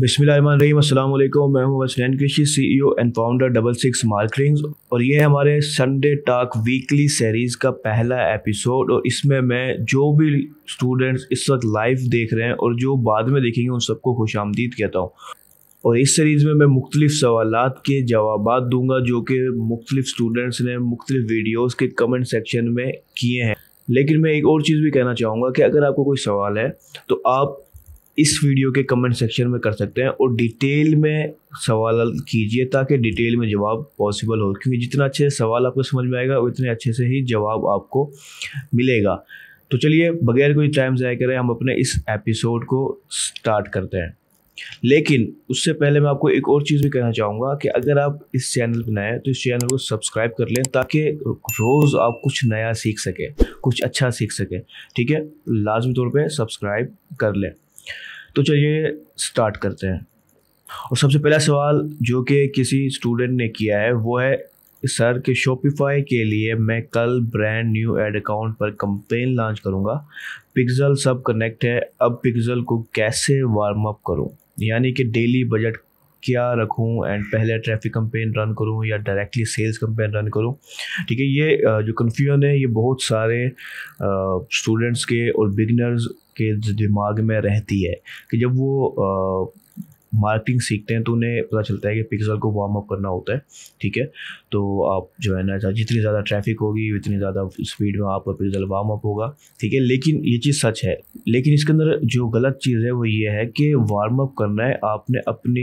बिस्मिल्लाम मैं हूं सी कृषि CEO and founder double six marketings और ये हमारे संडे टाक वीकली सीरीज़ का पहला एपिसोड और इसमें मैं जो भी स्टूडेंट्स इस वक्त लाइव देख रहे हैं और जो बाद में देखेंगे उन सबको खुश आमदीद कहता हूँ और इस सीरीज़ में मैं मुख्तलिफ सवाल के जवाब दूंगा जो कि मुख्तलिफ स्टूडेंट्स ने मुख्तलिफ वीडियोज़ के कमेंट सेक्शन में किए हैं लेकिन मैं एक और चीज़ भी कहना चाहूँगा कि अगर आपको कोई सवाल है तो आप इस वीडियो के कमेंट सेक्शन में कर सकते हैं और डिटेल में सवाल कीजिए ताकि डिटेल में जवाब पॉसिबल हो क्योंकि जितना अच्छे से सवाल आपको समझ में आएगा उतने अच्छे से ही जवाब आपको मिलेगा तो चलिए बगैर कोई टाइम जाए करें हम अपने इस एपिसोड को स्टार्ट करते हैं लेकिन उससे पहले मैं आपको एक और चीज़ भी कहना चाहूँगा कि अगर आप इस चैनल पर नए तो इस चैनल को सब्सक्राइब कर लें ताकि रोज़ आप कुछ नया सीख सकें कुछ अच्छा सीख सकें ठीक है लाजमी तौर पे सब्सक्राइब कर लें तो चलिए स्टार्ट करते हैं और सबसे पहला सवाल जो कि किसी स्टूडेंट ने किया है वो है सर कि शॉपिफाई के लिए मैं कल ब्रांड न्यू एड अकाउंट पर कंपेन लॉन्च करूँगा पिक्सल सब कनेक्ट है अब पिक्सल को कैसे वार्म अप करूँ यानी कि डेली बजट क्या रखूँ एंड पहले ट्रैफिक कंपेन रन करूँ या डायरेक्टली सेल्स कंपेन रन करूँ ठीक है ये जो कन्फ्यूजन है ये बहुत सारे स्टूडेंट्स के और बिगनर्स के दिमाग में रहती है कि जब वो मार्किंग सीखते हैं तो उन्हें पता चलता है कि पिक्सल को वार्म अप करना होता है ठीक है तो आप जो है ना जितनी ज़्यादा ट्रैफिक होगी उतनी ज़्यादा स्पीड में आपका पिक्सल वार्म अप होगा ठीक है लेकिन ये चीज़ सच है लेकिन इसके अंदर जो गलत चीज़ है वो ये है कि वार्म अप करना है आपने अपने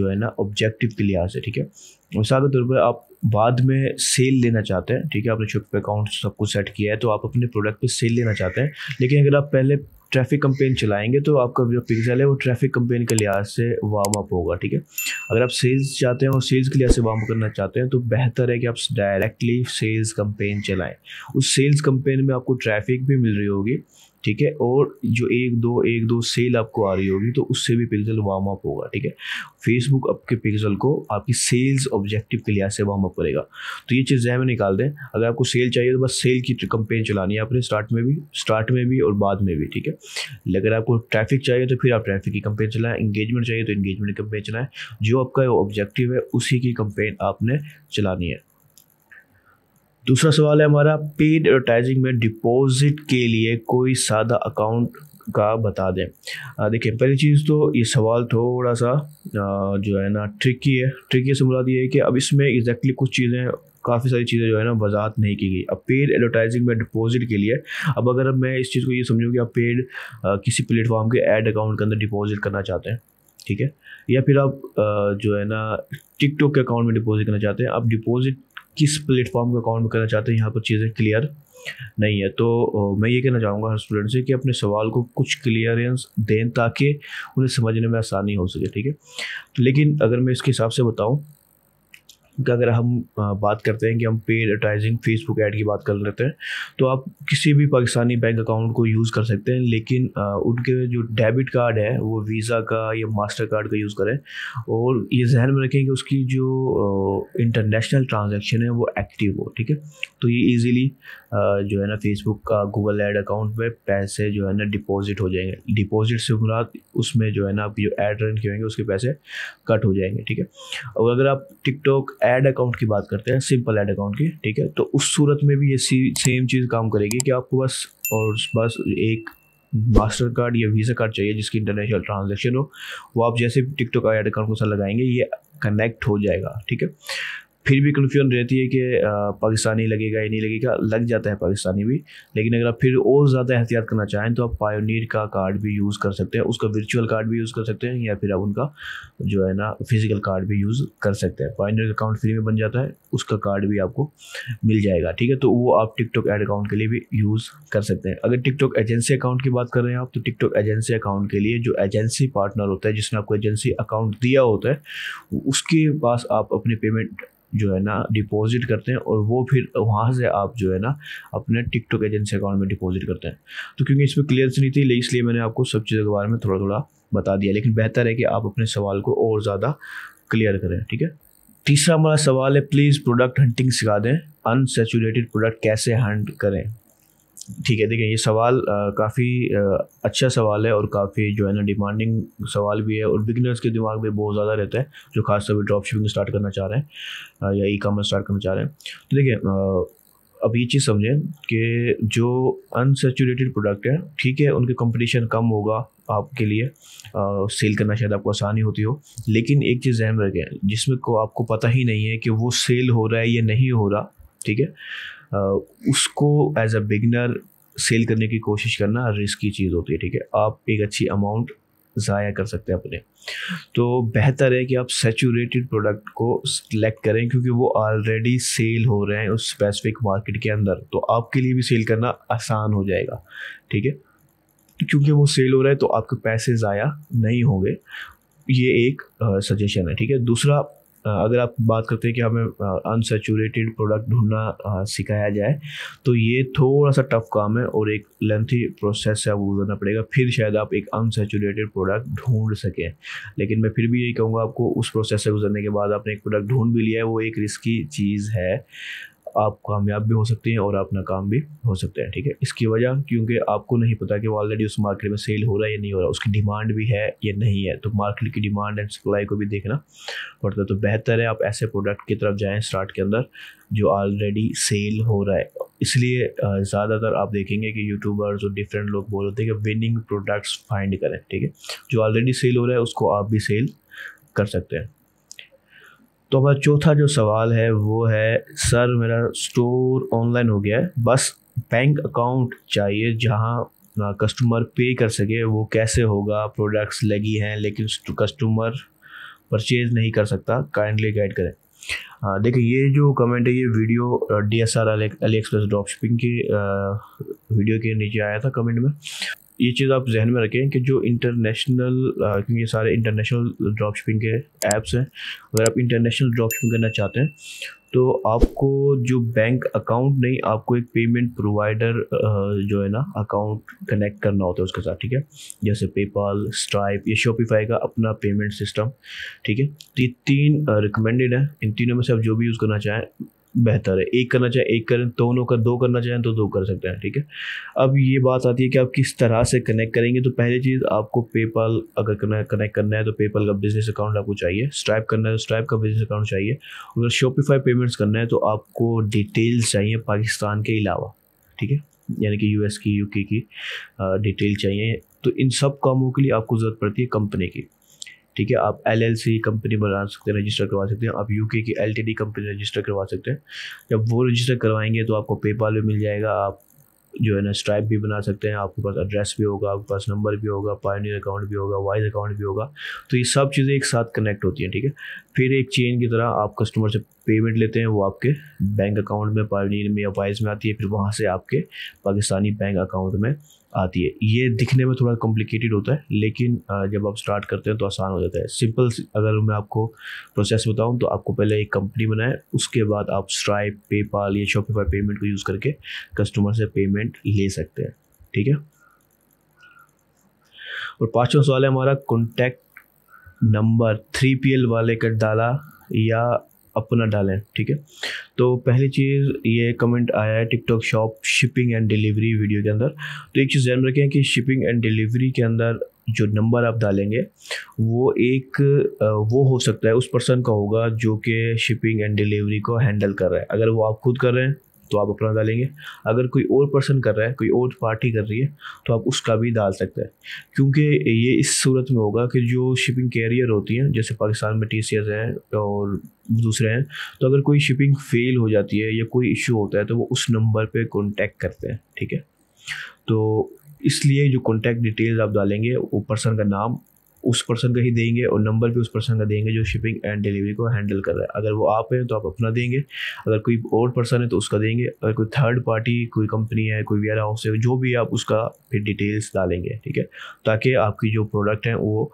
जो है ना ऑब्जेक्टिव के लिहाज से ठीक है मिसाल के तौर पर आप बाद में सेल लेना चाहते हैं ठीक है आपने छुप अकाउंट सब कुछ सेट किया है तो आप अपने प्रोडक्ट पे सेल लेना चाहते हैं लेकिन अगर आप पहले ट्रैफिक कंपेन चलाएंगे तो आपका जो पिक्सल है वो ट्रैफिक कंपेन के लिहाज से वार्म अप होगा ठीक है अगर आप सेल्स चाहते हैं और सेल्स के लिहाज से वार्म करना चाहते हैं तो बेहतर है कि आप डायरेक्टली सेल्स कंपेन चलाएं उस सेल्स कंपेन में आपको ट्रैफिक भी मिल रही होगी ठीक है और जो एक दो एक दो सेल आपको आ रही होगी तो उससे भी पिक्सल वार्म अप होगा ठीक है फेसबुक आपके पिक्सल को आपकी सेल्स ऑब्जेक्टिव के लिहाज से वार्म अप करेगा तो ये चीज़ जहन में निकाल दें अगर आपको सेल चाहिए तो बस सेल की कंपेन चलानी है आपने स्टार्ट में भी स्टार्ट में भी और बाद में भी ठीक है अगर आपको ट्रैफिक चाहिए तो फिर आप ट्रैफिक की कंपेन चलाएं इंगेजमेंट चाहिए तो इंगेजमेंट की कंपेन चलाएं जो आपका ऑब्जेक्टिव है उसी की कंपेन आपने चलानी है दूसरा सवाल है हमारा पेड एडवर्टाइजिंग में डिपॉजिट के लिए कोई सादा अकाउंट का बता दें देखिए पहली चीज़ तो ये सवाल थोड़ा सा आ, जो है ना ट्रिकी है ट्रिकी से मुराद ये है कि अब इसमें एग्जैक्टली कुछ चीज़ें काफ़ी सारी चीज़ें जो है ना वजात नहीं की गई अब पेड एडवर्टाइजिंग में डिपॉजिट के लिए अब अगर अब मैं इस चीज़ को ये समझूँ कि आप पेड किसी प्लेटफॉर्म के एड अकाउंट के अंदर डिपॉजिट करना चाहते हैं ठीक है या फिर आप जो है ना टिकटॉक के अकाउंट में डिपॉजिट करना चाहते हैं आप डिपॉजिट किस प्लेटफॉर्म का अकाउंट करना चाहते हैं यहाँ पर चीज़ें क्लियर नहीं है तो मैं ये कहना चाहूँगा हर स्टूडेंट से कि अपने सवाल को कुछ क्लियरेंस दें ताकि उन्हें समझने में आसानी हो सके ठीक है लेकिन अगर मैं इसके हिसाब से बताऊँ क्योंकि अगर हम बात करते हैं कि हम पेड एडवर्टाइजिंग फेसबुक ऐड की बात कर लेते हैं तो आप किसी भी पाकिस्तानी बैंक अकाउंट को यूज़ कर सकते हैं लेकिन उनके जो डेबिट कार्ड है वो वीज़ा का या मास्टर कार्ड का यूज़ करें और ये जहन में रखें कि उसकी जो इंटरनेशनल ट्रांजेक्शन है वो एक्टिव हो ठीक है तो ये ईज़िली जो है ना फेसबुक का गूगल एड अकाउंट में पैसे जो है ना डिपॉजिट हो जाएंगे डिपॉजिट से मुराद उसमें जो है ना आपकी जो एड रन किए होंगे उसके पैसे कट हो जाएंगे ठीक है और अगर आप टिकटॉक ऐड अकाउंट की बात करते हैं सिंपल ऐड अकाउंट की ठीक है तो उस सूरत में भी ये सेम चीज़ काम करेगी कि आपको बस और बस एक मास्टर कार्ड या वीज़ा कार्ड चाहिए जिसकी इंटरनेशनल ट्रांजेक्शन हो वो आप जैसे टिकटॉक ऐड अकाउंट को सर लगाएंगे ये कनेक्ट हो जाएगा ठीक है फिर भी कन्फ्यूजन रहती है कि पाकिस्तानी लगेगा या नहीं लगेगा लग जाता है पाकिस्तानी भी लेकिन अगर आप फिर और ज़्यादा एहतियात करना चाहें तो आप पायोनीर का कार्ड भी यूज़ कर सकते हैं उसका वर्चुअल कार्ड भी यूज़ कर सकते हैं या फिर आप उनका जो है ना फिज़िकल कार्ड भी यूज़ कर सकते हैं पायोनीर का अकाउंट फ्री में बन जाता है उसका कार्ड भी आपको मिल जाएगा ठीक है तो वो आप टिकटॉक एड अकाउंट के लिए भी यूज़ कर सकते हैं अगर टिकटॉक एजेंसी अकाउंट की बात कर रहे हैं आप तो टिकटॉक एजेंसी अकाउंट के लिए जो एजेंसी पार्टनर होता है जिसने आपको एजेंसी अकाउंट दिया होता है उसके पास आप अपने पेमेंट जो है ना डिपॉजिट करते हैं और वो फिर वहाँ से आप जो है ना अपने टिकटॉक एजेंसी अकाउंट में डिपॉजिट करते हैं तो क्योंकि इसमें क्लियर नहीं थी इसलिए मैंने आपको सब चीज़ों के बारे में थोड़ा थोड़ा बता दिया लेकिन बेहतर है कि आप अपने सवाल को और ज़्यादा क्लियर करें ठीक है तीसरा हमारा सवाल है प्लीज़ प्रोडक्ट हंटिंग सिखा दें अनसेचुरेटेड प्रोडक्ट कैसे हंट करें ठीक है देखिए ये सवाल काफ़ी अच्छा सवाल है और काफ़ी जो है ना डिमांडिंग सवाल भी है और बिगनर्स के दिमाग में बहुत ज़्यादा रहता है जो खासतौर पर ड्रॉप शिपिंग स्टार्ट करना चाह रहे हैं या ई कॉमर्स स्टार्ट करना चाह रहे हैं तो देखिए अब ये चीज़ समझें कि जो अनसेचुरेटेड प्रोडक्ट है ठीक है उनके कंपटीशन कम होगा आपके लिए आ, सेल करना शायद आपको आसानी होती हो लेकिन एक चीज़ जहन रखें जिसमें को आपको पता ही नहीं है कि वो सेल हो रहा है या नहीं हो रहा ठीक है उसको एज अ बिगनर सेल करने की कोशिश करना रिस्की चीज़ होती है ठीक है आप एक अच्छी अमाउंट ज़ाया कर सकते हैं अपने तो बेहतर है कि आप सेचूरेटेड प्रोडक्ट को सिलेक्ट करें क्योंकि वो ऑलरेडी सेल हो रहे हैं उस स्पेसिफिक मार्केट के अंदर तो आपके लिए भी सेल करना आसान हो जाएगा ठीक है क्योंकि वो सेल हो रहा है तो आपके पैसे ज़ाया नहीं होंगे ये एक सजेशन है ठीक है दूसरा अगर आप बात करते हैं कि हमें अनसेचूरेटेड प्रोडक्ट ढूंढना सिखाया जाए तो ये थोड़ा सा टफ काम है और एक लेंथी प्रोसेस से आपको गुजरना पड़ेगा फिर शायद आप एक अनसेचूरेटेड प्रोडक्ट ढूंढ सकें लेकिन मैं फिर भी यही कहूँगा आपको उस प्रोसेस से गुजरने के बाद आपने एक प्रोडक्ट ढूंढ भी लिया है वो एक रिस्की चीज़ है आप कामयाब भी हो सकते हैं और आप नाकाम भी हो सकते हैं ठीक है इसकी वजह क्योंकि आपको नहीं पता कि वो ऑलरेडी उस मार्केट में सेल हो रहा है या नहीं हो रहा उसकी डिमांड भी है या नहीं है तो मार्केट की डिमांड एंड सप्लाई को भी देखना पड़ता है तो बेहतर है आप ऐसे प्रोडक्ट की तरफ जाएँ स्टार्ट के अंदर जो ऑलरेडी सेल हो रहा है इसलिए ज़्यादातर आप देखेंगे कि यूट्यूबर्स और डिफरेंट लोग बोल रहे हैं कि विनिंग प्रोडक्ट्स फाइंड करें ठीक है जो ऑलरेडी सेल हो रहा है उसको आप भी सेल कर सकते हैं तो हमारा चौथा जो सवाल है वो है सर मेरा स्टोर ऑनलाइन हो गया है बस बैंक अकाउंट चाहिए जहाँ कस्टमर पे कर सके वो कैसे होगा प्रोडक्ट्स लगी हैं लेकिन कस्टमर परचेज नहीं कर सकता काइंडली गाइड करें देखिए ये जो कमेंट है ये video D S R AliExpress drop shipping के वीडियो के नीचे आया था कमेंट में ये चीज़ आप जहन में रखें कि जो इंटरनेशनल क्योंकि सारे इंटरनेशनल ड्रॉप शिपिंग के ऐप्स हैं अगर आप इंटरनेशनल ड्रॉप शिपिंग करना चाहते हैं तो आपको जो बैंक अकाउंट नहीं आपको एक पेमेंट प्रोवाइडर जो है ना अकाउंट कनेक्ट करना होता है उसके साथ ठीक है जैसे पेपाल स्ट्राइप या शॉपिफाई का अपना पेमेंट सिस्टम ठीक है तो ये तीन रिकमेंडेड है इन तीनों में से आप जो भी यूज़ करना चाहें बेहतर है एक करना चाहे एक करें दोनों कर दो करना चाहें तो दो कर सकते हैं ठीक है अब ये बात आती है कि आप किस तरह से कनेक्ट करेंगे तो पहली चीज़ आपको पेपाल अगर कनेक्ट करना है तो पेपाल का बिजनेस अकाउंट आपको चाहिए स्ट्राइप करना है तो स्ट्राइप का बिजनेस अकाउंट चाहिए अगर शॉपिफाई पेमेंट्स करना है तो आपको डिटेल्स चाहिए पाकिस्तान के अलावा ठीक है यानी कि यूएस की यूके की डिटेल चाहिए तो इन सब कामों के लिए आपको ज़रूरत पड़ती है कंपनी की ठीक है आप एल एल सी कंपनी बना सकते हैं रजिस्टर करवा सकते हैं आप यू के की L T D company register करवा सकते हैं जब वो रजिस्टर करवाएंगे तो आपको पेपाल भी मिल जाएगा आप जो है ना स्ट्राइप भी बना सकते हैं आपके पास एड्रेस भी होगा आपके पास नंबर भी होगा पायनियर अकाउंट भी होगा वाइज अकाउंट भी होगा तो ये सब चीज़ें एक साथ कनेक्ट होती हैं ठीक है फिर एक चेन की तरह आप कस्टमर से पेमेंट लेते हैं वो आपके बैंक अकाउंट में पायनियर में या वाइज में आती है फिर वहाँ से आपके पाकिस्तानी बैंक अकाउंट में आती है ये दिखने में थोड़ा कॉम्प्लिकेटेड होता है लेकिन जब आप स्टार्ट करते हैं तो आसान हो जाता है सिंपल अगर मैं आपको प्रोसेस बताऊं तो आपको पहले एक कंपनी बनाए उसके बाद आप स्ट्राइप पेपाल या शॉपी पर पेमेंट को यूज़ करके कस्टमर से पेमेंट ले सकते हैं ठीक है और पाँचवा सवाल है हमारा कॉन्टैक्ट नंबर थ्री पी वाले का डाला या अपना डालें ठीक है तो पहली चीज़ ये कमेंट आया है TikTok shop shipping and delivery video के अंदर तो एक चीज़ ध्यान रखें कि शिपिंग एंड डिलीवरी के अंदर जो नंबर आप डालेंगे वो एक वो हो सकता है उस पर्सन का होगा जो कि शिपिंग एंड डिलीवरी को हैंडल कर रहा है अगर वो आप खुद कर रहे हैं तो आप अपना डालेंगे अगर कोई और पर्सन कर रहा है कोई और पार्टी कर रही है तो आप उसका भी डाल सकते हैं क्योंकि ये इस सूरत में होगा कि जो शिपिंग कैरियर होती हैं जैसे पाकिस्तान में टी हैं और दूसरे हैं तो अगर कोई शिपिंग फेल हो जाती है या कोई इशू होता है तो वो उस नंबर पर कॉन्टैक्ट करते हैं ठीक है तो इसलिए जो कॉन्टैक्ट डिटेल्स आप डालेंगे वो पर्सन का नाम उस पर्सन का ही देंगे और नंबर भी उस पर्सन का देंगे जो शिपिंग एंड डिलीवरी को हैंडल कर रहा है अगर वो आप हैं तो आप अपना देंगे अगर कोई और पर्सन है तो उसका देंगे अगर कोई थर्ड पार्टी कोई कंपनी है कोई वेयर हाउस है जो भी आप उसका फिर डिटेल्स डालेंगे ठीक है ताकि आपकी जो प्रोडक्ट है वो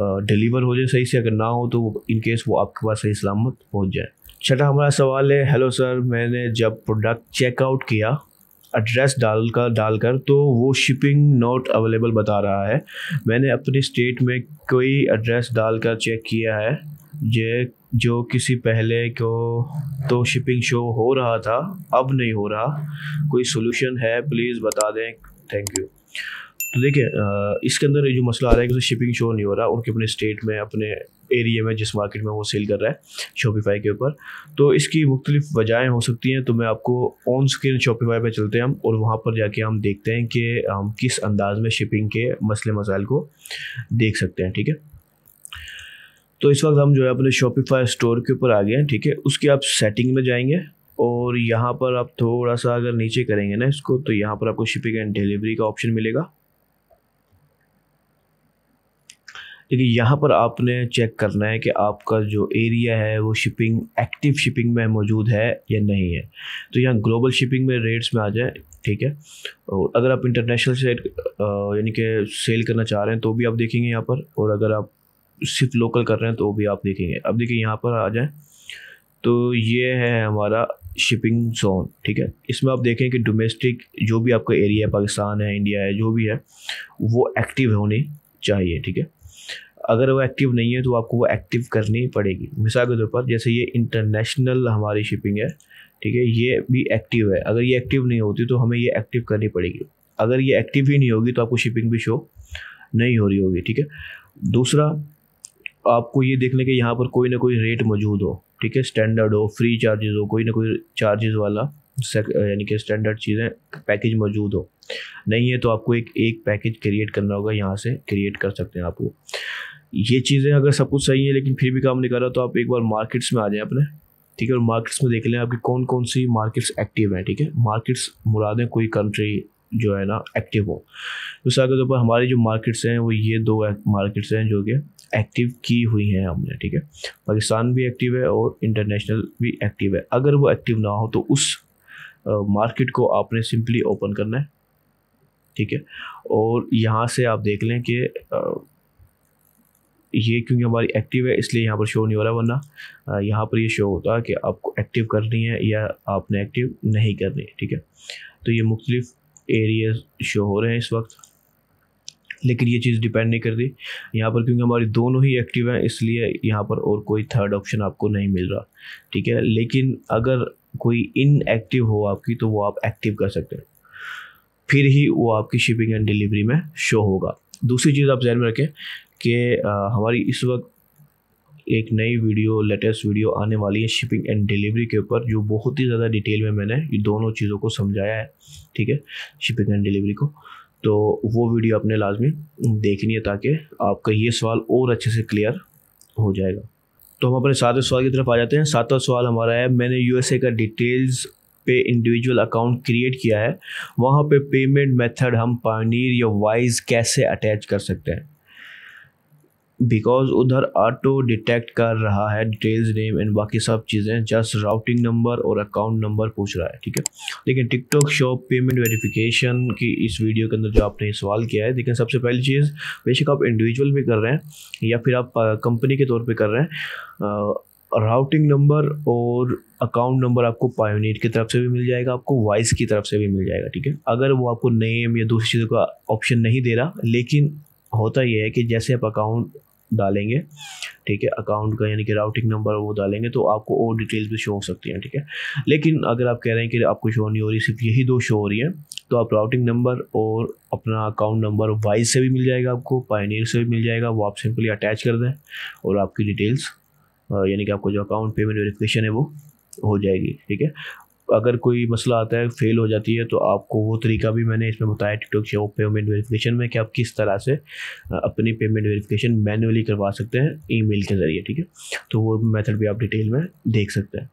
डिलीवर हो जाए सही से अगर ना हो तो इनकेस वो आपके पास सही सलामत पहुँच जाए छठा हमारा सवाल है हेलो सर मैंने जब प्रोडक्ट चेकआउट किया एड्रेस डाल डाल कर तो वो शिपिंग नॉट अवेलेबल बता रहा है मैंने अपने स्टेट में कोई एड्रेस डालकर चेक किया है ये जो किसी पहले को तो शिपिंग शो हो रहा था अब नहीं हो रहा कोई सोल्यूशन है प्लीज़ बता दें थैंक यू तो देखिए इसके अंदर जो मसला आ रहा है कि शिपिंग शो नहीं हो रहा उनके अपने स्टेट में अपने एरिया में जिस मार्केट में वो सेल कर रहा है शॉपिफाई के ऊपर तो इसकी मुख्तलिफ वजहें हो सकती हैं तो मैं आपको ऑन स्क्रीन शॉपिफाई पर चलते हैं हम और वहाँ पर जाके हम देखते हैं कि हम किस अंदाज में शिपिंग के मसले मसाइल को देख सकते हैं ठीक है तो इस वक्त हम जो है अपने शॉपिफाई स्टोर के ऊपर आ गए हैं ठीक है उसकी आप सेटिंग में जाएंगे और यहाँ पर आप थोड़ा सा अगर नीचे करेंगे ना इसको तो यहाँ पर आपको शिपिंग एंड डिलीवरी का ऑप्शन मिलेगा लेकिन यहाँ पर आपने चेक करना है कि आपका जो एरिया है वो शिपिंग एक्टिव शिपिंग में मौजूद है या नहीं है तो यहाँ ग्लोबल शिपिंग में रेट्स में आ जाए ठीक है और अगर आप इंटरनेशनल से यानी कि सेल करना चाह रहे हैं तो भी आप देखेंगे यहाँ पर और अगर आप सिर्फ लोकल कर रहे हैं तो भी आप देखेंगे अब देखिए यहाँ पर आ जाए तो ये है हमारा शिपिंग जोन ठीक है इसमें आप देखें कि डोमेस्टिक जो भी आपका एरिया है पाकिस्तान है इंडिया है जो भी है वो एक्टिव होनी चाहिए ठीक है अगर वो एक्टिव नहीं है तो आपको वो एक्टिव करनी ही पड़ेगी मिसाल के तौर पर जैसे ये इंटरनेशनल हमारी शिपिंग है ठीक है ये भी एक्टिव है अगर ये एक्टिव नहीं होती तो हमें ये एक्टिव करनी पड़ेगी अगर ये एक्टिव ही नहीं होगी तो आपको शिपिंग भी शो नहीं हो रही होगी ठीक है दूसरा आपको ये देखने के यहाँ पर कोई ना कोई रेट मौजूद हो ठीक है स्टैंडर्ड हो फ्री चार्जेस हो कोई ना कोई चार्जेस वाला यानी कि स्टैंडर्ड चीज़ें पैकेज मौजूद हो नहीं है तो आपको एक एक पैकेज क्रिएट करना होगा यहाँ से क्रिएट कर सकते हैं आप वो ये चीज़ें अगर सब कुछ सही है लेकिन फिर भी काम नहीं कर रहा तो आप एक बार मार्केट्स में आ जाएं अपने ठीक है और मार्केट्स में देख लें आपकी कौन कौन सी मार्केट्स एक्टिव हैं ठीक है मार्केट्स मुरादें कोई कंट्री जो है ना एक्टिव हो दूसरा के तौर पर हमारी जो मार्केट्स हैं वो ये दो मार्केट्स हैं जो कि एक्टिव की हुई हैं हमने ठीक है पाकिस्तान भी एक्टिव है और इंटरनेशनल भी एक्टिव है अगर वो एक्टिव ना हो तो उस मार्केट को आपने सिंपली ओपन करना है ठीक है और यहाँ से आप देख लें कि ये क्योंकि हमारी एक्टिव है इसलिए यहाँ पर शो नहीं हो रहा वरना यहाँ पर ये शो होता है कि आपको एक्टिव करनी है या आपने एक्टिव नहीं करनी है ठीक है तो ये मुख्तलिफ़ एरिया शो हो रहे हैं इस वक्त लेकिन ये चीज़ डिपेंड नहीं करती यहाँ पर क्योंकि हमारी दोनों ही एक्टिव हैं इसलिए यहाँ पर और कोई थर्ड ऑप्शन आपको नहीं मिल रहा ठीक है लेकिन अगर कोई इनएक्टिव हो आपकी तो वो आप एक्टिव कर सकते हैं फिर ही वो आपकी शिपिंग एंड डिलीवरी में शो होगा दूसरी चीज़ आप जहन में रखें कि हमारी इस वक्त एक नई वीडियो लेटेस्ट वीडियो आने वाली है शिपिंग एंड डिलीवरी के ऊपर जो बहुत ही ज़्यादा डिटेल में मैंने ये दोनों चीज़ों को समझाया है ठीक है शिपिंग एंड डिलीवरी को तो वो वीडियो आपने लाजमी देखनी है ताकि आपका ये सवाल और अच्छे से क्लियर हो जाएगा तो हम अपने सातवें सवाल की तरफ आ जाते हैं सातवां सवाल हमारा है मैंने यूएसए का डिटेल्स पे इंडिविजुअल अकाउंट क्रिएट किया है वहाँ पे पेमेंट मेथड हम पानीर या वाइज कैसे अटैच कर सकते हैं बिकॉज उधर ऑटो डिटेक्ट कर रहा है डिटेल्स नेम एंड बाकी सब चीज़ें जस्ट राउटिंग नंबर और अकाउंट नंबर पूछ रहा है ठीक है लेकिन टिकटॉक शॉप पेमेंट वेरिफिकेशन की इस वीडियो के अंदर जो आपने सवाल किया है लेकिन सबसे पहली चीज़ बेशक आप इंडिविजुअल भी कर रहे हैं या फिर आप कंपनी के तौर पर कर रहे हैं राउटिंग नंबर और अकाउंट नंबर आपको पायोनीट की तरफ से भी मिल जाएगा आपको वॉइस की तरफ से भी मिल जाएगा ठीक है अगर वो आपको नेम या दूसरी चीज़ों का ऑप्शन नहीं दे रहा लेकिन होता यह है कि जैसे आप अकाउंट डालेंगे ठीक है अकाउंट का यानी कि राउटिंग नंबर वो डालेंगे तो आपको और डिटेल्स भी शो हो सकती हैं ठीक है लेकिन अगर आप कह रहे हैं कि आपको शो नहीं हो रही सिर्फ यही दो शो हो रही हैं तो आप राउटिंग नंबर और अपना अकाउंट नंबर वाइज से भी मिल जाएगा आपको पाइनियर से भी मिल जाएगा वो आप सिंपली अटैच कर दें और आपकी डिटेल्स यानी कि आपको जो अकाउंट पेमेंट वेरिफिकेशन है वो हो जाएगी ठीक है अगर कोई मसला आता है फेल हो जाती है तो आपको वो तरीका भी मैंने इसमें बताया टिकटॉक शॉप पेमेंट वेरिफिकेशन में कि आप किस तरह से अपनी पेमेंट वेरिफिकेशन मैनुअली करवा सकते हैं ईमेल के ज़रिए ठीक है तो वो मेथड भी आप डिटेल में देख सकते हैं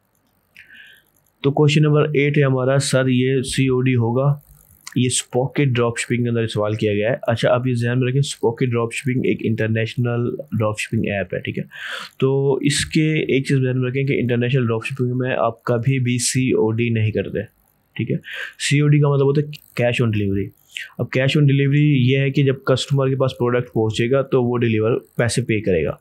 तो क्वेश्चन नंबर एट है हमारा सर ये सी होगा ये स्पॉकेट ड्रॉप शिपिंग के अंदर सवाल किया गया है अच्छा आप ये ध्यान में रखें स्पॉकेट ड्रॉप शिपिंग एक इंटरनेशनल ड्रॉप शिपिंग ऐप है ठीक है तो इसके एक चीज़ ध्यान में रखें कि इंटरनेशनल ड्रॉप शिपिंग में आप कभी भी सी नहीं करते ठीक है सी का मतलब होता है कैश ऑन डिलीवरी अब कैश ऑन डिलीवरी ये है कि जब कस्टमर के पास प्रोडक्ट पहुंचेगा तो वो डिलीवर पैसे पे करेगा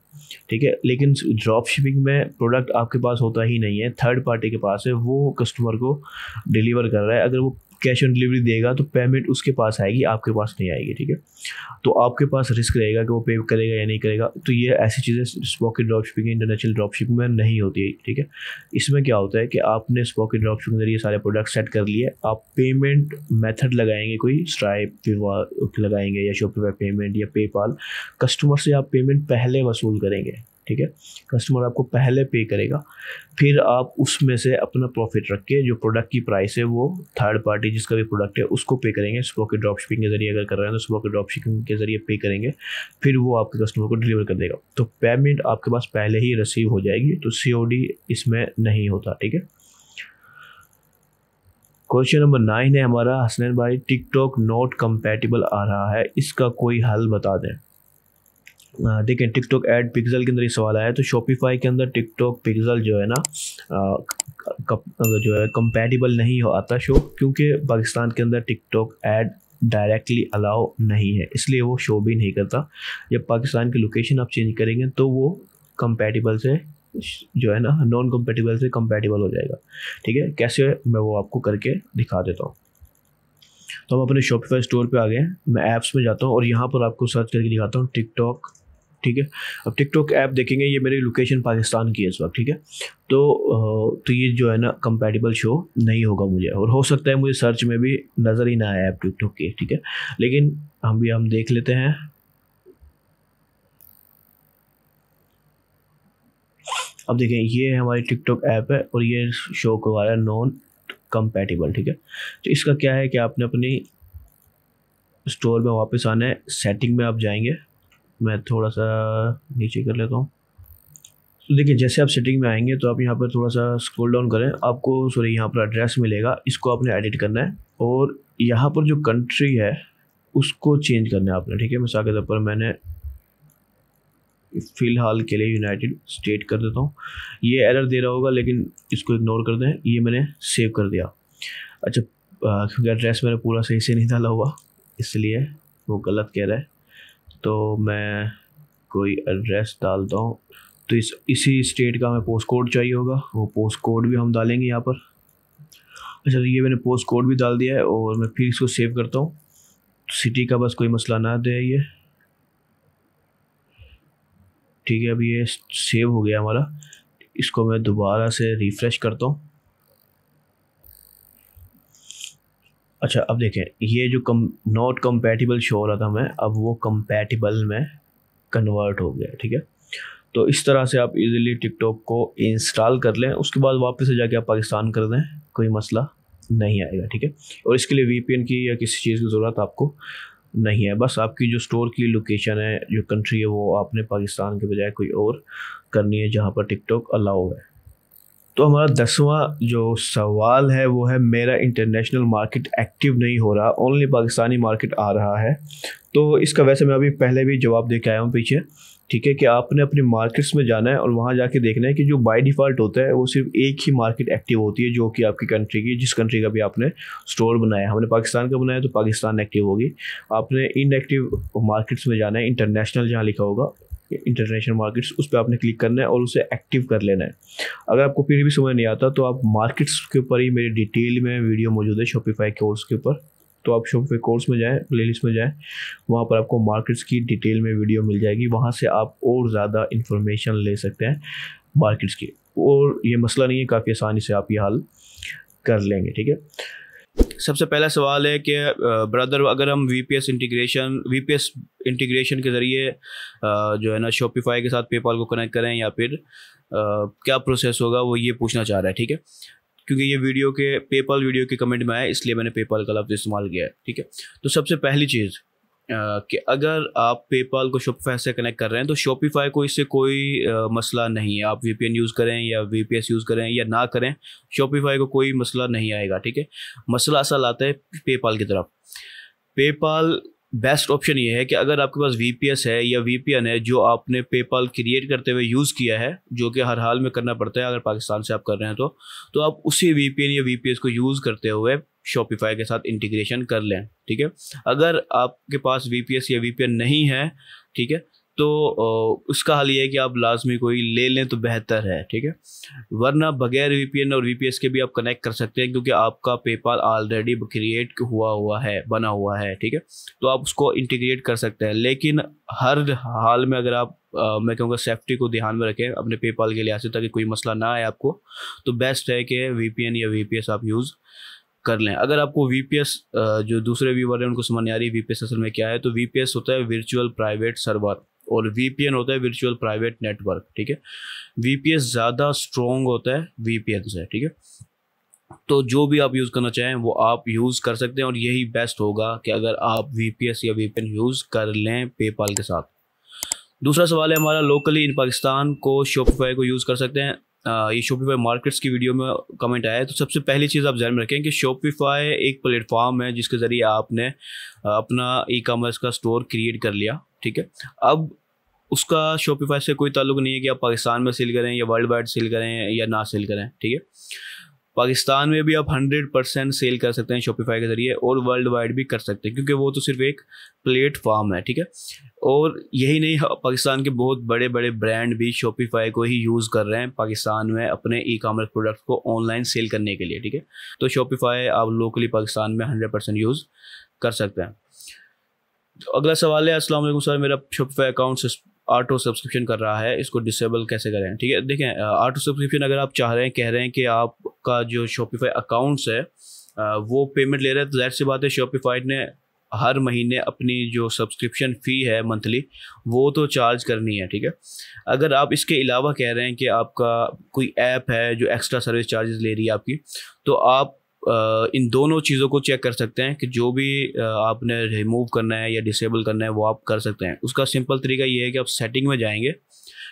ठीक है लेकिन ड्रॉप शिपिंग में प्रोडक्ट आपके पास होता ही नहीं है थर्ड पार्टी के पास है वो कस्टमर को डिलीवर कर रहा है अगर वो कैश ऑन डिलीवरी देगा तो पेमेंट उसके पास आएगी आपके पास नहीं आएगी ठीक है तो आपके पास रिस्क रहेगा कि वो पे करेगा या नहीं करेगा तो ये ऐसी चीज़ें Spocket drop shipping international drop shipping में नहीं होती है ठीक है इसमें क्या होता है कि आपने स्पॉकेट ड्रॉप शिपिंग के जरिए सारे प्रोडक्ट सेट कर लिए आप पेमेंट मेथड लगाएंगे कोई स्ट्राइप लगाएंगे या शॉपिंग पेमेंट या पेपाल कस्टमर से आप पेमेंट पहले वसूल करेंगे ठीक है कस्टमर आपको पहले पे करेगा फिर आप उसमें से अपना प्रॉफिट रख के जो प्रोडक्ट की प्राइस है वो थर्ड पार्टी जिसका भी प्रोडक्ट है उसको पे करेंगे सुबह के ड्रॉप शिपिंग के जरिए अगर कर रहे हैं तो सुबह के ड्रॉप शिपिंग के जरिए पे करेंगे फिर वो आपके कस्टमर को डिलीवर कर देगा तो पेमेंट आपके पास पहले ही रिसीव हो जाएगी तो सी इसमें नहीं होता ठीक है क्वेश्चन नंबर नाइन है हमारा हसनैन भाई टिकटॉक नॉट कंपैटिबल आ रहा है इसका कोई हल बता दें देखें टिकटॉक ऐड पिक्सल के अंदर ही सवाल आया तो शॉपिफाई के अंदर टिकटॉक पिक्सल जो है ना जो है कंपेटिबल नहीं हो आता शो क्योंकि पाकिस्तान के अंदर टिकटॉक ऐड डायरेक्टली अलाउ नहीं है इसलिए वो शो भी नहीं करता जब पाकिस्तान की लोकेशन आप चेंज करेंगे तो वो कंपेटिबल से जो है ना नॉन कंपेटिबल से कंपेटिबल हो जाएगा ठीक है कैसे मैं वो आपको करके दिखा देता हूँ तो हम अपने शॉपिफाई स्टोर पे आ गए मैं ऐप्स में जाता हूँ और यहाँ पर आपको सर्च करके दिखाता हूँ टिकटॉक ठीक है अब टिकटॉक ऐप देखेंगे ये मेरी लोकेशन पाकिस्तान की है इस वक्त ठीक है तो तो ये जो है ना कंपेटिबल शो नहीं होगा मुझे और हो सकता है मुझे सर्च में भी नज़र ही ना आए ऐप टिकटॉक की ठीक है लेकिन हम भी हम देख लेते हैं अब देखें ये हमारी टिकटॉक ऐप है और ये शो करवा रहा है नॉन कंपेटिबल ठीक है तो इसका क्या है कि आपने अपनी स्टोर में वापस आना है सेटिंग में आप जाएंगे मैं थोड़ा सा नीचे कर लेता हूँ तो देखिए जैसे आप सेटिंग में आएंगे तो आप यहाँ पर थोड़ा सा स्क्रॉल डाउन करें आपको सॉरी यहाँ पर एड्रेस मिलेगा इसको आपने एडिट करना है और यहाँ पर जो कंट्री है उसको चेंज करना है आपने ठीक है मिसाल के तौर पर मैंने फ़िलहाल के लिए यूनाइटेड स्टेट कर देता हूँ ये एरर दे रहा होगा लेकिन इसको इग्नोर कर दें ये मैंने सेव कर दिया अच्छा क्योंकि एड्रेस मैंने पूरा सही से नहीं डाला हुआ इसलिए वो गलत कह रहा है तो मैं कोई एड्रेस डालता हूँ तो इस इसी स्टेट का हमें पोस्ट कोड चाहिए होगा वो पोस्ट कोड भी हम डालेंगे यहाँ पर अच्छा तो ये मैंने पोस्ट कोड भी डाल दिया है और मैं फिर इसको सेव करता हूँ सिटी का बस कोई मसला ना दे ये ठीक है अब ये सेव हो गया हमारा इसको मैं दोबारा से रिफ़्रेश करता हूँ अच्छा अब देखें ये जो कम नॉट कम्पैटिबल शो हो रहा था मैं अब वो कम्पैटिबल में कन्वर्ट हो गया ठीक है तो इस तरह से आप इजीली टिकटॉक को इंस्टॉल कर लें उसके बाद वापस से जाके आप पाकिस्तान कर दें कोई मसला नहीं आएगा ठीक है और इसके लिए वीपीएन की या किसी चीज़ की ज़रूरत आपको नहीं है बस आपकी जो स्टोर की लोकेशन है जो कंट्री है वो आपने पाकिस्तान के बजाय कोई और करनी है जहाँ पर टिकटॉक अलाउ है तो हमारा दसवां जो सवाल है वो है मेरा इंटरनेशनल मार्केट एक्टिव नहीं हो रहा ओनली पाकिस्तानी मार्केट आ रहा है तो इसका वैसे मैं अभी पहले भी जवाब दे के आया हूँ पीछे ठीक है कि आपने अपने मार्केट्स में जाना है और वहाँ जाके देखना है कि जो बाय डिफ़ॉल्ट होता है वो सिर्फ एक ही मार्केट एक्टिव होती है जो कि आपकी कंट्री की जिस कंट्री का भी आपने स्टोर बनाया हमने पाकिस्तान का बनाया तो पाकिस्तान एक्टिव होगी आपने इनएक्टिव मार्केट्स में जाना है इंटरनेशनल जहाँ लिखा होगा इंटरनेशनल मार्केट्स उस पर आपने क्लिक करना है और उसे एक्टिव कर लेना है अगर आपको फिर भी समझ नहीं आता तो आप मार्केट्स के ऊपर ही मेरे डिटेल में वीडियो मौजूद है शॉपिफाई कोर्स के ऊपर तो आप शॉपिफाई कोर्स में जाएँ प्ले लिस्ट में जाएँ वहाँ पर आपको मार्केट्स की डिटेल में वीडियो मिल जाएगी वहाँ से आप और ज़्यादा इन्फॉर्मेशन ले सकते हैं मार्केट्स की और ये मसला नहीं है काफ़ी आसानी से आप ये हल कर लेंगे ठीक है सबसे पहला सवाल है कि ब्रदर अगर हम V P S integration V P S integration के ज़रिए जो है ना शॉपिफाई के साथ पेपाल को कनेक्ट करें या फिर क्या प्रोसेस होगा वो ये पूछना चाह रहा है ठीक है क्योंकि ये वीडियो के पेपाल वीडियो के कमेंट में आया इसलिए मैंने पेपाल का लफ्ज़ इस्तेमाल किया है ठीक है तो सबसे पहली चीज़ कि अगर आप पेपाल को शोपीफाई से कनेक्ट कर रहे हैं तो शॉपिफाई को इससे कोई मसला नहीं है आप वी यूज़ करें या वी यूज़ करें या ना करें शॉपिफाई को कोई मसला नहीं आएगा ठीक है मसला असल आता है पेपाल की तरफ पेपाल बेस्ट ऑप्शन ये है कि अगर आपके पास वी है या वी है जो आपने पेपाल क्रिएट करते हुए यूज़ किया है जो कि हर हाल में करना पड़ता है अगर पाकिस्तान से आप कर रहे हैं तो तो आप उसी वी या वी को यूज़ करते हुए शॉपिफाई के साथ इंटीग्रेशन कर लें ठीक है अगर आपके पास वी या वी नहीं है ठीक है तो उसका हल ये है कि आप लाजमी कोई ले लें तो बेहतर है ठीक है वरना बगैर वी और वी के भी आप कनेक्ट कर सकते हैं क्योंकि आपका पेपाल ऑलरेडी क्रिएट हुआ हुआ है बना हुआ है ठीक है तो आप उसको इंटीग्रेट कर सकते हैं लेकिन हर हाल में अगर आप आ, मैं कहूँगा सेफ्टी को ध्यान में रखें अपने पेपाल के लिहाज से ताकि कोई मसला ना आए आपको तो बेस्ट है कि वी या वी आप यूज़ कर लें अगर आपको वी जो दूसरे व्यूवर हैं उनको समझ नहीं आ रही वी असल में क्या है तो वी होता है वर्चुअल प्राइवेट सर्वर और वीपीएन होता है वर्चुअल प्राइवेट नेटवर्क ठीक है वी ज़्यादा स्ट्रॉन्ग होता है वी से ठीक है तो जो भी आप यूज़ करना चाहें वो आप यूज़ कर सकते हैं और यही बेस्ट होगा कि अगर आप वी या वी यूज़ कर लें पेपाल के साथ दूसरा सवाल है हमारा लोकली इन पाकिस्तान को शॉपिफाई को यूज़ कर सकते हैं ये शॉपिफाई मार्केट्स की वीडियो में कमेंट आया है तो सबसे पहली चीज़ आप ध्यान में रखें कि शॉपिफाई एक प्लेटफॉर्म है जिसके ज़रिए आपने अपना ई कामर्स का स्टोर क्रिएट कर लिया ठीक है अब उसका शॉपिफाई से कोई ताल्लुक नहीं है कि आप पाकिस्तान में सेल करें या वर्ल्ड वाइड सेल करें या ना सेल करें ठीक है पाकिस्तान में भी आप हंड्रेड परसेंट सेल कर सकते हैं शॉपिफाई के ज़रिए और वर्ल्ड वाइड भी कर सकते हैं क्योंकि वो तो सिर्फ एक प्लेटफॉर्म है ठीक है और यही नहीं हाँ, पाकिस्तान के बहुत बड़े बड़े ब्रांड भी शॉपिफाई को ही यूज़ कर रहे हैं पाकिस्तान में अपने ई कामर्स प्रोडक्ट को ऑनलाइन सेल करने के लिए ठीक है तो शॉपिफाई आप लोकली पाकिस्तान में हंड्रेड परसेंट यूज़ कर सकते हैं अगला सवाल है असलम सर मेरा शॉपिफाई अकाउंट ऑटो सब्सक्रिप्शन कर रहा है इसको डिसेबल कैसे करें ठीक है देखें ऑटो सब्सक्रिप्शन अगर आप चाह रहे हैं कह रहे हैं कि आपका जो शॉपिफाई अकाउंट्स है वो पेमेंट ले रहे हैं तो जाहिर सी बात है शॉपिफाई ने हर महीने अपनी जो सब्सक्रिप्शन फ़ी है मंथली वो तो चार्ज करनी है ठीक है अगर आप इसके अलावा कह रहे हैं कि आपका कोई ऐप है जो एक्स्ट्रा सर्विस चार्जेस ले रही है आपकी तो आप इन दोनों चीज़ों को चेक कर सकते हैं कि जो भी आपने रिमूव करना है या डिसेबल करना है वो आप कर सकते हैं उसका सिंपल तरीका ये है कि आप सेटिंग में जाएंगे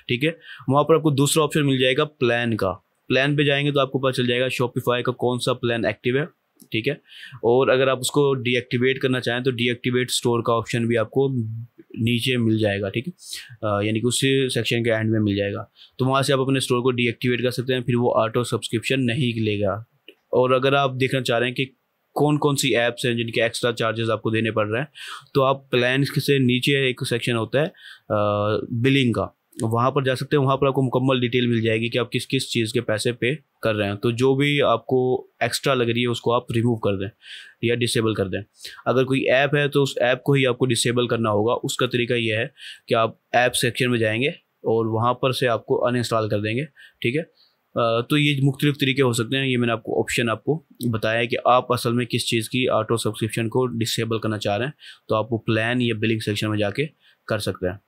ठीक है वहाँ पर आपको दूसरा ऑप्शन मिल जाएगा प्लान का प्लान पे जाएंगे तो आपको पता चल जाएगा शॉपिफाई का कौन सा प्लान एक्टिव है ठीक है और अगर आप उसको डीएक्टिवेट करना चाहें तो डीएक्टिवेट स्टोर का ऑप्शन भी आपको नीचे मिल जाएगा ठीक है यानी कि उसी सेक्शन के एंड में मिल जाएगा तो वहाँ से आप अपने स्टोर को डीएक्टिवेट कर सकते हैं फिर वो ऑटो सब्सक्रिप्शन नहीं लेगा और अगर आप देखना चाह रहे हैं कि कौन कौन सी ऐप्स हैं जिनके एक्स्ट्रा चार्जेस आपको देने पड़ रहे हैं तो आप प्लान से नीचे एक सेक्शन होता है आ, बिलिंग का वहाँ पर जा सकते हैं वहाँ पर आपको मुकम्मल डिटेल मिल जाएगी कि आप किस किस चीज़ के पैसे पे कर रहे हैं तो जो भी आपको एक्स्ट्रा लग रही है उसको आप रिमूव कर दें या डिसेबल कर दें अगर कोई ऐप है तो उस ऐप को ही आपको डिसेबल करना होगा उसका तरीका यह है कि आप ऐप सेक्शन में जाएंगे और वहाँ पर से आपको अनइंस्टॉल कर देंगे ठीक है तो ये मुख्तलिफ तरीके हो सकते हैं ये मैंने आपको ऑप्शन आपको बताया कि आप असल में किस चीज़ की ऑटो सब्सक्रिप्शन को डिसेबल करना चाह रहे हैं तो आप वो प्लान या बिलिंग सेक्शन में जाके कर सकते हैं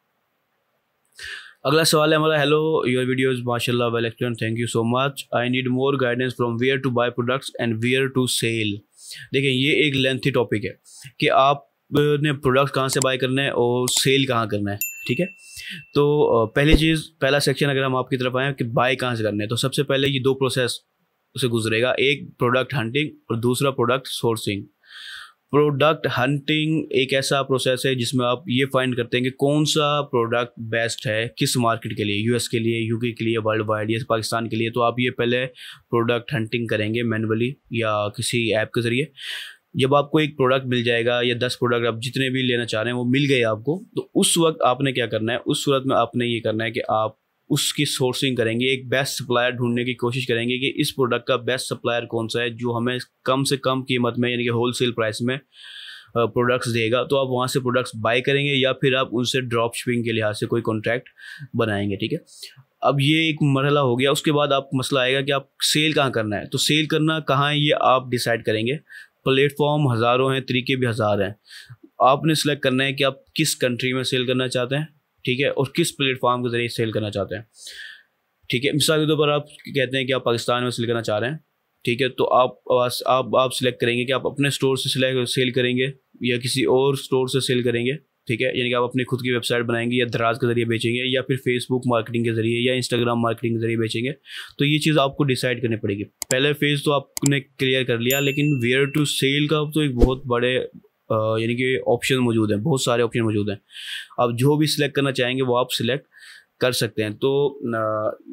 अगला सवाल है हमारा हेलो योर इज़ माशा well explain thank you so much I need more guidance from where to buy products and where to sell देखें ये एक लेंथी टॉपिक है कि आपने प्रोडक्ट्स प्रोडक्ट कहाँ से बाय करना है और सेल कहाँ करना है ठीक है तो पहली चीज़ पहला सेक्शन अगर हम आपकी तरफ आए कि बाय कहाँ से करना है तो सबसे पहले ये दो प्रोसेस उसे गुजरेगा एक प्रोडक्ट हंटिंग और दूसरा प्रोडक्ट सोर्सिंग प्रोडक्ट हंटिंग एक ऐसा प्रोसेस है जिसमें आप ये फाइंड करते हैं कि कौन सा प्रोडक्ट बेस्ट है किस मार्केट के लिए यूएस के लिए यूके के लिए वर्ल्ड वाइड या पाकिस्तान के लिए तो आप ये पहले प्रोडक्ट हंटिंग करेंगे मैनुअली या किसी ऐप के ज़रिए जब आपको एक प्रोडक्ट मिल जाएगा या दस प्रोडक्ट आप जितने भी लेना चाह रहे हैं वो मिल गए आपको तो उस वक्त आपने क्या करना है उस सूरत में आपने ये करना है कि आप उसकी सोर्सिंग करेंगे एक बेस्ट सप्लायर ढूंढने की कोशिश करेंगे कि इस प्रोडक्ट का बेस्ट सप्लायर कौन सा है जो हमें कम से कम कीमत में यानी कि होल सेल प्राइस में प्रोडक्ट्स देगा तो आप वहाँ से प्रोडक्ट्स बाय करेंगे या फिर आप उनसे ड्रॉप शिपिंग के लिहाज से कोई कॉन्ट्रैक्ट बनाएंगे ठीक है अब ये एक मरहला हो गया उसके बाद आप मसला आएगा कि आप सेल कहाँ करना है तो सेल करना कहाँ है ये आप डिसाइड करेंगे प्लेटफॉर्म हज़ारों हैं तरीके भी हज़ार हैं आपने सेलेक्ट करना है कि आप किस कंट्री में सेल करना चाहते हैं ठीक है और किस प्लेटफॉर्म के ज़रिए सेल करना चाहते हैं ठीक है मिसाल के तौर पर आप कहते हैं कि आप पाकिस्तान में सेल करना चाह रहे हैं ठीक है तो आप आप आप सिलेक्ट करेंगे कि आप अपने स्टोर से सेल करेंगे या किसी और स्टोर से सेल करेंगे ठीक है यानी कि आप अपनी खुद की वेबसाइट बनाएंगे या दराज के जरिए बेचेंगे या फिर फेसबुक मार्केटिंग के जरिए या इंस्टाग्राम मार्केटिंग के जरिए बेचेंगे तो ये चीज़ आपको डिसाइड करनी पड़ेगी पहले फेज तो आपने क्लियर कर लिया लेकिन वेयर टू सेल का तो एक बहुत बड़े यानी कि ऑप्शन मौजूद हैं बहुत सारे ऑप्शन मौजूद हैं आप जो भी सिलेक्ट करना चाहेंगे वो आप सिलेक्ट कर सकते हैं तो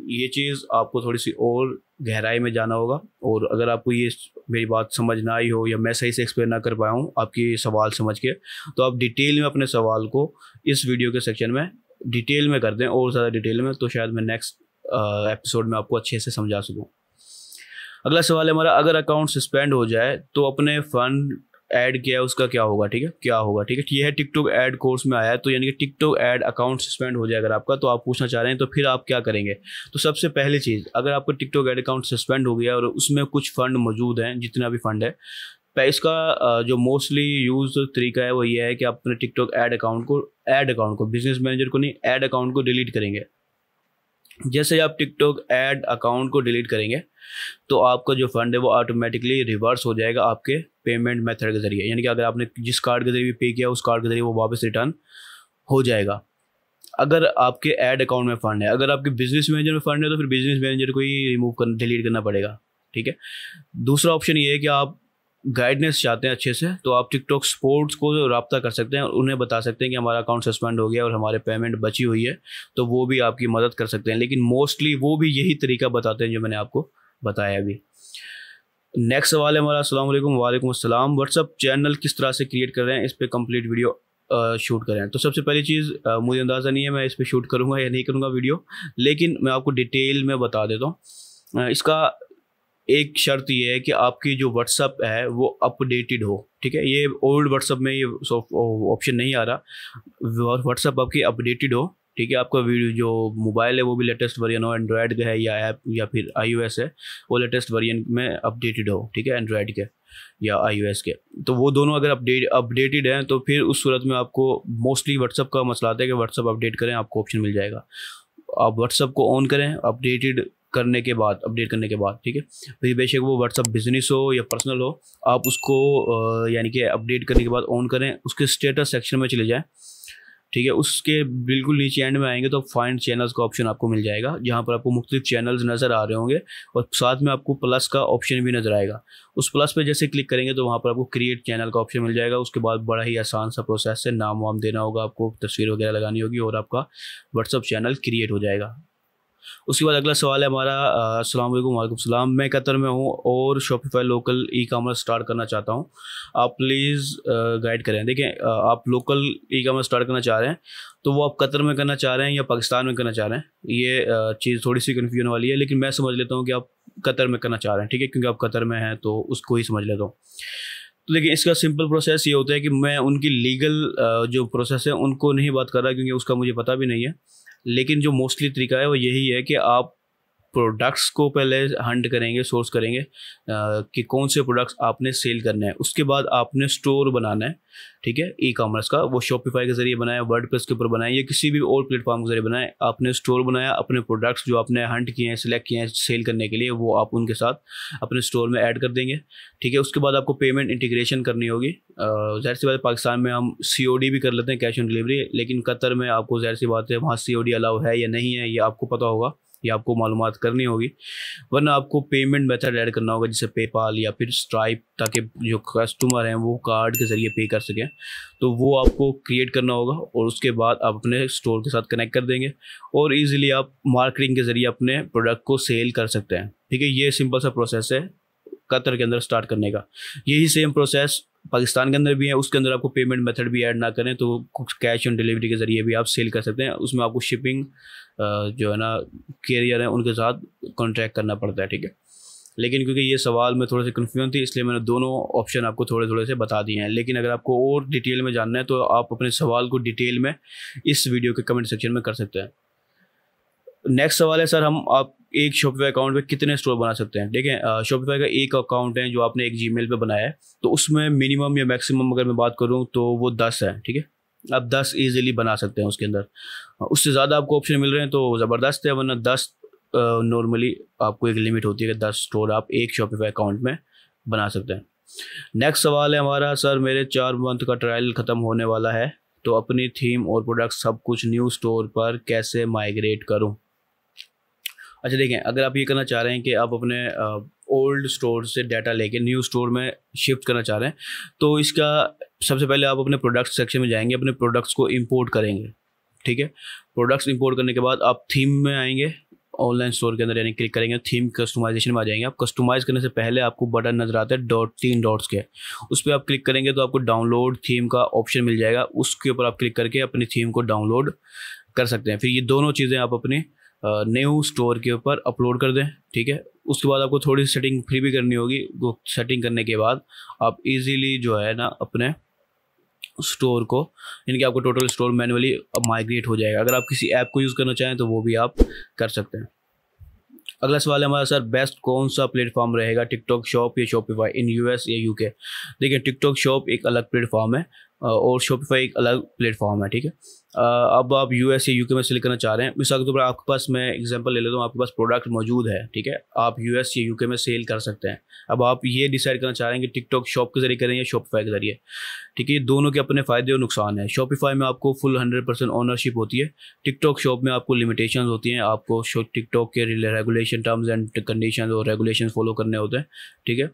ये चीज़ आपको थोड़ी सी और गहराई में जाना होगा और अगर आपको ये मेरी बात समझ ना आई हो या मैं सही से एक्सप्लेन ना कर पाया हूँ आपकी सवाल समझ के तो आप डिटेल में अपने सवाल को इस वीडियो के सेक्शन में डिटेल में कर दें और ज़्यादा डिटेल में तो शायद मैं नेक्स्ट एपिसोड में आपको अच्छे से समझा सकूँ अगला सवाल है हमारा अगर अकाउंट सस्पेंड हो जाए तो अपने फंड ऐड किया है उसका क्या होगा ठीक है क्या होगा ठीक है यह है टिकटॉक ऐड कोर्स में आया है तो यानी कि टिकटॉक ऐड अकाउंट सस्पेंड हो जाए अगर आपका तो आप पूछना चाह रहे हैं तो फिर आप क्या करेंगे तो सबसे पहली चीज़ अगर आपका टिकटॉक ऐड अकाउंट सस्पेंड हो गया और उसमें कुछ फंड मौजूद हैं जितना भी फंड है इसका जो मोस्टली यूज तरीका है वो ये है कि आप अपने टिकटॉक ऐड अकाउंट को ऐड अकाउंट को बिजनेस मैनेजर को नहीं ऐड अकाउंट को डिलीट करेंगे जैसे आप टिकटॉक ऐड अकाउंट को डिलीट करेंगे तो आपका जो फंड है वो ऑटोमेटिकली रिवर्स हो जाएगा आपके पेमेंट मेथड के ज़रिए यानी कि अगर आपने जिस कार्ड के ज़रिए पे किया उस कार्ड के ज़रिए वो वापस रिटर्न हो जाएगा अगर आपके एड अकाउंट में फ़ंड है अगर आपके बिजनेस मैनेजर में फ़ंड है तो फिर बिजनेस मैनेजर को ही रिमूव कर डिलीट करना पड़ेगा ठीक है दूसरा ऑप्शन ये है कि आप गाइडनेस चाहते हैं अच्छे से तो आप टिकटॉक स्पोर्ट्स को रबता कर सकते हैं और उन्हें बता सकते हैं कि हमारा अकाउंट सस्पेंड हो गया और हमारे पेमेंट बची हुई है तो वो भी आपकी मदद कर सकते हैं लेकिन मोस्टली वो भी यही तरीका बताते हैं जो मैंने आपको बताया अभी नेक्स्ट सवाल है हमारा असल वालेकुम असलम व्हाट्सअप चैनल किस तरह से क्रिएट कर रहे हैं इस पर कम्प्लीट वीडियो शूट करें तो सबसे पहली चीज़ मुझे अंदाज़ा नहीं है मैं इस पर शूट करूँगा या नहीं करूँगा वीडियो लेकिन मैं आपको डिटेल में बता देता हूँ इसका एक शर्त ये है कि आपकी जो व्हाट्सअप है वो अपडेटेड हो ठीक है ये ओल्ड व्हाट्सअप में ये ऑप्शन नहीं आ रहा व्हाट्सअप आपकी अपडेटेड हो ठीक है आपका वीडियो जो मोबाइल है वो भी लेटेस्ट वर्जन हो एंड्रॉयड का है या ऐप या फिर आई है वो लेटेस्ट वर्जन में अपडेटेड हो ठीक है एंड्रॉयड के या आई के तो वो दोनों अगर अपडेट अपडेटेड हैं तो फिर उस सूरत में आपको मोस्टली व्हाट्सअप का मसला आता है कि व्हाट्सअप अपडेट करें आपको ऑप्शन मिल जाएगा आप व्हाट्सअप को ऑन करें अपडेटेड करने के बाद अपडेट करने के बाद ठीक है फिर बेशक वो व्हाट्सअप बिजनेस हो या पर्सनल हो आप उसको यानी कि अपडेट करने के बाद ऑन करें उसके स्टेटस सेक्शन में चले जाएँ ठीक है उसके बिल्कुल नीचे एंड में आएंगे तो फाइंड चैनल्स का ऑप्शन आपको मिल जाएगा जहाँ पर आपको मुख्तलिफ चैनल्स नज़र आ रहे होंगे और साथ में आपको प्लस का ऑप्शन भी नज़र आएगा उस प्लस पर जैसे क्लिक करेंगे तो वहाँ पर आपको क्रिएट चैनल का ऑप्शन मिल जाएगा उसके बाद बड़ा ही आसान सा प्रोसेस है नाम वाम देना होगा आपको तस्वीर वगैरह लगानी होगी और आपका व्हाट्सअप चैनल क्रिएट हो जाएगा उसके बाद अगला सवाल है हमारा अस्सलाम वालेकुम वालेकुम सलाम मैं कतर में हूँ और Shopify local e commerce start करना चाहता हूँ आप प्लीज़ गाइड करें देखें आप लोकल ई कामर्स स्टार्ट करना चाह रहे हैं तो वो आप कतर में करना चाह रहे हैं या पाकिस्तान में करना चाह रहे हैं ये चीज़ थोड़ी सी कन्फ्यूजन वाली है लेकिन मैं समझ लेता हूँ कि आप कतर में करना चाह रहे हैं ठीक है क्योंकि आप कतर में हैं तो उसको ही समझ लेता हूँ तो लेकिन इसका सिंपल प्रोसेस ये होता है कि मैं उनकी लीगल जो प्रोसेस है उनको नहीं बात कर रहा क्योंकि उसका मुझे पता भी नहीं है लेकिन जो मोस्टली तरीका है वो यही है कि आप प्रोडक्ट्स को पहले हंट करेंगे सोर्स करेंगे कि कौन से प्रोडक्ट्स आपने सेल करने हैं उसके बाद आपने स्टोर बनाना है ठीक है ई कॉमर्स का वो शॉपिफाई के जरिए बनाया वर्ड प्लेस के ऊपर बनाया या किसी भी और प्लेटफॉर्म के जरिए बनाए आपने स्टोर बनाया अपने प्रोडक्ट्स जो आपने हंट किए हैं सेलेक्ट किए हैं सेल करने के लिए वो आप उनके साथ अपने स्टोर में ऐड कर देंगे ठीक है उसके बाद आपको पेमेंट इंटीग्रेशन करनी होगी ज़ाहिर सी बात पाकिस्तान में हम सी भी कर लेते हैं कैश ऑन डिलीवरी लेकिन कतर में आपको ज़ाहिर सी बात है वहाँ सी अलाउ है या नहीं है ये आपको पता होगा ये आपको मालूम करनी होगी वरना आपको पेमेंट मेथड ऐड करना होगा जैसे पेपाल या फिर स्ट्राइप ताकि जो कस्टमर हैं वो कार्ड के ज़रिए पे कर सकें तो वो आपको क्रिएट करना होगा और उसके बाद आप अपने स्टोर के साथ कनेक्ट कर देंगे और ईज़िली आप मार्केटिंग के ज़रिए अपने प्रोडक्ट को सेल कर सकते हैं ठीक है ये सिंपल सा प्रोसेस है कतर के अंदर स्टार्ट करने का यही सेम प्रोसेस पाकिस्तान के अंदर भी है उसके अंदर आपको पेमेंट मेथड भी ऐड ना करें तो कुछ कैश ऑन डिलीवरी के ज़रिए भी आप सेल कर सकते हैं उसमें आपको शिपिंग जो है ना कैरियर है उनके साथ कॉन्ट्रैक्ट करना पड़ता है ठीक है लेकिन क्योंकि ये सवाल में थोड़े से कन्फ्यूजन थी इसलिए मैंने दोनों ऑप्शन आपको थोड़े थोड़े से बता दिए हैं लेकिन अगर आपको और डिटेल में जानना है तो आप अपने सवाल को डिटेल में इस वीडियो के कमेंट सेक्शन में कर सकते हैं नेक्स्ट सवाल है सर हम आप एक शॉपिफाई अकाउंट पे कितने स्टोर बना सकते हैं ठीक है शॉपिफाई का एक अकाउंट है जो आपने एक जी पे बनाया है तो उसमें मिनिमम या मैक्सिमम अगर मैं बात करूँ तो वो दस है ठीक है आप दस ईजिली बना सकते हैं उसके अंदर उससे ज़्यादा आपको ऑप्शन मिल रहे हैं तो ज़बरदस्त है वरना दस नॉर्मली आपको एक लिमिट होती है कि दस स्टोर आप एक शॉपिफाई अकाउंट में बना सकते हैं नेक्स्ट सवाल है हमारा सर मेरे चार मंथ का ट्रायल ख़त्म होने वाला है तो अपनी थीम और प्रोडक्ट सब कुछ न्यू स्टोर पर कैसे माइग्रेट करूं अच्छा देखें अगर आप ये करना चाह रहे हैं कि आप अपने ओल्ड स्टोर से डाटा लेके न्यू स्टोर में शिफ्ट करना चाह रहे हैं तो इसका सबसे पहले आप अपने प्रोडक्ट सेक्शन में जाएंगे अपने प्रोडक्ट्स को इंपोर्ट करेंगे ठीक है प्रोडक्ट्स इंपोर्ट करने के बाद आप थीम में आएंगे ऑनलाइन स्टोर के अंदर यानी क्लिक करेंगे थीम कस्टमाइजेशन में आ जाएंगे आप कस्टमाइज़ करने से पहले आपको बटन नज़र आता है डॉट तीन डॉट्स के उस पर आप क्लिक करेंगे तो आपको डाउनलोड थीम का ऑप्शन मिल जाएगा उसके ऊपर आप क्लिक करके अपनी थीम को डाउनलोड कर सकते हैं फिर ये दोनों चीज़ें आप अपनी न्यू स्टोर के ऊपर अपलोड कर दें ठीक है उसके बाद आपको थोड़ी सी सेटिंग फ्री भी करनी होगी वो सेटिंग करने के बाद आप इजीली जो है ना अपने स्टोर को यानी कि आपको टोटल स्टोर मैनुअली माइग्रेट हो जाएगा अगर आप किसी ऐप को यूज़ करना चाहें तो वो भी आप कर सकते हैं अगला सवाल है हमारा सर बेस्ट कौन सा प्लेटफॉर्म रहेगा टिकटॉक शॉप या शॉपिफाई इन एस या के देखिए टिकटॉक शॉप एक अलग प्लेटफॉर्म है और शॉपिफाई एक अलग प्लेटफॉर्म है ठीक है अब आप यू एस या यू के में सेल करना चाह रहे हैं मिसाल के तौर पर आपके पास मैं एग्जांपल ले लेता हूँ आपके पास प्रोडक्ट मौजूद है ठीक है आप यू एस या यू के में सेल कर सकते हैं अब आप ये डिसाइड करना चाह रहे हैं कि टिकटॉक शॉप के जरिए करें या शॉपिफाई के जरिए ठीक है ये दोनों के अपने फ़ायदे और नुकसान हैं शॉपिफाई में आपको फुल हंड्रेड परसेंट ऑनरशिप होती है टिकटॉक शॉप में आपको लिमिटेशन होती हैं आपको टिकटॉक के रेगुलेशन टर्म्स एंड कंडीशन और रेगुलेशन फॉलो करने होते हैं ठीक है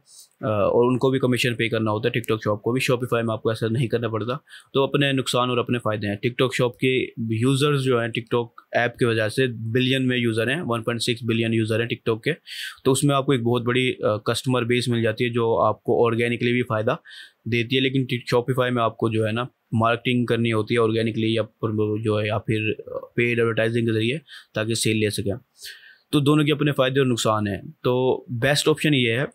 और उनको भी कमीशन पे करना होता है टिकटॉक शॉप को भी शॉपिफाई में आपको ऐसा नहीं करना पड़ता तो अपने नुकसान और अपने फ़ायदे हैं टिकटॉक शॉप शॉप के यूज़र्स जो हैं टिकटॉक ऐप की वजह से बिलियन में यूज़र हैं 1.6 बिलियन यूज़र हैं टिकटॉक के तो उसमें आपको एक बहुत बड़ी कस्टमर बेस मिल जाती है जो आपको ऑर्गेनिकली भी फ़ायदा देती है लेकिन शॉपिफाई में आपको जो है ना मार्केटिंग करनी होती है ऑर्गेनिकली या जो है या फिर पेड एडवर्टाइजिंग के ज़रिए ताकि सेल ले सकें तो दोनों के अपने फ़ायदे और नुकसान हैं तो बेस्ट ऑप्शन ये है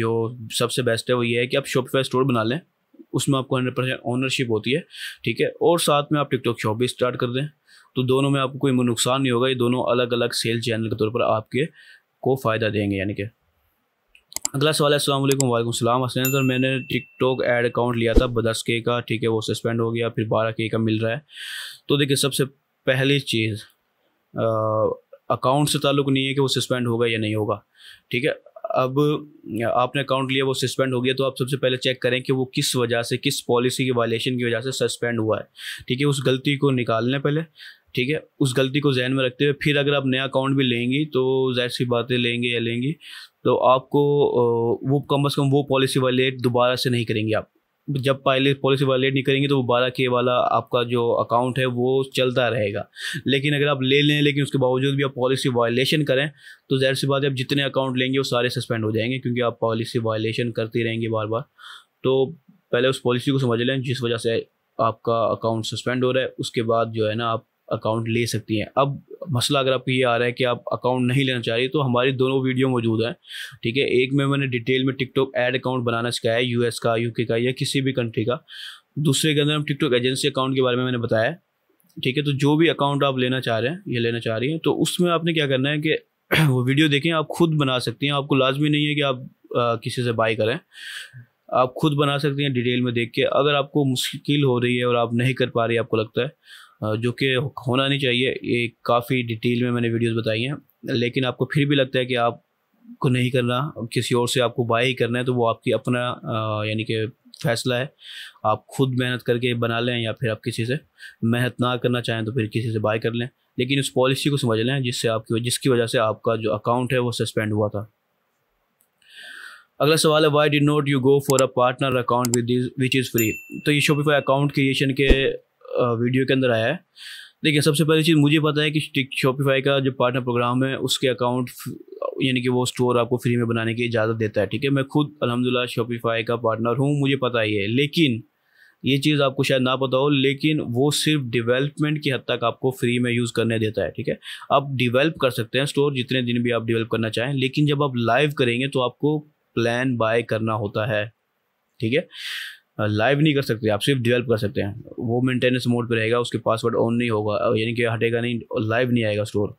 जो सबसे बेस्ट है वो ये है कि आप शॉपिफाई स्टोर बना लें उसमें आपको हंड्रेड परसेंट ऑनरशिप होती है ठीक है और साथ में आप टिकटॉक शॉप भी स्टार्ट कर दें तो दोनों में आपको कोई नुकसान नहीं होगा ये दोनों अलग अलग सेल चैनल के तौर पर आपके को फ़ायदा देंगे यानी कि अगला सवाल है अस्सलाम वालेकुम वालेकुम सलाम हसन सर मैंने टिकटॉक ऐड अकाउंट लिया था दस के का ठीक है वो सस्पेंड हो गया फिर बारह के का मिल रहा है तो देखिए सबसे पहली चीज़ अकाउंट से ताल्लुक नहीं है कि वो सस्पेंड होगा या नहीं होगा ठीक है अब आपने अकाउंट लिया वो सस्पेंड हो गया तो आप सबसे पहले चेक करें कि वो किस वजह से किस पॉलिसी की वायलेशन की वजह से सस्पेंड हुआ है ठीक है उस गलती को निकालने पहले ठीक है उस गलती को जहन में रखते हुए फिर अगर आप नया अकाउंट भी लेंगी तो जाहिर सी बातें लेंगे या लेंगी तो आपको वो कम अज़ कम वो पॉलिसी वायलेट दोबारा से नहीं करेंगे आप जब पायलट पॉलिसी वायलेट नहीं करेंगे तो वो बारह के वाला आपका जो अकाउंट है वो चलता रहेगा लेकिन अगर आप ले लें लेकिन उसके बावजूद भी आप पॉलिसी वायलेशन करें तो जहर सी बात है आप जितने अकाउंट लेंगे वो सारे सस्पेंड हो जाएंगे क्योंकि आप पॉलिसी वायलेशन करते रहेंगे बार बार तो पहले उस पॉलिसी को समझ लें जिस वजह से आपका अकाउंट सस्पेंड हो रहा है उसके बाद जो है ना आप अकाउंट ले सकती हैं अब मसला अगर आपको ये आ रहा है कि आप अकाउंट नहीं लेना चाह रही तो हमारी दोनों वीडियो मौजूद हैं ठीक है एक में मैंने डिटेल में टिकटॉक एड अकाउंट बनाना सिखाया है यूएस का यूके का या किसी भी कंट्री का दूसरे के अंदर हम टिकटॉक एजेंसी अकाउंट के बारे में मैंने बताया ठीक है तो जो भी अकाउंट आप लेना चाह रहे हैं या लेना चाह रही हैं तो उसमें आपने क्या करना है कि वो वीडियो देखें आप खुद बना सकती हैं आपको लाजमी नहीं है कि आप किसी से बाई करें आप खुद बना सकती हैं डिटेल में देख के अगर आपको मुश्किल हो रही है और आप नहीं कर पा रही आपको लगता है जो कि होना नहीं चाहिए ये काफ़ी डिटेल में मैंने वीडियोस बताई हैं लेकिन आपको फिर भी लगता है कि आप को नहीं करना किसी और से आपको बाय ही करना है तो वो आपकी अपना यानी कि फैसला है आप खुद मेहनत करके बना लें या फिर आप किसी से मेहनत ना करना चाहें तो फिर किसी से बाय कर लें लेकिन उस पॉलिसी को समझ लें जिससे आपकी जिसकी वजह से आपका जो अकाउंट है वो सस्पेंड हुआ था अगला सवाल है why did not you go for a partner account with which is free तो ये शोपिफाई अकाउंट क्रिएशन के वीडियो के अंदर आया है देखिए सबसे पहली चीज़ मुझे पता है कि शॉपिफाई का जो पार्टनर प्रोग्राम है उसके अकाउंट यानी कि वो स्टोर आपको फ्री में बनाने की इजाज़त देता है ठीक है मैं खुद अलहमदिल्ला शॉपिफाई का पार्टनर हूँ मुझे पता ही है लेकिन ये चीज़ आपको शायद ना पता हो लेकिन वो सिर्फ डेवलपमेंट की हद तक आपको फ्री में यूज़ करने देता है ठीक है आप डिवेल्प कर सकते हैं स्टोर जितने दिन भी आप डिवेल्प करना चाहें लेकिन जब आप लाइव करेंगे तो आपको प्लान बाय करना होता है ठीक है लाइव नहीं कर सकते आप सिर्फ डिवेल्प कर सकते हैं वो मेंटेनेंस मोड पे रहेगा उसके पासवर्ड ऑन नहीं होगा यानी कि हटेगा नहीं लाइव नहीं आएगा स्टोर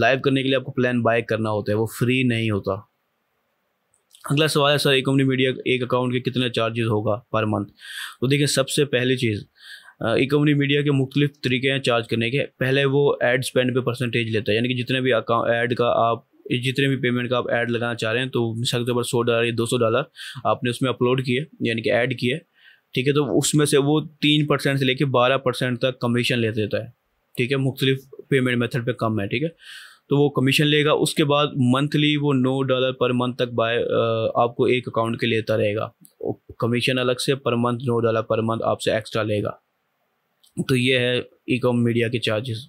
लाइव करने के लिए आपको प्लान बाय करना होता है वो फ्री नहीं होता अगला सवाल है सर एक कंपनी मीडिया एक अकाउंट के कितने चार्जेस होगा पर मंथ तो देखिए सबसे पहली चीज़ ई कंपनी मीडिया के मुख्तलिफ तरीके हैं चार्ज करने के पहले वो एड स्पेंड पे परसेंटेज लेता है यानी कि जितने भी अकाउंट ऐड का आप जितने भी पेमेंट का आप ऐड लगाना चाह रहे हैं तो मिसाल के तौर पर सौ डॉलर या दो सौ डॉलर आपने उसमें अपलोड किए यानी कि ऐड किए ठीक है तो उसमें से वो तीन परसेंट से लेके बारह परसेंट तक कमीशन ले देता है ठीक है मुख्तलिफ पेमेंट मेथड पे कम है ठीक है तो वो कमीशन लेगा उसके बाद मंथली वो नौ डॉलर पर मंथ तक बाय आपको एक अकाउंट के लेता रहेगा कमीशन अलग से पर मंथ नौ डॉलर पर मंथ आपसे एक्स्ट्रा लेगा तो ये है ई कॉम मीडिया के चार्जेस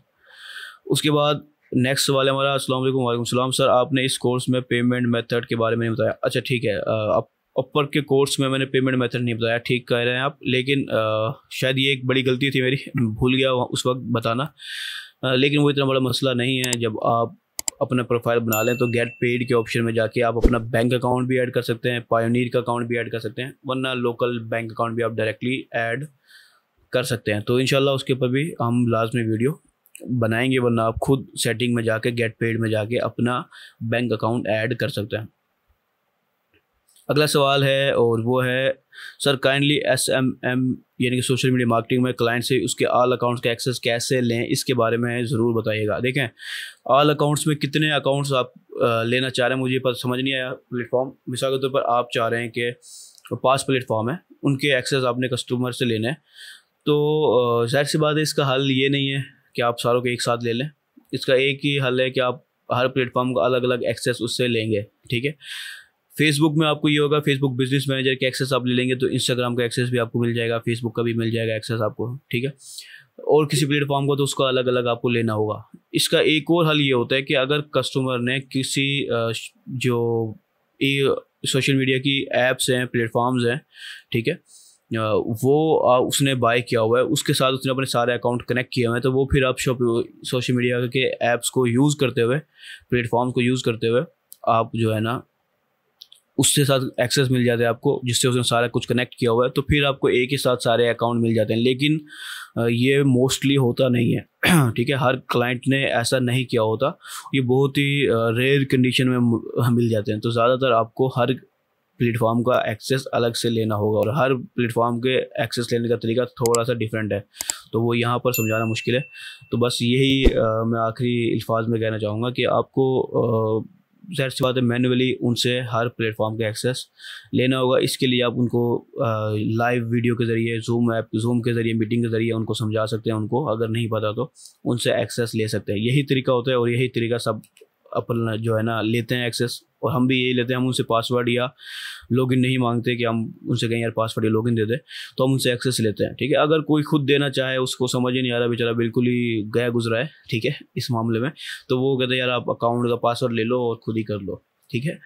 उसके बाद नेक्स्ट सवाल है हमारा अस्सलाम वालेकुम सर आपने इस कोर्स में पेमेंट मेथड के बारे में बताया अच्छा ठीक है अब ऊपर के कोर्स में मैंने पेमेंट मेथड नहीं बताया ठीक कह रहे हैं आप लेकिन आ, शायद ये एक बड़ी गलती थी मेरी भूल गया उस वक्त बताना आ, लेकिन वो इतना बड़ा मसला नहीं है जब आप अपना प्रोफाइल बना लें तो गेट पेड के ऑप्शन में जाके आप अपना बैंक अकाउंट भी ऐड कर सकते हैं पायोनीर का अकाउंट भी ऐड कर सकते हैं वरना लोकल बैंक अकाउंट भी आप डायरेक्टली ऐड कर सकते हैं तो इन उसके ऊपर भी हम लाजमी वीडियो बनाएंगे वरना आप खुद सेटिंग में जाके गेट पेड में जाके अपना बैंक अकाउंट ऐड कर सकते हैं अगला सवाल है और वो है sir kindly S M M यानी कि सोशल मीडिया मार्केटिंग में क्लाइंट से उसके आल अकाउंट्स का एक्सेस कैसे लें इसके बारे में ज़रूर बताइएगा देखें आल अकाउंट्स में कितने अकाउंट्स आप लेना चाह रहे हैं मुझे पता समझ नहीं आया प्लेटफॉर्म मिसाल के तौर पर आप चाह रहे हैं कि पाँच प्लेटफॉर्म है उनके एक्सेस आपने कस्टमर से लेने हैं तो जाहिर सी बात है इसका हल ये नहीं है कि आप सारों को एक साथ ले लें इसका एक ही हल है कि आप हर प्लेटफॉर्म का अलग अलग एक्सेस उससे लेंगे ठीक है फेसबुक में आपको ये होगा फेसबुक बिजनेस मैनेजर के एक्सेस आप ले लेंगे तो इंस्टाग्राम का एक्सेस भी आपको मिल जाएगा फेसबुक का भी मिल जाएगा एक्सेस आपको ठीक है और किसी प्लेटफॉर्म का तो उसका अलग अलग आपको लेना होगा इसका एक और हल ये होता है कि अगर कस्टमर ने किसी जो सोशल मीडिया की एप्स हैं प्लेटफॉर्म्स हैं ठीक है वो उसने बाय किया हुआ है उसके साथ उसने अपने सारे अकाउंट कनेक्ट किए हुए हैं तो वो फिर आप शॉप सोशल मीडिया के ऐप्स को यूज़ करते हुए प्लेटफॉर्म को यूज़ करते हुए आप जो है ना उसके साथ एक्सेस मिल जाते हैं आपको जिससे उसने सारा कुछ कनेक्ट किया हुआ है तो फिर आपको एक ही साथ सारे अकाउंट मिल जाते हैं लेकिन ये मोस्टली होता नहीं है ठीक है हर क्लाइंट ने ऐसा नहीं किया होता ये बहुत ही रेयर कंडीशन में मिल जाते हैं तो ज़्यादातर आपको हर प्लेटफॉर्म का एक्सेस अलग से लेना होगा और हर प्लेटफॉर्म के एक्सेस लेने का तरीका थोड़ा सा डिफरेंट है तो वो यहाँ पर समझाना मुश्किल है तो बस यही मैं आखिरी अल्फाज में कहना चाहूँगा कि आपको आ, जहर सी बात है मैनुअली उनसे हर प्लेटफॉर्म का एक्सेस लेना होगा इसके लिए आप उनको लाइव वीडियो के ज़रिए जूम ऐप जूम के ज़रिए मीटिंग के ज़रिए उनको समझा सकते हैं उनको अगर नहीं पता तो उनसे एक्सेस ले सकते हैं यही तरीका होता है और यही तरीका सब अपन जो है ना लेते हैं एक्सेस और हम भी यही लेते हैं हम उनसे पासवर्ड या लॉगिन नहीं मांगते कि हम उनसे कहें यार पासवर्ड या लॉगिन दे दें तो हम उनसे एक्सेस लेते हैं ठीक है अगर कोई खुद देना चाहे उसको समझ ही नहीं आ रहा बेचारा बिल्कुल ही गया गुजरा है ठीक है इस मामले में तो वो कहते हैं यार आप अकाउंट का पासवर्ड ले लो और खुद ही कर लो ठीक है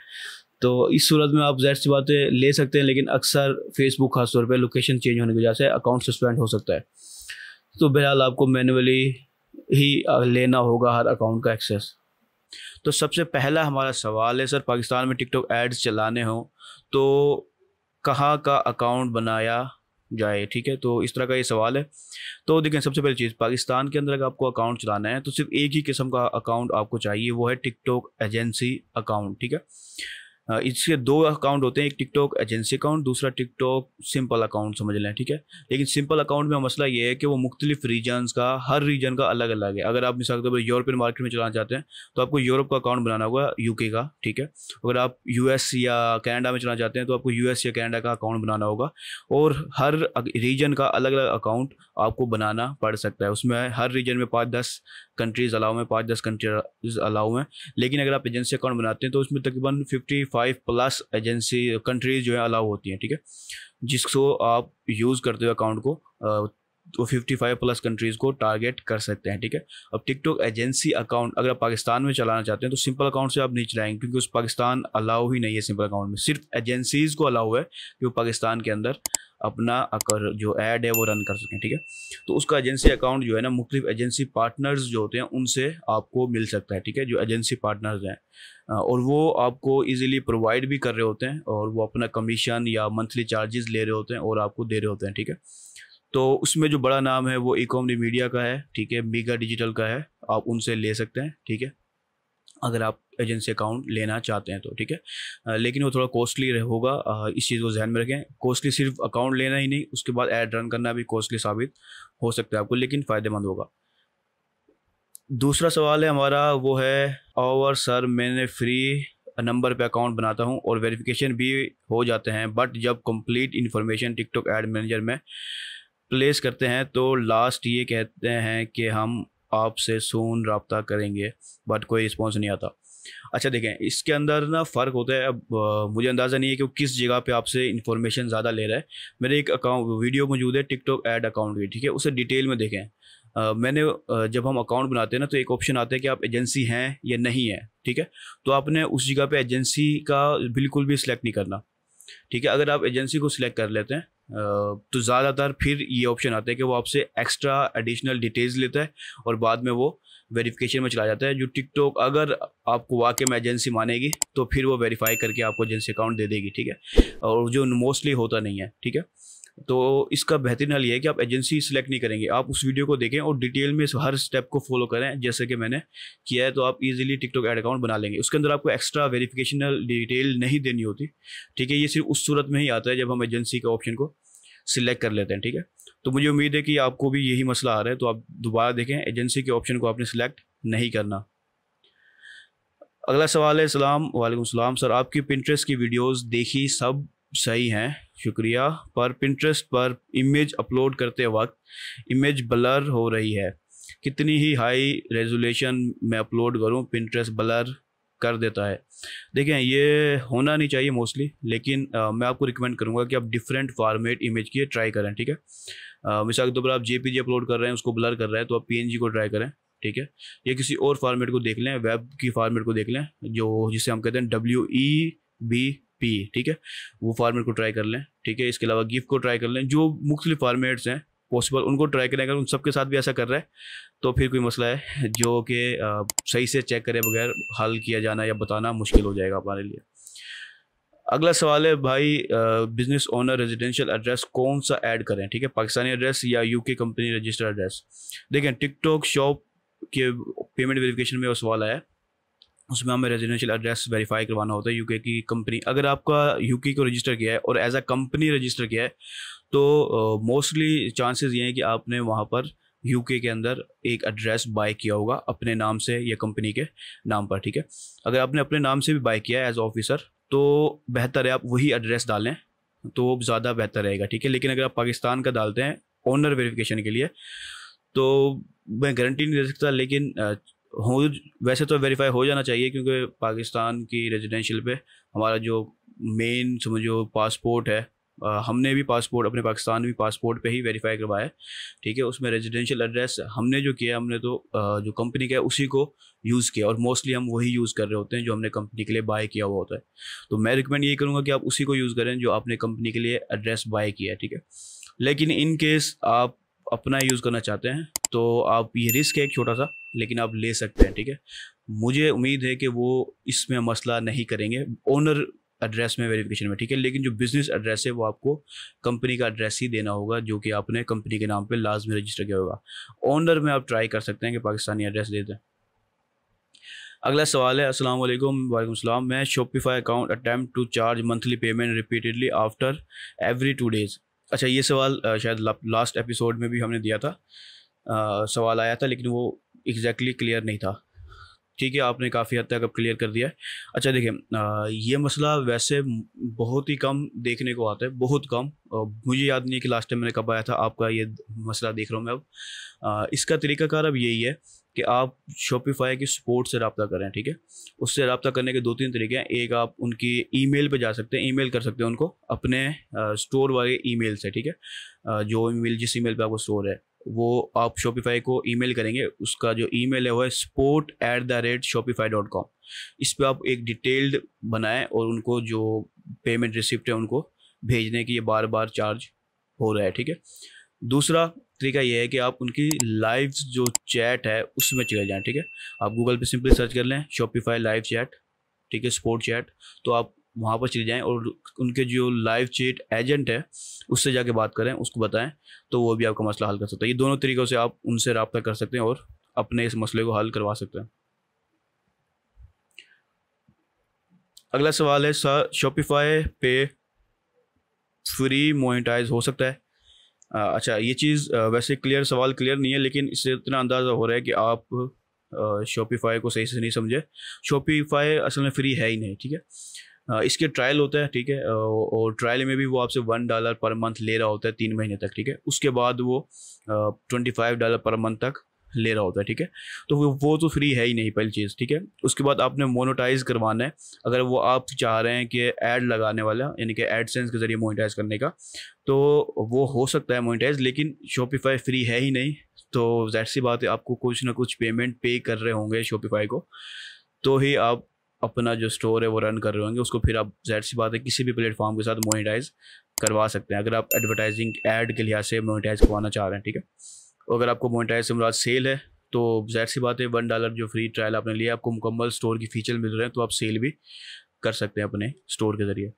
तो इस सूरत में आप जाहिर सी बातें ले सकते हैं लेकिन अक्सर फेसबुक खासतौर पर लोकेशन चेंज होने की वजह से अकाउंट सस्पेंड हो सकता है तो बहरहाल आपको मैनुअली ही लेना होगा हर अकाउंट का एक्सेस तो सबसे पहला हमारा सवाल है सर पाकिस्तान में टिकटॉक एड्स चलाने हों तो कहाँ का अकाउंट बनाया जाए ठीक है तो इस तरह का ये सवाल है तो देखें सबसे पहली चीज़ पाकिस्तान के अंदर अगर आपको अकाउंट चलाना है तो सिर्फ एक ही किस्म का अकाउंट आपको चाहिए वो है टिकटॉक एजेंसी अकाउंट ठीक है इसके दो अकाउंट होते हैं एक टिकटॉक एजेंसी अकाउंट दूसरा टिकटॉक सिंपल अकाउंट समझ लें ठीक है लेकिन सिंपल अकाउंट में मसला ये है कि वो मुख्तलिफ रीजन का हर रीजन का अलग अलग है अगर आप मिसाल के तौर यूरोपियन मार्केट में चलाना चाहते हैं तो आपको यूरोप का अकाउंट बनाना होगा यूके का ठीक है अगर आप यूएस या कैनेडा में चलाना चाहते हैं तो आपको यूएस या कैनेडा का अकाउंट बनाना होगा और हर रीजन का अलग अलग अकाउंट आपको बनाना पड़ सकता है उसमें हर रीजन में पाँच दस कंट्रीज़ अलाउ हैं पाँच दस कंट्रीज अलाउ हैं लेकिन अगर आप एजेंसी अकाउंट बनाते हैं तो उसमें तकरीबन fifty five plus agency countries जो है अलाउ होती हैं ठीक है जिसको आप यूज़ करते हो अकाउंट को वो 55 प्लस कंट्रीज़ को टारगेट कर सकते हैं ठीक है अब टिकटॉक एजेंसी अकाउंट अगर आप पाकिस्तान में चलाना चाहते हैं तो सिंपल अकाउंट से आप नहीं चलाएंगे क्योंकि उस पाकिस्तान अलाउ ही नहीं है सिंपल अकाउंट में सिर्फ एजेंसीज़ को अलाउ है कि वो पाकिस्तान के अंदर अपना अकर जो ऐड है वो रन कर सकें ठीक है तो उसका एजेंसी अकाउंट जो है ना मुख्तु एजेंसी पार्टनर्स जो होते हैं उनसे आपको मिल सकता है ठीक है जो एजेंसी पार्टनर्स हैं और वो आपको इजीली प्रोवाइड भी कर रहे होते हैं और वो अपना कमीशन या मंथली चार्जेस ले रहे होते हैं और आपको दे रहे होते हैं ठीक है तो उसमें जो बड़ा नाम है वो इकॉमनी मीडिया का है ठीक है मीगा डिजिटल का है आप उनसे ले सकते हैं ठीक है अगर आप एजेंसी अकाउंट लेना चाहते हैं तो ठीक है लेकिन वो थोड़ा कॉस्टली होगा इस चीज़ को ध्यान में रखें कॉस्टली सिर्फ अकाउंट लेना ही नहीं उसके बाद ऐड रन करना भी कॉस्टली साबित हो सकता है आपको लेकिन फ़ायदेमंद होगा दूसरा सवाल है हमारा वो है और सर मैंने फ्री नंबर पे अकाउंट बनाता हूँ और वेरिफिकेशन भी हो जाते हैं बट जब complete information TikTok ad manager में प्लेस करते हैं तो लास्ट ये कहते हैं कि हम आपसे सोन रबता करेंगे बट कोई रिस्पॉन्स नहीं आता अच्छा देखें इसके अंदर ना फ़र्क होता है अब मुझे अंदाज़ा नहीं है कि वो किस जगह पे आपसे इन्फॉर्मेशन ज़्यादा ले रहा है मेरे एक अकाउंट वीडियो मौजूद है टिकटॉक ऐड अकाउंट की ठीक है उसे डिटेल में देखें आ, मैंने जब हम अकाउंट बनाते हैं ना तो एक ऑप्शन आता है कि आप एजेंसी हैं या नहीं है ठीक है तो आपने उस जगह पर एजेंसी का बिल्कुल भी सिलेक्ट नहीं करना ठीक है अगर आप एजेंसी को सिलेक्ट कर लेते हैं तो ज़्यादातर फिर ये ऑप्शन आता है कि वो आपसे एक्स्ट्रा एडिशनल डिटेल्स लेता है और बाद में वो वेरिफिकेशन में चला जाता है जो टिकटॉक अगर आपको वाकई में एजेंसी मानेगी तो फिर वो वेरीफाई करके आपको एजेंसी अकाउंट दे देगी ठीक है और जो मोस्टली होता नहीं है ठीक है तो इसका बेहतरीन हल ये है कि आप एजेंसी सिलेक्ट नहीं करेंगे आप उस वीडियो को देखें और डिटेल में हर स्टेप को फॉलो करें जैसे कि मैंने किया है तो आप इजीली टिकटॉक ऐड अकाउंट बना लेंगे उसके अंदर आपको एक्स्ट्रा वेरिफिकेशनल डिटेल नहीं देनी होती ठीक है ये सिर्फ उस सूरत में ही आता है जब हम एजेंसी के ऑप्शन को सिलेक्ट कर लेते हैं ठीक है तो मुझे उम्मीद है कि आपको भी यही मसला आ रहा है तो आप दोबारा देखें एजेंसी के ऑप्शन को आपने सिलेक्ट नहीं करना अगला सवाल है सलाम वालेकुम सलाम सर आपकी पिंट्रेस की वीडियोस देखी सब सही हैं शुक्रिया पर पिंट्रस्ट पर इमेज अपलोड करते वक्त इमेज ब्लर हो रही है कितनी ही हाई रेजोल्यूशन में अपलोड करूं पिंट्रस्ट ब्लर कर देता है देखें ये होना नहीं चाहिए मोस्टली लेकिन आ, मैं आपको रिकमेंड करूंगा कि आप डिफरेंट फॉर्मेट इमेज की ट्राई करें ठीक है मिसाल के तौर पर आप जे अपलोड कर रहे हैं उसको ब्लर कर रहे हैं तो आप पी को ट्राई करें ठीक है या किसी और फॉर्मेट को देख लें वेब की फॉर्मेट को देख लें जो जिसे हम कहते हैं डब्ल्यू ई बी पी ठीक है वो फार्मेट को ट्राई कर लें ठीक है इसके अलावा गिफ्ट को ट्राई कर लें जो मुख्तलि फार्मेट्स हैं पॉसिबल उनको ट्राई करें अगर उन सबके साथ भी ऐसा कर रहा है तो फिर कोई मसला है जो कि सही से चेक करे बगैर हल किया जाना या बताना मुश्किल हो जाएगा हमारे लिए अगला सवाल है भाई बिजनेस ओनर रेजिडेंशियल एड्रेस कौन सा ऐड करें ठीक है पाकिस्तानी एड्रेस या यूके कंपनी रजिस्टर्ड एड्रेस देखें टिकटॉक शॉप के पेमेंट वेरिफिकेशन में वो सवाल आया उसमें हमें रेजिडेंशियल एड्रेस वेरीफाई करवाना होता है यूके की कंपनी अगर आपका यूके को रजिस्टर किया है और एज अ कंपनी रजिस्टर किया है तो मोस्टली uh, चांसेस ये हैं कि आपने वहाँ पर यूके के अंदर एक एड्रेस बाय किया होगा अपने नाम से या कंपनी के नाम पर ठीक है अगर आपने अपने नाम से भी बाय किया है एज ऑफिसर तो बेहतर है आप वही एड्रेस डालें तो ज़्यादा बेहतर रहेगा ठीक है लेकिन अगर आप पाकिस्तान का डालते हैं ओनर वेरिफिकेशन के लिए तो मैं गारंटी नहीं दे सकता लेकिन हो वैसे तो वेरीफाई हो जाना चाहिए क्योंकि पाकिस्तान की रेजिडेंशियल पे हमारा जो मेन समझो पासपोर्ट है आ, हमने भी पासपोर्ट अपने पाकिस्तान भी पासपोर्ट पे ही वेरीफाई करवाया ठीक है उसमें रेजिडेंशियल एड्रेस हमने जो किया हमने तो आ, जो कंपनी का है उसी को यूज़ किया और मोस्टली हम वही यूज़ कर रहे होते हैं जो हमने कंपनी के लिए बाय किया हुआ होता है तो मैं रिकमेंड ये करूँगा कि आप उसी को यूज़ करें जो आपने कंपनी के लिए एड्रेस बाय किया है ठीक है लेकिन इन केस आप अपना यूज़ करना चाहते हैं तो आप ये रिस्क है एक छोटा सा लेकिन आप ले सकते हैं ठीक है मुझे उम्मीद है कि वो इसमें मसला नहीं करेंगे ओनर एड्रेस में वेरिफिकेशन में ठीक है लेकिन जो बिज़नेस एड्रेस है वो आपको कंपनी का एड्रेस ही देना होगा जो कि आपने कंपनी के नाम पे लाजमी रजिस्टर किया होगा ओनर में आप ट्राई कर सकते हैं कि पाकिस्तानी एड्रेस दे दें अगला सवाल है असल वालेकुम मैं Shopify account attempt to charge monthly payment repeatedly after every two days अच्छा ये सवाल शायद लास्ट एपिसोड में भी हमने दिया था आ, सवाल आया था लेकिन वो एग्जैक्टली exactly क्लियर नहीं था ठीक है आपने काफ़ी हद तक अब क्लियर कर दिया है अच्छा देखिए ये मसला वैसे बहुत ही कम देखने को आता है बहुत कम मुझे याद नहीं है कि लास्ट टाइम मैंने कब आया था आपका ये मसला देख रहा हूँ मैं अब आ, इसका तरीकाकार अब यही है कि आप शॉपिफाई के सपोर्ट से रबता करें ठीक है उससे रबता करने के दो तीन तरीके हैं एक आप उनकी ईमेल पे जा सकते हैं ईमेल कर सकते हैं उनको अपने स्टोर वाले ईमेल से ठीक है जो ईमेल जिस ईमेल पे आपको स्टोर है वो आप शॉपिफाई को ईमेल करेंगे उसका जो ईमेल है वो है support at the rate Shopify dot com इस पर आप एक डिटेल्ड बनाएं और उनको जो पेमेंट रिसिप्ट है उनको भेजने की ये बार बार चार्ज हो रहा है ठीक है दूसरा तरीका ये है कि आप उनकी लाइव जो चैट है उसमें चले जाएँ ठीक है आप गूगल पे सिंपली सर्च कर लें शॉपिफाई लाइव चैट ठीक है स्पोर्ट चैट तो आप वहाँ पर चले जाएँ और उनके जो लाइव चैट एजेंट है उससे जाके बात करें उसको बताएं तो वो भी आपका मसला हल कर सकता है ये दोनों तरीक़ों से आप उनसे रबता कर सकते हैं और अपने इस मसले को हल करवा सकते हैं अगला सवाल है सर शॉपिफाई पे फ्री मोनेटाइज हो सकता है अच्छा ये चीज़ वैसे क्लियर सवाल क्लियर नहीं है लेकिन इससे इतना अंदाज़ा हो रहा है कि आप शॉपिफाई को सही से नहीं समझे शॉपिफाई असल में फ्री है ही नहीं ठीक है इसके ट्रायल होता है ठीक है और ट्रायल में भी वो आपसे वन डॉलर पर मंथ ले रहा होता है तीन महीने तक ठीक है उसके बाद वो twenty five dollar per month तक ले रहा होता है ठीक है तो वो तो फ्री है ही नहीं पहली चीज़ ठीक है उसके बाद आपने मोनोटाइज करवाना है अगर वो आप चाह रहे हैं कि ऐड लगाने वाला यानी कि एडसेंस के ज़रिए मोनिटाइज करने का तो वो हो सकता है मोनिटाइज लेकिन शॉपिफाई फ्री है ही नहीं तो जैट सी बात है आपको कुछ ना कुछ पेमेंट पे कर रहे होंगे शॉपिफाई को तो ही आप अपना जो स्टोर है वो रन कर रहे होंगे उसको फिर आप जैट सी बात है किसी भी प्लेटफॉर्म के साथ मोनिटाइज करवा सकते हैं अगर आप एडवर्टाइजिंग एड के लिहाज से मोनिटाइज करवाना चाह रहे हैं ठीक है तो अगर आपको मोनिटाइज से मुराद सेल है तो जैट सी बात है वन डॉलर जो फ्री ट्रायल आपने लिया आपको मुकम्मल स्टोर की फीचर मिल रहे हैं तो आप सेल भी कर सकते हैं अपने स्टोर के ज़रिए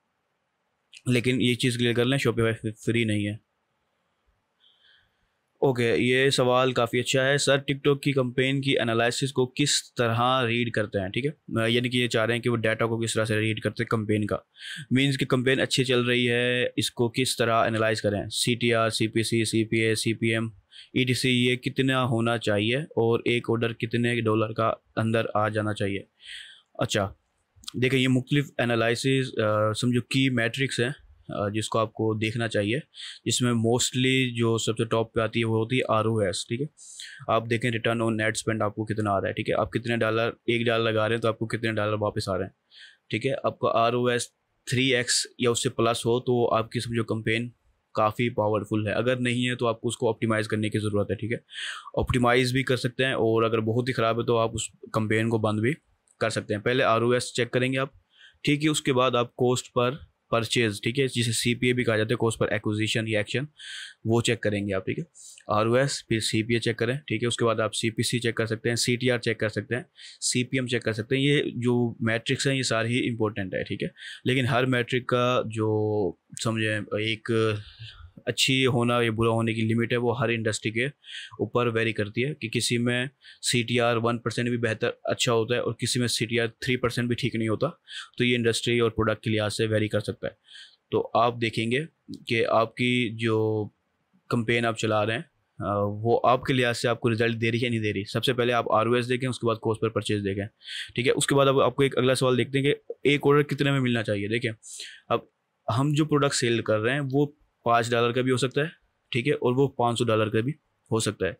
लेकिन ये चीज़ क्लियर कर लें शॉपिफाई फ्री नहीं है ओके okay, ये सवाल काफ़ी अच्छा है सर टिकटॉक की कंपेन की एनालिसिस को किस तरह रीड करते हैं ठीक है यानी कि ये चाह रहे हैं कि वो डाटा को किस तरह से रीड करते हैं कंपेन का मींस कि कंपेन अच्छी चल रही है इसको किस तरह एनालाइज करें C T R C P C C P A C P M E T C ये कितना होना चाहिए और एक ऑर्डर कितने डॉलर का अंदर आ जाना चाहिए अच्छा देखिए ये मुख्तलिफ एनालिस समझो की मैट्रिक्स हैं जिसको आपको देखना चाहिए जिसमें मोस्टली जो सबसे टॉप पे आती है वो होती है आर ओ एस ठीक है आप देखें रिटर्न ऑन नेट स्पेंड आपको कितना आ रहा है ठीक है आप कितने डॉलर एक डॉलर लगा रहे हैं तो आपको कितने डॉलर वापस आ रहे हैं ठीक है आपका R O S three X या उससे प्लस हो तो आपकी समझो कंपेन काफ़ी पावरफुल है अगर नहीं है तो आपको उसको ऑप्टिमाइज़ करने की ज़रूरत है ठीक है ऑप्टिमाइज़ भी कर सकते हैं और अगर बहुत ही ख़राब है तो आप उस कंपेन को बंद भी कर सकते हैं पहले आर चेक करेंगे आप ठीक है उसके बाद आप कोस्ट पर परचेज ठीक है जिसे सी पी ए भी कहा जाता है कोस्ट पर एक्विजिशन या एक्शन वो चेक करेंगे आप ठीक है आर फिर सी पी ए चेक करें ठीक है उसके बाद आप सी पी सी चेक कर सकते हैं सी टी आर चेक कर सकते हैं सी पी एम चेक कर सकते हैं ये जो मैट्रिक्स हैं ये सारे ही इंपॉर्टेंट है ठीक है लेकिन हर मैट्रिक का जो समझें एक अच्छी होना या बुरा होने की लिमिट है वो हर इंडस्ट्री के ऊपर वेरी करती है कि किसी में C T R one percent भी बेहतर अच्छा होता है और किसी में C T R three percent भी ठीक नहीं होता तो ये इंडस्ट्री और प्रोडक्ट के लिहाज से वेरी कर सकता है तो आप देखेंगे कि आपकी जो कंपेन आप चला रहे हैं वो आपके लिहाज से आपको रिजल्ट दे रही है नहीं दे रही सबसे पहले आप आर देखें उसके बाद कोर्स पर परचेज देखें ठीक है उसके बाद अब आपको एक अगला सवाल देखते हैं कि एक ऑर्डर कितने में मिलना चाहिए देखें अब हम जो प्रोडक्ट सेल कर रहे हैं वो पाँच डॉलर का भी हो सकता है ठीक है और वो पाँच सौ डॉलर का भी हो सकता है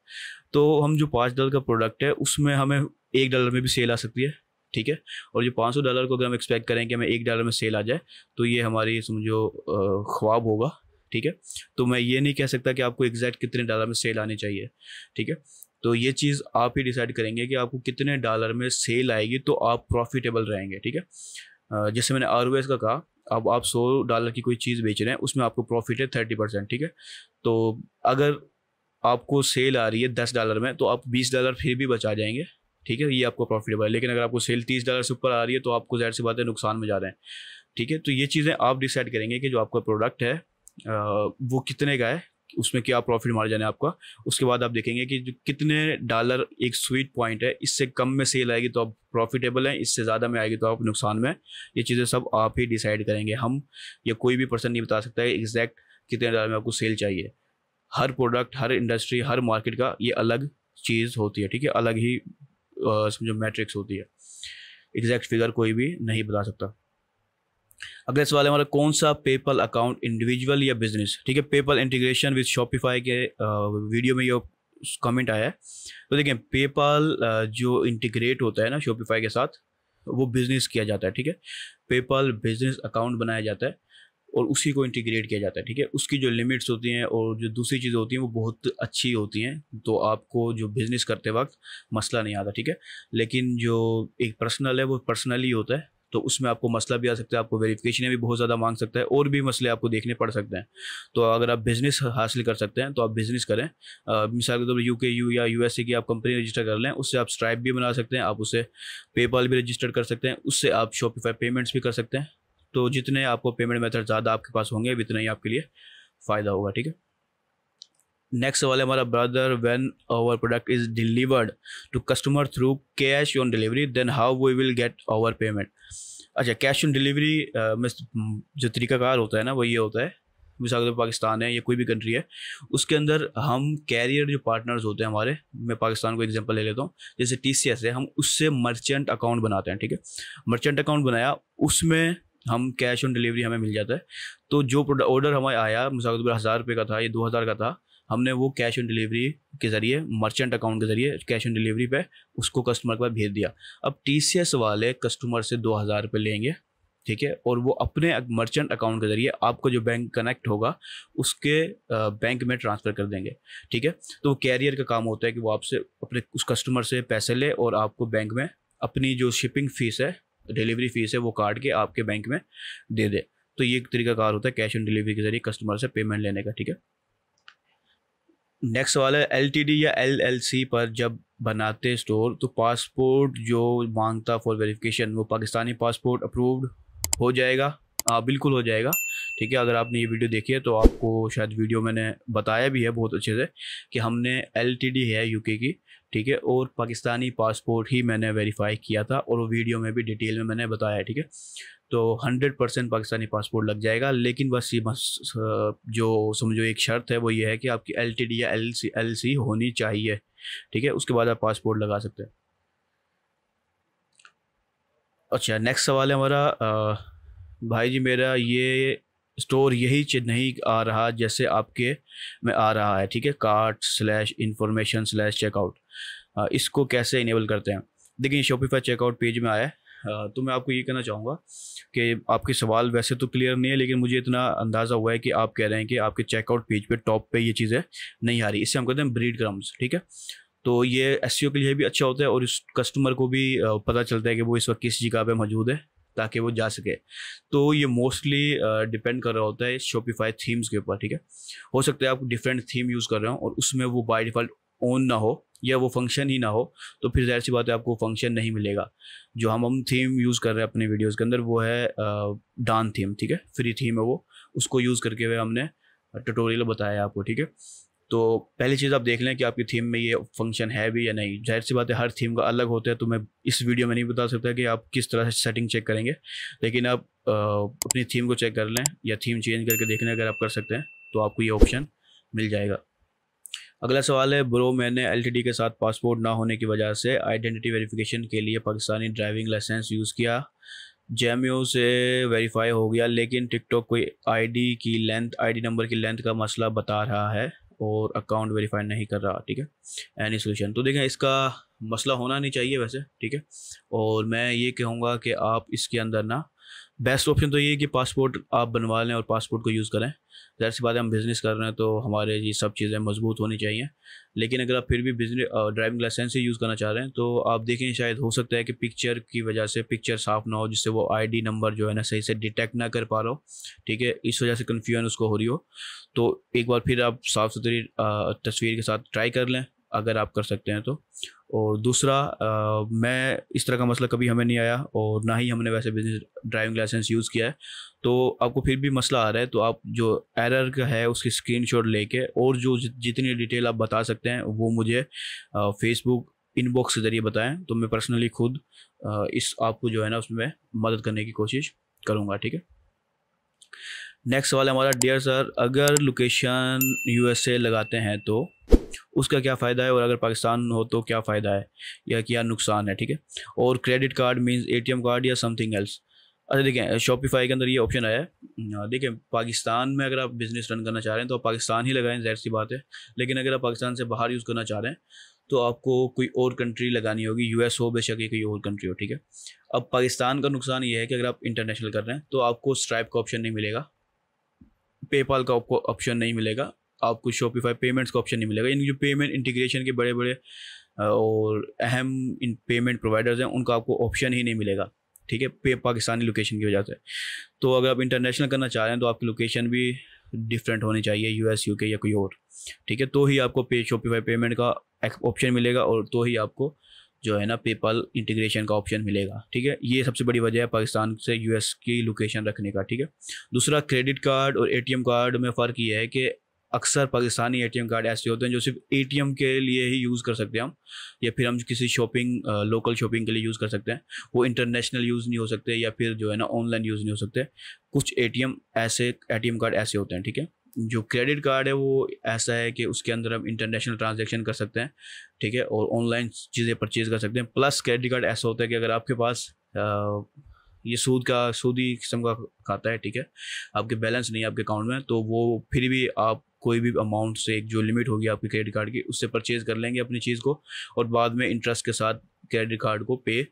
तो हम जो पाँच डॉलर का प्रोडक्ट है उसमें हमें एक डॉलर में भी सेल आ सकती है ठीक है और जो पाँच सौ डॉलर को अगर हम एक्सपेक्ट करें कि हमें एक डॉलर में सेल आ जाए तो ये हमारी समझो ख्वाब होगा ठीक है तो मैं ये नहीं कह सकता कि आपको एग्जैक्ट कितने डॉलर में सेल आनी चाहिए ठीक है तो ये चीज़ आप ही डिसाइड करेंगे कि आपको कितने डॉलर में सेल आएगी तो आप प्रॉफिटेबल रहेंगे ठीक है जैसे मैंने आर का कहा अब आप सौ डॉलर की कोई चीज़ बेच रहे हैं उसमें आपको प्रॉफिट है थर्टी परसेंट ठीक है तो अगर आपको सेल आ रही है दस डॉलर में तो आप बीस डॉलर फिर भी बचा जाएंगे ठीक है ये आपको प्रॉफिटेबल है लेकिन अगर आपको सेल तीस डॉलर से ऊपर आ रही है तो आपको जाहिर सी बात है नुकसान में जा रहे हैं ठीक है तो ये चीज़ें आप डिसाइड करेंगे कि जो आपका प्रोडक्ट है वो कितने का है उसमें क्या प्रॉफिट मार्जन है आपका उसके बाद आप देखेंगे कि कितने डॉलर एक स्वीट पॉइंट है इससे कम में सेल आएगी तो आप प्रॉफिटेबल हैं इससे ज़्यादा में आएगी तो आप नुकसान में ये चीज़ें सब आप ही डिसाइड करेंगे हम या कोई भी पर्सन नहीं बता सकता है एग्जैक्ट कितने डॉलर में आपको सेल चाहिए हर प्रोडक्ट हर इंडस्ट्री हर मार्केट का ये अलग चीज़ होती है ठीक है अलग ही समझो मैट्रिक्स होती है एग्जैक्ट फिगर कोई भी नहीं बता सकता अगले सवाल है हमारा कौन सा पेपल अकाउंट इंडिविजुअल या बिजनेस ठीक है पेपल इंटीग्रेशन विद शॉपिफाई के वीडियो में ये कमेंट आया है तो देखें पेपाल जो इंटीग्रेट होता है ना शॉपिफाई के साथ वो बिज़नेस किया जाता है ठीक है पेपाल बिज़नेस अकाउंट बनाया जाता है और उसी को इंटीग्रेट किया जाता है ठीक है उसकी जो लिमिट्स होती हैं और जो दूसरी चीज़ें होती हैं वो बहुत अच्छी होती हैं तो आपको जो बिज़नेस करते वक्त मसला नहीं आता ठीक है लेकिन जो एक पर्सनल है वो पर्सनली होता है तो उसमें आपको मसला भी आ सकता है आपको वेरीफिकेशन भी बहुत ज़्यादा मांग सकता है और भी मसले आपको देखने पड़ सकते हैं तो अगर आप बिज़नेस हासिल कर सकते हैं तो आप बिज़नेस करें मिसाल के तौर पर यू के यू या यू की आप कंपनी रजिस्टर कर लें उससे आप स्ट्राइप भी बना सकते हैं आप उसे पेपाल भी रजिस्टर कर सकते हैं उससे आप शॉपिफाई पेमेंट्स भी कर सकते हैं तो जितने आपको पेमेंट मेथड ज़्यादा आपके पास होंगे उतना ही आपके लिए फ़ायदा होगा ठीक है नेक्स्ट सवाल है हमारा brother when our product is delivered to customer through cash on delivery then how we will get our payment अच्छा कैश ऑन डिलीवरी में जो तरीकाकार होता है ना वो ये होता है मिसाल तो पाकिस्तान है या कोई भी कंट्री है उसके अंदर हम कैरियर जो पार्टनर्स होते हैं हमारे मैं पाकिस्तान को एग्जांपल ले लेता हूँ जैसे टी है हम उससे मर्चेंट अकाउंट बनाते हैं ठीक है मर्चेंट अकाउंट बनाया उसमें हम कैश ऑन डिलीवरी हमें मिल जाता है तो जो ऑर्डर हमारे आया मिसाल के तौर हज़ार रुपये का था या दो हज़ार का था हमने वो कैश ऑन डिलीवरी के ज़रिए मर्चेंट अकाउंट के ज़रिए कैश ऑन डिलीवरी पे उसको कस्टमर के पास भेज दिया अब टी वाले कस्टमर से दो हज़ार रुपये लेंगे ठीक है और वो अपने मर्चेंट अकाउंट के ज़रिए आपको जो बैंक कनेक्ट होगा उसके बैंक में ट्रांसफ़र कर देंगे ठीक है तो वो कैरियर का काम होता है कि वो आपसे अपने उस कस्टमर से पैसे ले और आपको बैंक में अपनी जो शिपिंग फ़ीस है डिलीवरी फ़ीस है वो काट के आपके बैंक में दे दे तो ये एक कार होता है कैश ऑन डिलीवरी के ज़रिए कस्टमर से पेमेंट लेने का ठीक है नेक्स्ट सवाल है एल या एल पर जब बनाते स्टोर तो पासपोर्ट जो मांगता फॉर वेरिफिकेशन वो पाकिस्तानी पासपोर्ट अप्रूव्ड हो जाएगा हाँ बिल्कुल हो जाएगा ठीक है अगर आपने ये वीडियो देखी है तो आपको शायद वीडियो मैंने बताया भी है बहुत अच्छे से कि हमने एल है यूके की ठीक है और पाकिस्तानी पासपोर्ट ही मैंने वेरीफाई किया था और वो वीडियो में भी डिटेल में मैंने बताया है ठीक है तो 100 परसेंट पाकिस्तानी पासपोर्ट लग जाएगा लेकिन बस ये बस जो समझो एक शर्त है वो ये है कि आपकी एल या एल सी होनी चाहिए ठीक है उसके बाद आप पासपोर्ट लगा सकते हैं अच्छा नेक्स्ट सवाल है हमारा भाई जी मेरा ये स्टोर यही चीज नहीं आ रहा जैसे आपके में आ रहा है ठीक है card slash information slash checkout इसको कैसे इनेबल करते हैं देखिए शॉपिफाई चेकआउट पेज में आया है तो मैं आपको ये कहना चाहूँगा कि आपके सवाल वैसे तो क्लियर नहीं है लेकिन मुझे इतना अंदाज़ा हुआ है कि आप कह रहे हैं कि आपके चेकआउट पेज पे टॉप पे ये चीज़ें नहीं आ रही इससे हम कहते हैं ब्रीड क्रम्स ठीक है तो ये एस e के लिए भी अच्छा होता है और इस कस्टमर को भी पता चलता है कि वो इस वक्त किस जगह पर मौजूद है ताकि वो जा सके तो ये मोस्टली डिपेंड कर रहा होता है शॉपिफाई थीम्स के ऊपर ठीक है हो सकता है आप डिफरेंट थीम यूज़ कर रहे हो और उसमें वो बाई डिफ़ॉल्ट ओन ना हो या वो फंक्शन ही ना हो तो फिर जाहिर सी बात है आपको फंक्शन नहीं मिलेगा जो हम हम थीम यूज़ कर रहे हैं अपने वीडियोज़ के अंदर वो है डान थीम ठीक है फ्री थीम है वो उसको यूज़ करके हुए हमने ट्यूटोरियल बताया आपको ठीक है तो पहली चीज़ आप देख लें कि आपकी थीम में ये फंक्शन है भी या नहीं जाहिर सी बात है हर थीम का अलग होता है तो मैं इस वीडियो में नहीं बता सकता कि आप किस तरह से सेटिंग चेक करेंगे लेकिन आप अपनी थीम को चेक कर लें या थीम चेंज करके देख लें अगर आप कर सकते हैं तो आपको ये ऑप्शन मिल जाएगा अगला सवाल है ब्रो मैंने एल के साथ पासपोर्ट ना होने की वजह से आइडेंटिटी वेरिफिकेशन के लिए पाकिस्तानी ड्राइविंग लाइसेंस यूज़ किया जेम से वेरीफाई हो गया लेकिन टिकटॉक कोई आईडी की लेंथ आईडी नंबर की लेंथ का मसला बता रहा है और अकाउंट वेरीफाई नहीं कर रहा ठीक है एनी सोल्यूशन तो देखें इसका मसला होना नहीं चाहिए वैसे ठीक है और मैं ये कहूँगा कि आप इसके अंदर ना बेस्ट ऑप्शन तो ये है कि पासपोर्ट आप बनवा लें और पासपोर्ट को यूज़ करें जाहिर सी बात है हम बिज़नेस कर रहे हैं तो हमारे ये सब चीज़ें मजबूत होनी चाहिए लेकिन अगर आप फिर भी बिजनेस ड्राइविंग लाइसेंस ही यूज़ करना चाह रहे हैं तो आप देखें शायद हो सकता है कि पिक्चर की वजह से पिक्चर साफ ना हो जिससे वो आईडी नंबर जो है ना सही से डिटेक्ट ना कर पा रहा हो ठीक है इस वजह से कन्फ्यूजन उसको हो रही हो तो एक बार फिर आप साफ़ सुथरी तस्वीर के साथ ट्राई कर लें अगर आप कर सकते हैं तो और दूसरा आ, मैं इस तरह का मसला कभी हमें नहीं आया और ना ही हमने वैसे बिजनेस ड्राइविंग लाइसेंस यूज़ किया है तो आपको फिर भी मसला आ रहा है तो आप जो एरर का है उसकी स्क्रीन शॉट लेके और जो जितनी डिटेल आप बता सकते हैं वो मुझे फेसबुक इनबॉक्स के ज़रिए बताएं तो मैं पर्सनली खुद आ, इस आपको जो है ना उसमें मदद करने की कोशिश करूँगा ठीक है नेक्स्ट सवाल है हमारा डियर सर अगर लोकेशन यूएसए लगाते हैं तो उसका क्या फ़ायदा है और अगर पाकिस्तान हो तो क्या फ़ायदा है या क्या नुकसान है ठीक है और credit card means A card या समथिंग एल्स अच्छा देखें शॉपिफाई के अंदर ये ऑप्शन आया है हाँ, देखें पाकिस्तान में अगर आप बिज़नेस रन करना चाह रहे हैं तो आप पाकिस्तान ही लगाएं जहर सी बात है लेकिन अगर आप पाकिस्तान से बाहर यूज़ करना चाह रहे हैं तो आपको कोई और कंट्री लगानी होगी यूएस हो बेशक ये कोई और कंट्री हो ठीक है अब पाकिस्तान का नुकसान ये है कि अगर आप इंटरनेशनल कर रहे हैं तो आपको स्ट्राइप का ऑप्शन नहीं मिलेगा पेपाल का आपको ऑप्शन नहीं मिलेगा आपको शॉपिफाई पेमेंट्स का ऑप्शन नहीं मिलेगा यानी जो पेमेंट इंटीग्रेशन के बड़े बड़े और अहम इन पेमेंट प्रोवाइडर्स हैं उनका आपको ऑप्शन ही नहीं मिलेगा ठीक है पे पाकिस्तानी लोकेशन की वजह से तो अगर आप इंटरनेशनल करना चाह रहे हैं तो आपकी लोकेशन भी डिफरेंट होनी चाहिए यू के या कोई और ठीक है तो ही आपको पे शॉपिफाई पेमेंट का ऑप्शन मिलेगा और तो ही आपको जो है ना पेपाल इंटीग्रेशन का ऑप्शन मिलेगा ठीक है ये सबसे बड़ी वजह है पाकिस्तान से यूएस की लोकेशन रखने का ठीक है दूसरा क्रेडिट कार्ड और एटीएम कार्ड में फ़र्क ये है कि अक्सर पाकिस्तानी एटीएम कार्ड ऐसे होते हैं जो सिर्फ एटीएम के लिए ही यूज़ कर सकते हैं हम या फिर हम किसी शॉपिंग लोकल शॉपिंग के लिए यूज़ कर सकते हैं वो इंटरनेशनल यूज़ नहीं हो सकते या फिर जो है ना ऑनलाइन यूज़ नहीं हो सकते कुछ एम ऐसे एम कार्ड ऐसे होते हैं ठीक है जो क्रेडिट कार्ड है वो ऐसा है कि उसके अंदर हम इंटरनेशनल ट्रांजेक्शन कर सकते हैं ठीक है और ऑनलाइन चीज़ें परचेज़ कर सकते हैं प्लस क्रेडिट कार्ड ऐसा होता है कि अगर आपके पास आ, ये सूद का सूदी किस्म का खाता है ठीक है आपके बैलेंस नहीं है आपके अकाउंट में तो वो फिर भी आप कोई भी अमाउंट से एक जो लिमिट होगी आपके क्रेडिट कार्ड की उससे परचेज़ कर लेंगे अपनी चीज़ को और बाद में इंटरेस्ट के साथ क्रेडिट कार्ड को पे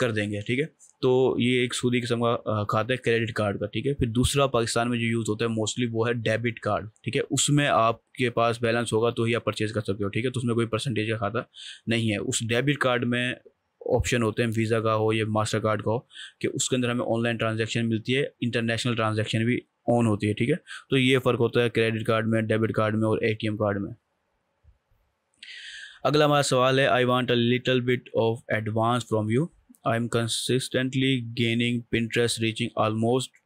कर देंगे ठीक है तो ये एक सूदी किस्म का खाता है क्रेडिट कार्ड का ठीक है फिर दूसरा पाकिस्तान में जो यूज़ होता है मोस्टली वो है डेबिट कार्ड ठीक है उसमें आपके पास बैलेंस होगा तो ही आप परचेज़ कर सकते हो ठीक है तो उसमें कोई परसेंटेज का खाता नहीं है उस डेबिट कार्ड में ऑप्शन होते हैं वीज़ा का हो या मास्टर कार्ड का हो कि उसके अंदर हमें ऑनलाइन ट्रांजेक्शन मिलती है इंटरनेशनल ट्रांजेक्शन भी ऑन होती है ठीक है तो ये फ़र्क होता है क्रेडिट कार्ड में डेबिट कार्ड में और ए कार्ड में अगला हमारा सवाल है I want a little bit of advance from you I am consistently gaining Pinterest reaching almost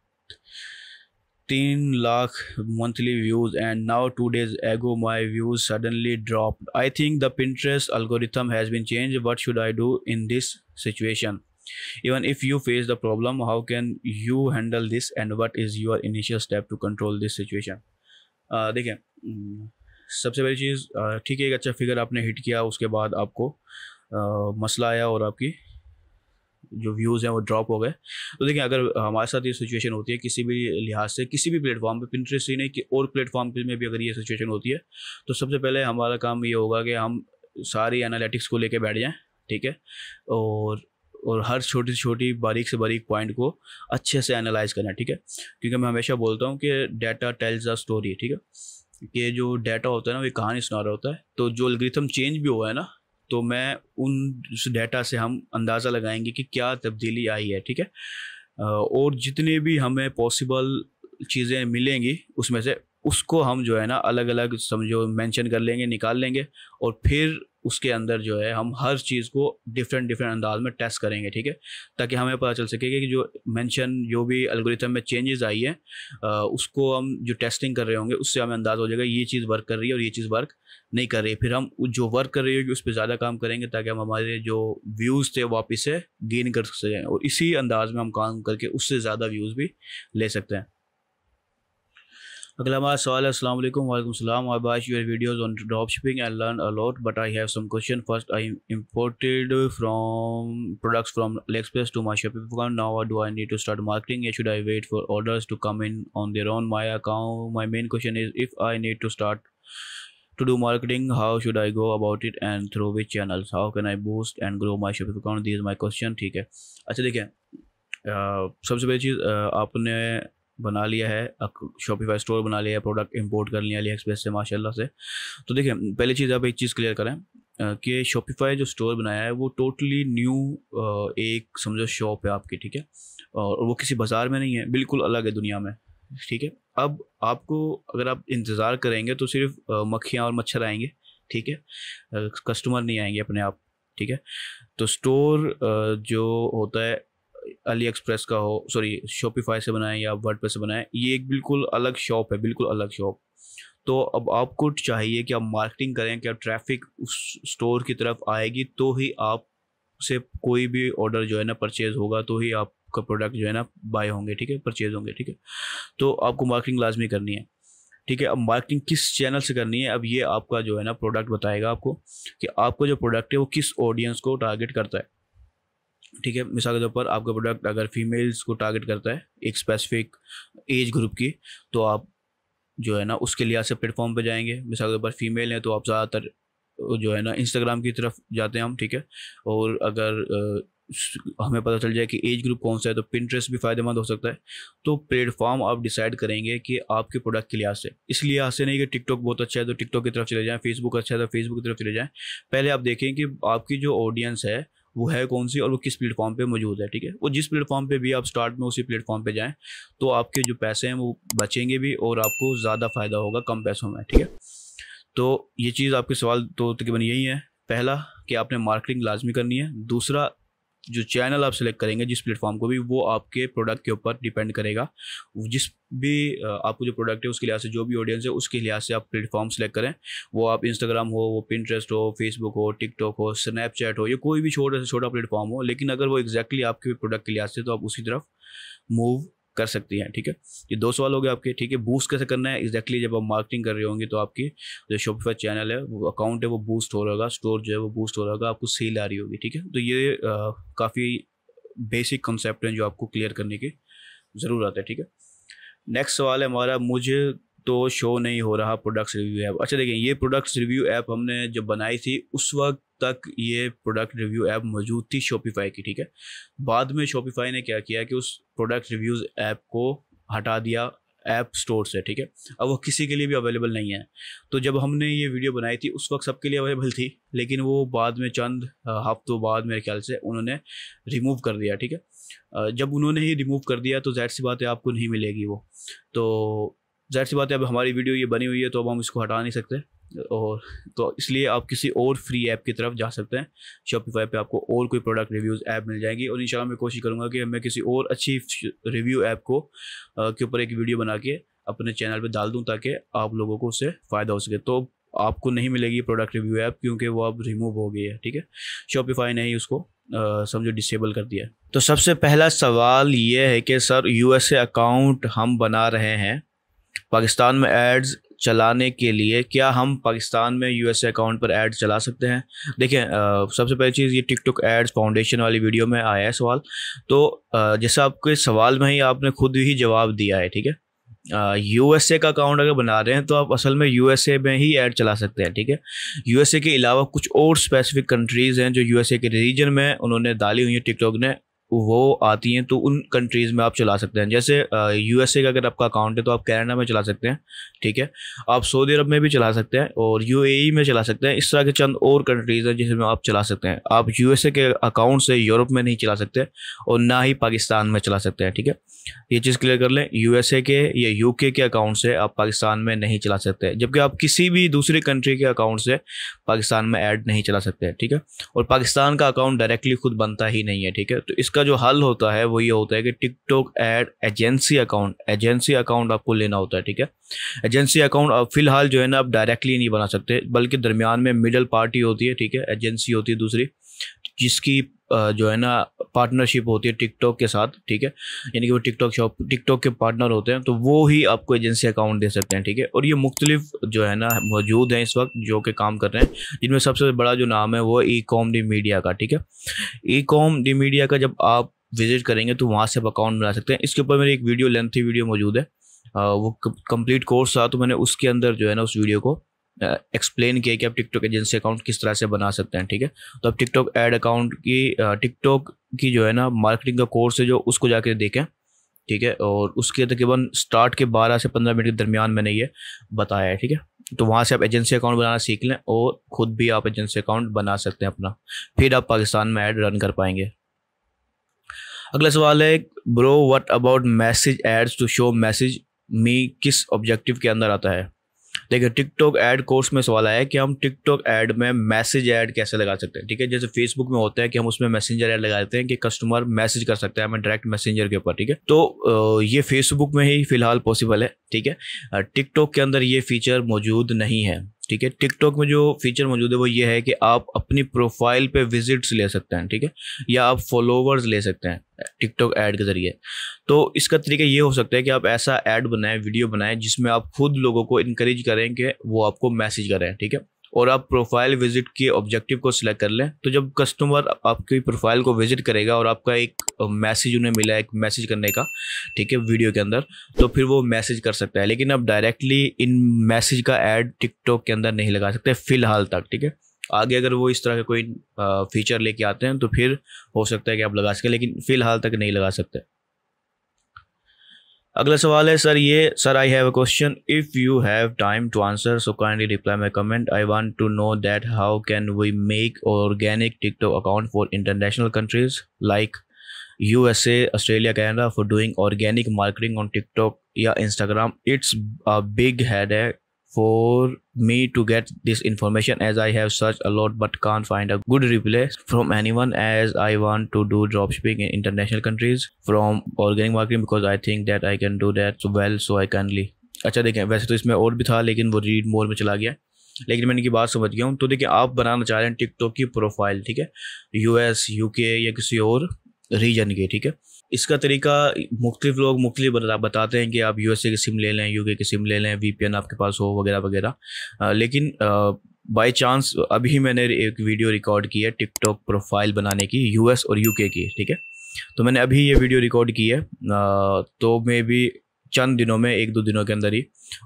तीन lakh monthly views and now two days ago my views suddenly drop I think the Pinterest algorithm has been change what should I do in this situation even if you face the problem how can you handle this and what is your initial step to control this situation uh, देखें हम्म, सबसे पहली चीज़ uh, ठीक है एक अच्छा figure आपने hit किया उसके बाद आपको uh, मसला आया और आपकी जो व्यूज़ हैं वो ड्रॉप हो गए तो देखिए अगर हमारे साथ ये सिचुएशन होती है किसी भी लिहाज से किसी भी प्लेटफॉर्म पे पिंट्रेस ही नहीं कि और प्लेटफॉर्म में भी अगर ये सिचुएशन होती है तो सबसे पहले हमारा काम ये होगा कि हम सारी एनालिटिक्स को लेके बैठ जाएं ठीक है और और हर छोटी छोटी बारीक से बारीक पॉइंट को अच्छे से एनालाइज करना ठीक है क्योंकि मैं हमेशा बोलता हूँ कि डाटा टेल्स अ स्टोरी ठीक है कि जो डाटा होता है ना वो कहानी सुना रहा होता है तो जो अलग्रिथम चेंज भी हुआ है ना तो मैं उन डाटा से हम अंदाज़ा लगाएंगे कि क्या तब्दीली आई है ठीक है और जितने भी हमें पॉसिबल चीज़ें मिलेंगी उसमें से उसको हम जो है ना अलग अलग समझो मेंशन कर लेंगे निकाल लेंगे और फिर उसके अंदर जो है हम हर चीज़ को डिफरेंट डिफरेंट अंदाज में टेस्ट करेंगे ठीक है ताकि हमें पता चल सके कि जो मेंशन जो भी एल्गोरिथम में चेंजेस आई है उसको हम जो टेस्टिंग कर रहे होंगे उससे हमें अंदाज़ हो जाएगा ये चीज़ वर्क कर रही है और ये चीज़ वर्क नहीं कर रही फिर हम जो वर्क कर रही होगी उस पर ज़्यादा काम करेंगे ताकि हम हमारे जो व्यूज़ थे वापस से गेन कर सकें और इसी अंदाज में हम काम करके उससे ज़्यादा व्यूज़ भी ले सकते हैं अगला हमारा सवाल है अस्सलाम वालेकुम वालेकुम सलाम I watch your videos on drop shipping and learn a lot but I have some question first I imported from products from express to my shopping now do I need to start marketing या should I wait for orders to come in on their own my account my main question is if I need to start do marketing how should I go about it and through which channels how can I boost and grow grow my account account is my question ठीक है अच्छा देखें सबसे पहली चीज़ आपने बना लिया है शॉपिफाई स्टोर बना लिया है प्रोडक्ट इंपोर्ट कर लिया अली एक्सप्रेस से माशाल्लाह से तो देखिए पहली चीज़ आप एक चीज़ क्लियर करें कि शॉपिफाई जो स्टोर बनाया है वो टोटली न्यू एक समझो शॉप है आपकी ठीक है और वो किसी बाज़ार में नहीं है बिल्कुल अलग है दुनिया में ठीक है अब आपको अगर आप इंतज़ार करेंगे तो सिर्फ मक्खियाँ और मच्छर आएंगे ठीक है कस्टमर नहीं आएंगे अपने आप ठीक है तो स्टोर जो होता है अली एक्सप्रेस का हो सॉरी शॉपिफाई से बनाएं या वर्ड से बनाएं ये एक बिल्कुल अलग शॉप है बिल्कुल अलग शॉप तो अब आपको चाहिए कि आप मार्केटिंग करें कि आप ट्रैफिक उस स्टोर की तरफ आएगी तो ही आप से कोई भी ऑर्डर जो है ना परचेज़ होगा तो ही आपका प्रोडक्ट जो है ना बाय होंगे ठीक है परचेज़ होंगे ठीक है तो आपको मार्केटिंग लाजमी करनी है ठीक है अब मार्केटिंग किस चैनल से करनी है अब ये आपका जो है ना प्रोडक्ट बताएगा आपको कि आपका जो प्रोडक्ट है वो किस ऑडियंस को टारगेट करता है ठीक है मिसाल के तौर पर आपका प्रोडक्ट अगर फीमेल्स को टारगेट करता है एक स्पेसिफिक एज ग्रुप की तो आप जो है ना उसके लिहाज से प्लेटफॉर्म पर जाएंगे मिसाल के तौर पर फीमेल हैं तो आप ज़्यादातर जो है ना इंस्टाग्राम की तरफ जाते हैं हम ठीक है और अगर हमें पता चल जाए कि एज ग्रुप कौन सा है तो पिंट्रेस्ट भी फ़ायदेमंद हो सकता है तो प्लेटफॉर्म आप डिसाइड करेंगे कि आपके प्रोडक्ट के लिहाज से इस लिहाज से नहीं कि टिकटॉक बहुत अच्छा है तो टिकटॉक की तरफ चले जाएँ फेसबुक अच्छा है तो फेसबुक की तरफ चले जाएँ पहले आप देखें कि आपकी जो ऑडियंस है वो है कौन सी और वो किस प्लेटफॉर्म पे मौजूद है ठीक है और जिस प्लेटफॉर्म पे भी आप स्टार्ट में उसी प्लेटफॉर्म पे जाएं तो आपके जो पैसे हैं वो बचेंगे भी और आपको ज़्यादा फ़ायदा होगा कम पैसों में ठीक है तो ये चीज़ आपके सवाल तो तकरीबन यही है पहला कि आपने मार्केटिंग लाजमी करनी है दूसरा जो चैनल आप सेलेक्ट करेंगे जिस प्लेटफॉर्म को भी वो आपके प्रोडक्ट के ऊपर डिपेंड करेगा जिस भी आपको जो प्रोडक्ट है उसके लिहाज से जो भी ऑडियंस है उसके लिहाज से आप प्लेटफॉर्म सेलेक्ट करें वो आप इंस्टाग्राम हो वो पिंट्रेस्ट हो फेसबुक हो टिकटॉक हो स्नैपचैट हो या कोई भी छोटा से छोटा प्लेटफॉर्म हो लेकिन अगर वो एक्जैक्टली exactly आपके प्रोडक्ट के लिहाज से तो आप उसी तरफ मूव कर सकती हैं ठीक है ये दो सवाल हो गए आपके ठीक है बूस्ट कैसे करना है एक्जैक्टली जब आप मार्केटिंग कर रहे होंगे तो आपकी जो शॉपिफाई चैनल है वो अकाउंट है वो बूस्ट हो रहा होगा स्टोर जो है वो बूस्ट हो रहा होगा आपको सेल आ रही होगी ठीक है तो ये काफ़ी बेसिक कंसेप्ट हैं जो आपको क्लियर करने की ज़रूरत है ठीक है नेक्स्ट सवाल है हमारा मुझे तो शो नहीं हो रहा प्रोडक्ट्स रिव्यू ऐप अच्छा देखिए ये प्रोडक्ट्स रिव्यू ऐप हमने जब बनाई थी उस वक्त तक ये प्रोडक्ट रिव्यू ऐप मौजूद थी शॉपिफाई की ठीक है बाद में शॉपिफाई ने क्या किया कि उस प्रोडक्ट रिव्यूज़ ऐप को हटा दिया ऐप स्टोर से ठीक है अब वो किसी के लिए भी अवेलेबल नहीं है तो जब हमने ये वीडियो बनाई थी उस वक्त सबके लिए अवेलेबल थी लेकिन वो बाद में चंद हफ्तों बाद मेरे ख्याल से उन्होंने रिमूव कर दिया ठीक है जब उन्होंने ही रिमूव कर दिया तो जहर सी बात है आपको नहीं मिलेगी वो तो जहर सी बात है अब हमारी वीडियो ये बनी हुई है तो अब हम इसको हटा नहीं सकते और तो इसलिए आप किसी और फ्री ऐप की तरफ जा सकते हैं शॉपिफाई पे आपको और कोई प्रोडक्ट रिव्यूज़ ऐप मिल जाएंगी और इंशाल्लाह मैं कोशिश करूँगा कि मैं किसी और अच्छी रिव्यू ऐप को के ऊपर एक वीडियो बना के अपने चैनल पे डाल दूँ ताकि आप लोगों को उससे फ़ायदा हो सके तो आपको नहीं मिलेगी प्रोडक्ट रिव्यू ऐप क्योंकि वो अब रिमूव हो गई है ठीक है शॉपिफाई ने ही उसको समझो डिसेबल कर दिया तो सबसे पहला सवाल ये है कि सर यू अकाउंट हम बना रहे हैं पाकिस्तान में एड्स चलाने के लिए क्या हम पाकिस्तान में यूएस अकाउंट पर एड्स चला सकते हैं देखें सबसे पहली चीज़ ये टिकटॉक एड्स फाउंडेशन वाली वीडियो में आया है सवाल तो जैसा आपके सवाल में ही आपने खुद ही जवाब दिया है ठीक है यूएसए ए का अकाउंट अगर बना रहे हैं तो आप असल में यूएसए में ही ऐड चला सकते हैं ठीक है यूएसए के अलावा कुछ और स्पेसिफिक कंट्रीज़ हैं जो यूएसए के रीजन में उन्होंने डाली हुई है टिकटॉक ने वो आती हैं तो उन कंट्रीज़ में आप चला सकते हैं जैसे यूएसए का अगर आपका अकाउंट है तो आप कैनेडा में चला सकते हैं ठीक है आप सऊदी अरब में भी चला सकते हैं और यूएई e में चला सकते हैं इस तरह के चंद और कंट्रीज़ हैं जिसमें आप चला सकते हैं आप यूएसए के अकाउंट से यूरोप में नहीं चला सकते और ना ही पाकिस्तान में चला सकते हैं ठीक है ये चीज़ क्लियर कर लें ए के या यू के अकाउंट से आप पाकिस्तान में नहीं चला सकते जबकि आप किसी भी दूसरी कंट्री के अकाउंट से पाकिस्तान में ऐड नहीं चला सकते ठीक है और पाकिस्तान का अकाउंट डायरेक्टली खुद बनता ही नहीं है ठीक है तो इसका इसका जो हल होता है वो ये होता है कि TikTok ad agency account agency account आपको लेना होता है ठीक है एजेंसी अकाउंट फ़िलहाल जो है ना आप डायरेक्टली नहीं बना सकते बल्कि दरमियान में मिडल पार्टी होती है ठीक है एजेंसी होती है दूसरी जिसकी जो है ना पार्टनरशिप होती है टिकटॉक के साथ ठीक है यानी कि वो टिकटॉक शॉप टिकटॉक के पार्टनर होते हैं तो वो ही आपको एजेंसी अकाउंट दे सकते हैं ठीक है और ये मुख्तलिफ जो है ना मौजूद हैं इस वक्त जो कि काम कर रहे हैं जिनमें सबसे बड़ा जो नाम है वो ई कॉम डी मीडिया का ठीक है ई कॉम डी मीडिया का जब आप विजिट करेंगे तो वहाँ से आप अकाउंट बना सकते हैं इसके ऊपर मेरी एक वीडियो लेंथी वीडियो मौजूद है वो कंप्लीट कोर्स था तो मैंने उसके अंदर जो है ना उस वीडियो को एक्सप्लेन किया कि आप टिकटॉक एजेंसी अकाउंट किस तरह से बना सकते हैं ठीक है तो आप टिकटॉक एड अकाउंट की टिकटॉक की जो है ना मार्केटिंग का कोर्स है जो उसको जाके देखें ठीक है और उसके तकरीबन स्टार्ट के 12 से 15 मिनट के दरमियान मैंने ये बताया है ठीक है तो वहाँ से आप एजेंसी अकाउंट बनाना सीख लें और ख़ुद भी आप एजेंसी अकाउंट बना सकते हैं अपना फिर आप पाकिस्तान में ऐड रन कर पाएंगे अगला सवाल है bro what about message ads to show message me किस ऑब्जेक्टिव के अंदर आता है लेकिन टिकटॉक ऐड कोर्स में सवाल आया कि हम टिकटॉक ऐड में मैसेज ऐड कैसे लगा सकते हैं ठीक है जैसे फेसबुक में होता है कि हम उसमें मैसेंजर ऐड लगा देते हैं कि कस्टमर मैसेज कर सकते हैं हमें डायरेक्ट मैसेंजर के ऊपर ठीक है तो ये फेसबुक में ही फिलहाल पॉसिबल है ठीक है टिकटॉक के अंदर ये फीचर मौजूद नहीं है ठीक है टिकटॉक में जो फीचर मौजूद है वो ये है कि आप अपनी प्रोफाइल पे विजिट्स ले सकते हैं ठीक है या आप फॉलोवर्स ले सकते हैं टिकटॉक ऐड के ज़रिए तो इसका तरीका ये हो सकता है कि आप ऐसा ऐड बनाएं वीडियो बनाएं जिसमें आप खुद लोगों को इनक्रेज करें कि वो आपको मैसेज करें ठीक है और आप प्रोफाइल विजिट के ऑब्जेक्टिव को सिलेक्ट कर लें तो जब कस्टमर आपकी प्रोफाइल को विजिट करेगा और आपका एक मैसेज उन्हें मिला है एक मैसेज करने का ठीक है वीडियो के अंदर तो फिर वो मैसेज कर सकता है लेकिन आप डायरेक्टली इन मैसेज का एड टिकटॉक के अंदर नहीं लगा सकते फिलहाल तक ठीक है आगे अगर वो इस तरह का कोई फीचर लेके आते हैं तो फिर हो सकता है कि आप लगा सकें लेकिन फ़िलहाल तक नहीं लगा सकते अगला सवाल है सर ये sir I have a question if you have time to answer so kindly reply my comment I want to know that how can we make organic TikTok account for international countries like U S A Australia Canada for doing organic marketing on TikTok या Instagram it's big headache for me to get this information as I have searched a lot but can't find a good reply from anyone as I want to do dropshipping in international countries from organic marketing because I think that I can do that so well so I kindly अच्छा देखें वैसे तो इसमें और भी था लेकिन वो रीड मोर में चला गया लेकिन मैं इनकी बात समझ गया हूँ तो देखिए आप बनाना चाह रहे हैं टिकटॉक की प्रोफाइल ठीक है यूएस यूके या किसी और रीजन के ठीक है इसका तरीका मुख्तलिफ लोग मुख्तलिफ बताते हैं कि आप यू एस ए की सिम ले लें के की सिम ले लें वीपीएन आपके पास हो वगैरह वगैरह लेकिन बाई चांस अभी मैंने एक वीडियो रिकॉर्ड की है टिकटॉक प्रोफाइल बनाने की यू एस और यू के की ठीक है तो मैंने अभी ये वीडियो रिकॉर्ड की है तो मे भी चंद दिनों में एक दो दिनों के अंदर ही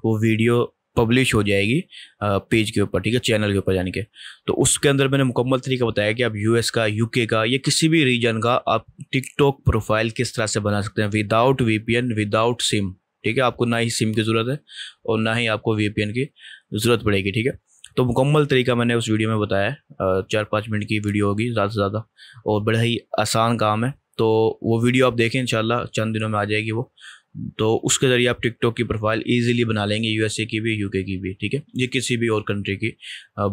वो वीडियो पब्लिश हो जाएगी पेज के ऊपर ठीक है चैनल के ऊपर जाने के तो उसके अंदर मैंने मुकम्मल तरीका बताया कि आप यूएस का यूके का या किसी भी रीजन का आप टिकटॉक प्रोफाइल किस तरह से बना सकते हैं विदाउट वीपीएन विदाउट सिम ठीक है आपको ना ही सिम की ज़रूरत है और ना ही आपको वीपीएन की ज़रूरत पड़ेगी ठीक है तो मुकम्मल तरीका मैंने उस वीडियो में बताया चार पाँच मिनट की वीडियो होगी ज़्यादा से ज़्यादा और बड़ा ही आसान काम है तो वो वीडियो आप देखें इन चंद दिनों में आ जाएगी वो तो उसके ज़रिए आप टिकटॉक की प्रोफाइल ईजिली बना लेंगे यूएसए की भी यूके की भी ठीक है ये किसी भी और कंट्री की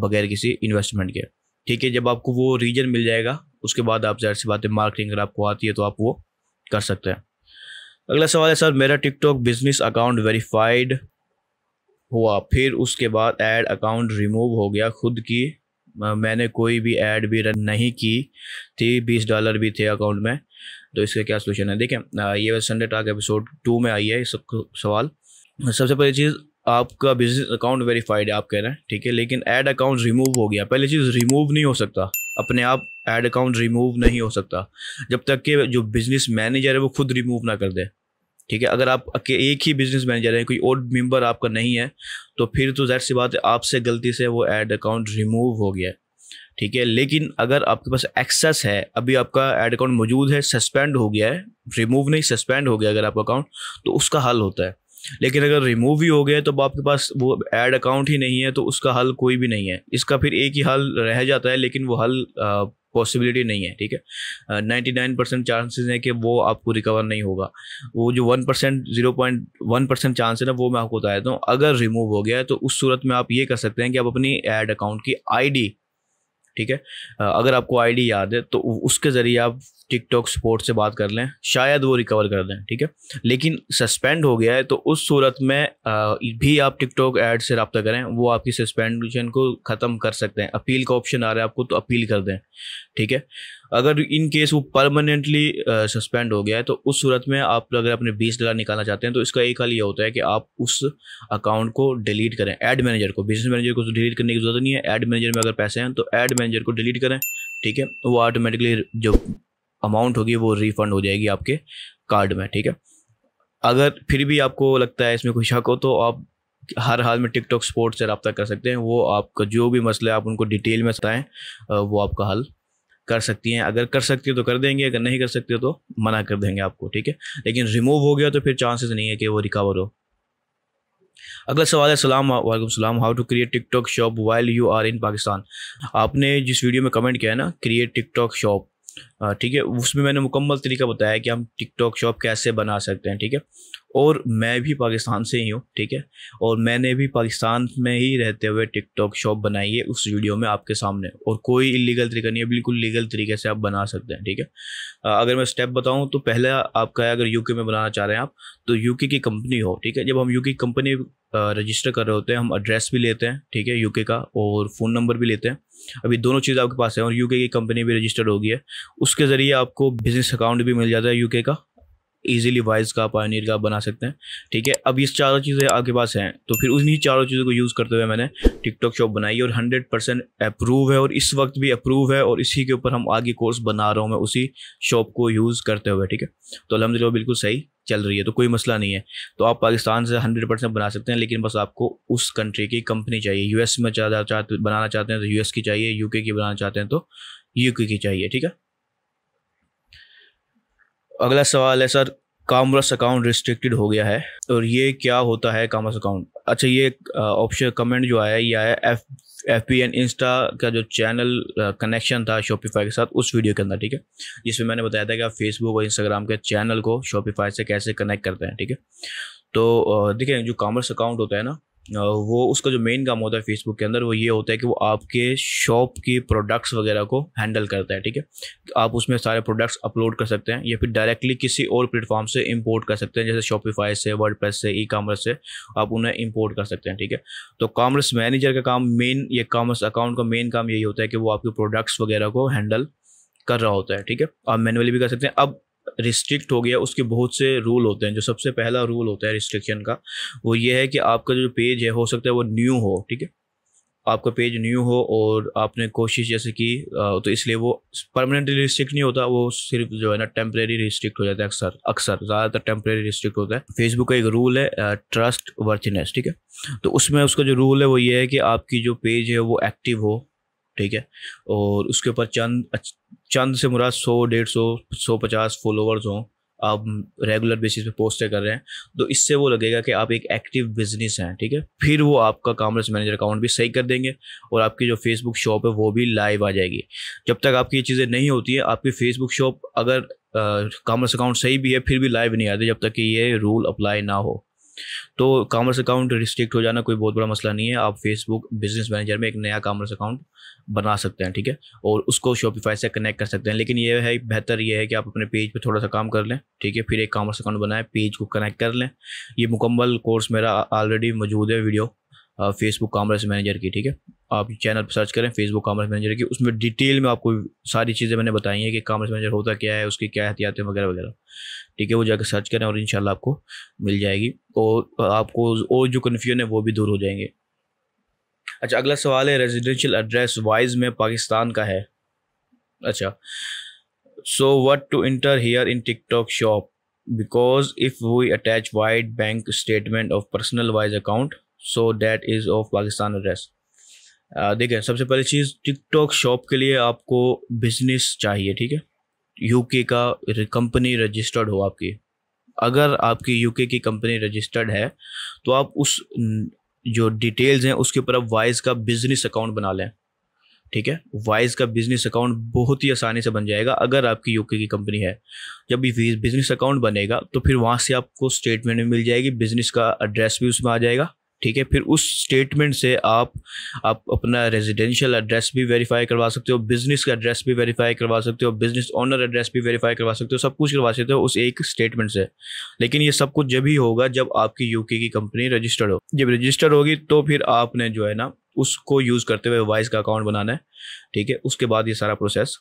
बगैर किसी इन्वेस्टमेंट के ठीक है जब आपको वो रीजन मिल जाएगा उसके बाद आप ज़ाहिर सी बात है मार्केटिंग अगर आपको आती है तो आप वो कर सकते हैं अगला सवाल है सर मेरा टिकटॉक बिजनेस अकाउंट वेरीफाइड हुआ फिर उसके बाद ऐड अकाउंट रिमूव हो गया खुद की मैंने कोई भी ऐड भी रन नहीं की थी बीस डॉलर भी थे अकाउंट में तो इसका क्या सोल्यूशन है देखें ये संडे टाक एपिसोड टू में आई है सब सवाल सबसे पहली चीज़ आपका बिजनेस अकाउंट वेरीफाइड है आप कह रहे हैं ठीक है लेकिन एड अकाउंट रिमूव हो गया पहली चीज़ रिमूव नहीं हो सकता अपने आप एड अकाउंट रिमूव नहीं हो सकता जब तक कि जो बिजनेस मैनेजर है वो खुद रिमूव ना कर दे ठीक है अगर आप एक ही बिजनेस मैनेजर हैं कोई और मेंबर आपका नहीं है तो फिर तो जाहिर सी बात है आपसे गलती से वो एड अकाउंट रिमूव हो गया ठीक है लेकिन अगर आपके पास एक्सेस है अभी आपका एड अकाउंट मौजूद है सस्पेंड हो गया है रिमूव नहीं सस्पेंड हो गया अगर आपका अकाउंट तो उसका हल होता है लेकिन अगर रिमूव ही हो गया तो आपके पास वो एड अकाउंट ही नहीं है तो उसका हल कोई भी नहीं है इसका फिर एक ही हल रह जाता है लेकिन वो हल पॉसिबिलिटी नहीं है ठीक है नाइन्टी नाइन परसेंट चांसेज हैं कि वो आपको रिकवर नहीं होगा वो जो one percent zero point one percent chance है ना वो मैं आपको बता देता हूँ अगर रिमूव हो गया है तो उस सूरत में आप ये कर सकते हैं कि आप अपनी एड अकाउंट की आईडी ठीक है अगर आपको आईडी याद है तो उसके ज़रिए आप टिकटॉक सपोर्ट से बात कर लें शायद वो रिकवर कर दें ठीक है लेकिन सस्पेंड हो गया है तो उस सूरत में भी आप टिकटॉक ऐड से रबता करें वो आपकी सस्पेंडेशन को ख़त्म कर सकते हैं अपील का ऑप्शन आ रहा है आपको तो अपील कर दें ठीक है अगर इन केस वो परमानेंटली सस्पेंड हो गया है तो उस सूरत में आप अगर अपने बीस डॉलर निकालना चाहते हैं तो इसका एक हल ये होता है कि आप उस अकाउंट को डिलीट करें ऐड मैनेजर को बिजनेस मैनेजर को डिलीट करने की जरूरत नहीं है ऐड मैनेजर में अगर पैसे हैं तो ऐड मैनेजर को डिलीट करें ठीक है वो ऑटोमेटिकली जो अमाउंट होगी वो रिफंड हो जाएगी आपके कार्ड में ठीक है अगर फिर भी आपको लगता है इसमें कोई शक हो तो आप हर हाल में टिकटॉक स्पोर्ट से रबता कर सकते हैं वो आपका जो भी मसला है आप उनको डिटेल में बताएं वो आपका हल कर सकती हैं अगर कर सकती हो तो कर देंगे अगर नहीं कर सकती हो तो मना कर देंगे आपको ठीक है लेकिन रिमूव हो गया तो फिर चांसेस नहीं है कि वो रिकवर हो अगला सवाल है सलाम वालेकुम सलाम how to create TikTok shop while you are in Pakistan आपने जिस वीडियो में कमेंट किया है ना क्रिएट टिकटॉक शॉप ठीक है उसमें मैंने मुकम्मल तरीका बताया कि हम टिकटॉक शॉप कैसे बना सकते हैं ठीक है और मैं भी पाकिस्तान से ही हूँ ठीक है और मैंने भी पाकिस्तान में ही रहते हुए टिकटॉक शॉप बनाई है उस वीडियो में आपके सामने और कोई इलीगल तरीका नहीं है बिल्कुल लीगल तरीके से आप बना सकते हैं ठीक है अगर मैं स्टेप बताऊँ तो पहला आपका है अगर यूके में बनाना चाह रहे हैं आप तो यूके की कंपनी हो ठीक है जब हम यूके कंपनी रजिस्टर कर रहे होते हैं हम एड्रेस भी लेते हैं ठीक है यूके का और फ़ोन नंबर भी लेते हैं अभी दोनों चीज़ आपके पास है और यूके की कंपनी भी रजिस्टर्ड होगी है उसके ज़रिए आपको बिज़नेस अकाउंट भी मिल जाता है यूके का ईजिली वाइज का पानीर का बना सकते हैं ठीक है अब ये चारों चीज़ें आपके पास हैं तो फिर उन्हीं चारों चीज़ों को यूज़ करते हुए मैंने टिकटॉक शॉप बनाई और हंड्रेड परसेंट अप्रूव है और इस वक्त भी अप्रूव है और इसी के ऊपर हम आगे कोर्स बना रहा हूँ मैं उसी शॉप को यूज़ करते हुए ठीक है तो अलहमदिल्ला बिल्कुल सही चल रही है तो कोई मसला नहीं है तो आप पाकिस्तान से हंड्रेड परसेंट बना सकते हैं लेकिन बस आपको उस कंट्री की कंपनी चाहिए एस में चाहते बनाना चाहते हैं तो यू की चाहिए यू की बनाना चाहते हैं तो यू की चाहिए ठीक है अगला सवाल है सर कामर्स अकाउंट रिस्ट्रिक्टेड हो गया है और ये क्या होता है कामर्स अकाउंट अच्छा ये ऑप्शन कमेंट जो आया ये आया F F P N Insta का जो चैनल कनेक्शन था शॉपिफाई के साथ उस वीडियो के अंदर ठीक है जिसमें मैंने बताया था कि आप फेसबुक और इंस्टाग्राम के चैनल को शॉपिफाई से कैसे कनेक्ट करते हैं ठीक है तो देखें जो कामर्स अकाउंट होता है ना वो उसका जो मेन काम होता है फेसबुक के अंदर वो ये होता है कि वो आपके शॉप की प्रोडक्ट्स वगैरह को हैंडल करता है ठीक है तो आप उसमें सारे प्रोडक्ट्स अपलोड कर सकते हैं या फिर डायरेक्टली किसी और प्लेटफॉर्म से इंपोर्ट कर सकते हैं जैसे शॉपिफाई से वर्ड से ई कामर्स से आप उन्हें इम्पोर्ट कर सकते हैं ठीक है तो कामर्स मैनेजर का काम मेन या कामर्स अकाउंट का मेन काम यही होता है कि वो आपके प्रोडक्ट्स वगैरह को हैंडल कर रहा होता है ठीक है आप मैनुअली भी कर सकते हैं अब रिस्ट्रिक्ट हो गया उसके बहुत से रूल होते हैं जो सबसे पहला रूल होता है रिस्ट्रिक्शन का वो ये है कि आपका जो पेज है हो सकता है वो न्यू हो ठीक है आपका पेज न्यू हो और आपने कोशिश जैसे की तो इसलिए वो परमानेंटली रिस्ट्रिक्ट नहीं होता वो सिर्फ जो है ना टेम्प्रेरी रिस्ट्रिक्ट हो जाता है अक्सर अक्सर ज़्यादातर टेम्प्रेरी रिस्ट्रिक्ट होता है फेसबुक का एक रूल है ट्रस्ट वर्थिनेस ठीक है तो उसमें उसका जो रूल है वो ये है कि आपकी जो पेज है वो एक्टिव हो ठीक है और उसके ऊपर चंद चंद से मुराद सौ डेढ़ सौ सौ पचास फॉलोवर्स हों आप रेगुलर बेसिस पे पोस्टें कर रहे हैं तो इससे वो लगेगा कि आप एक एक्टिव बिजनेस हैं ठीक है फिर वो आपका कॉमर्स मैनेजर अकाउंट भी सही कर देंगे और आपकी जो फेसबुक शॉप है वो भी लाइव आ जाएगी जब तक आपकी ये चीज़ें नहीं होती हैं आपकी फेसबुक शॉप अगर कॉमर्स अकाउंट सही भी है फिर भी लाइव नहीं आते जब तक कि ये रूल अप्लाई ना हो तो कामर्स अकाउंट रिस्ट्रिक्ट हो जाना कोई बहुत बड़ा मसला नहीं है आप फेसबुक बिजनेस मैनेजर में एक नया कामर्स अकाउंट बना सकते हैं ठीक है और उसको शॉपिफाई से कनेक्ट कर सकते हैं लेकिन ये है बेहतर ये है कि आप अपने पेज पे थोड़ा सा काम कर लें ठीक है फिर एक कामर्स अकाउंट बनाएं पेज को कनेक्ट कर लें ये मुकम्मल कोर्स मेरा ऑलरेडी मौजूद है वीडियो फेसबुक कॉमर्स मैनेजर की ठीक है आप चैनल पर सर्च करें फेसबुक कॉमर्स मैनेजर की उसमें डिटेल में आपको सारी चीज़ें मैंने बताई हैं कि कॉमर्स मैनेजर होता क्या है उसकी क्या एहतियातें वगैरह वगैरह ठीक है वो जाकर सर्च करें और इन आपको मिल जाएगी और आपको और जो कन्फ्यूजन है वो भी दूर हो जाएंगे अच्छा अगला सवाल है रेजिडेंशियल एड्रेस वाइज में पाकिस्तान का है अच्छा so what to enter here in TikTok shop because if we attach wide bank statement of personal wise account so that is of Pakistan address देखें सबसे पहली चीज़ टिकटॉक शॉप के लिए आपको बिजनेस चाहिए ठीक है यूके का कंपनी रजिस्टर्ड हो आपकी अगर आपकी यूके की कंपनी रजिस्टर्ड है तो आप उस जो डिटेल्स हैं उसके ऊपर आप वाइज का बिजनेस अकाउंट बना लें ठीक है वाइज का बिजनेस अकाउंट बहुत ही आसानी से बन जाएगा अगर आपकी यूके की कंपनी है जब बिजनेस अकाउंट बनेगा तो फिर वहाँ से आपको स्टेटमेंट भी मिल जाएगी बिजनेस का एड्रेस भी उसमें आ जाएगा ठीक है फिर उस स्टेटमेंट से आप आप अपना रेजिडेंशियल एड्रेस भी वेरीफाई करवा सकते हो बिजनेस का एड्रेस भी वेरीफाई करवा सकते हो बिजनेस ओनर एड्रेस भी वेरीफाई करवा सकते हो सब कुछ करवा सकते हो उस एक स्टेटमेंट से लेकिन ये सब कुछ जब ही होगा जब आपकी यूके की कंपनी रजिस्टर्ड हो जब रजिस्टर्ड होगी तो फिर आपने जो है ना उसको यूज़ करते हुए वाइस का अकाउंट बनाना है ठीक है उसके बाद ये सारा प्रोसेस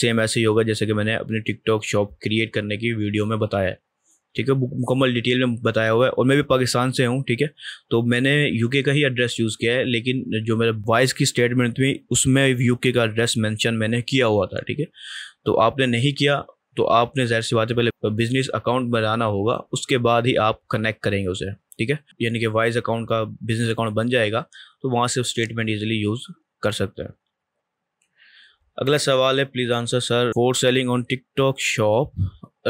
सेम ऐसे ही होगा जैसे कि मैंने अपनी टिकटॉक शॉप क्रिएट करने की वीडियो में बताया है ठीक है मुकम्मल डिटेल में बताया हुआ है और मैं भी पाकिस्तान से हूँ ठीक है तो मैंने यूके का ही एड्रेस यूज़ किया है लेकिन जो मेरे वॉइस की स्टेटमेंट थी उसमें यूके का एड्रेस मैंशन मैंने किया हुआ था ठीक है तो आपने नहीं किया तो आपने जहर सी बातें पहले बिजनेस अकाउंट बनाना होगा उसके बाद ही आप कनेक्ट करेंगे उसे ठीक है यानी कि वाइज अकाउंट का बिजनेस अकाउंट बन जाएगा तो वहाँ से स्टेटमेंट ईजिली यूज़ कर सकते हैं अगला सवाल है please answer sir for selling on TikTok shop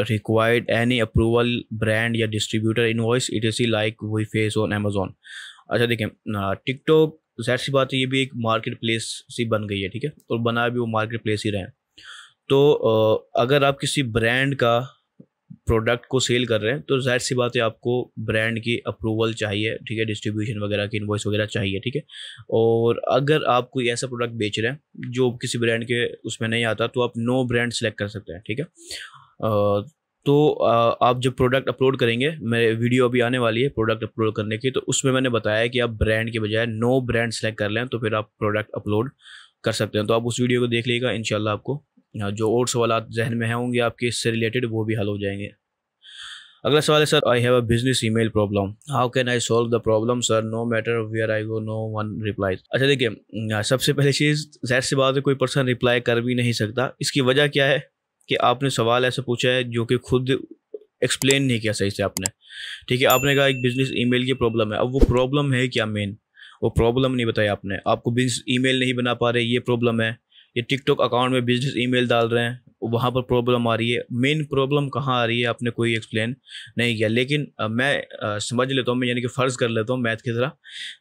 required any approval brand या distributor invoice is like we face on Amazon अच्छा देखें TikTok जैट सी बात है ये भी एक मार्केट प्लेस सी बन गई है ठीक है और बना भी वो मार्केट प्लेस ही रहे हैं तो अगर आप किसी ब्रांड का प्रोडक्ट को सेल कर रहे हैं तो जाहिर सी बात है आपको ब्रांड की अप्रूवल चाहिए ठीक है डिस्ट्रीब्यूशन वगैरह की इन्वॉइस वगैरह चाहिए ठीक है और अगर आप कोई ऐसा प्रोडक्ट बेच रहे हैं जो किसी ब्रांड के उसमें नहीं आता तो आप नो ब्रांड सेलेक्ट कर सकते हैं ठीक है तो आप जब प्रोडक्ट अपलोड करेंगे मेरे वीडियो अभी आने वाली है प्रोडक्ट अपलोड करने की तो उसमें मैंने बताया कि आप ब्रांड के बजाय नो ब्रांड सेलेक्ट कर लें तो फिर आप प्रोडक्ट अपलोड कर सकते हैं तो आप उस वीडियो को देख लीजिएगा इन आपको जो और सवाल जहन में होंगे आपके इससे रिलेटेड वो भी हल हो जाएंगे अगला सवाल है sir I have a business email problem how can I solve the problem sir no matter where I go no one reply अच्छा देखिए सबसे पहली चीज़ जहर से बात है कोई पर्सन रिप्लाई कर भी नहीं सकता इसकी वजह क्या है कि आपने सवाल ऐसा पूछा है जो कि खुद एक्सप्लेन नहीं किया सही से आपने ठीक है आपने कहा एक बिजनेस ईमेल की प्रॉब्लम है अब वो प्रॉब्लम है क्या मेन वो प्रॉब्लम नहीं बताया आपने आपको बिजनेस ईमेल नहीं बना पा रहे ये प्रॉब्लम है ये टिकटॉक अकाउंट में बिजनेस ईमेल डाल रहे हैं वहाँ पर प्रॉब्लम आ रही है मेन प्रॉब्लम कहाँ आ रही है आपने कोई एक्सप्लेन नहीं किया लेकिन मैं समझ लेता हूँ मैं यानी कि फ़र्ज़ कर लेता हूँ मैथ की तरह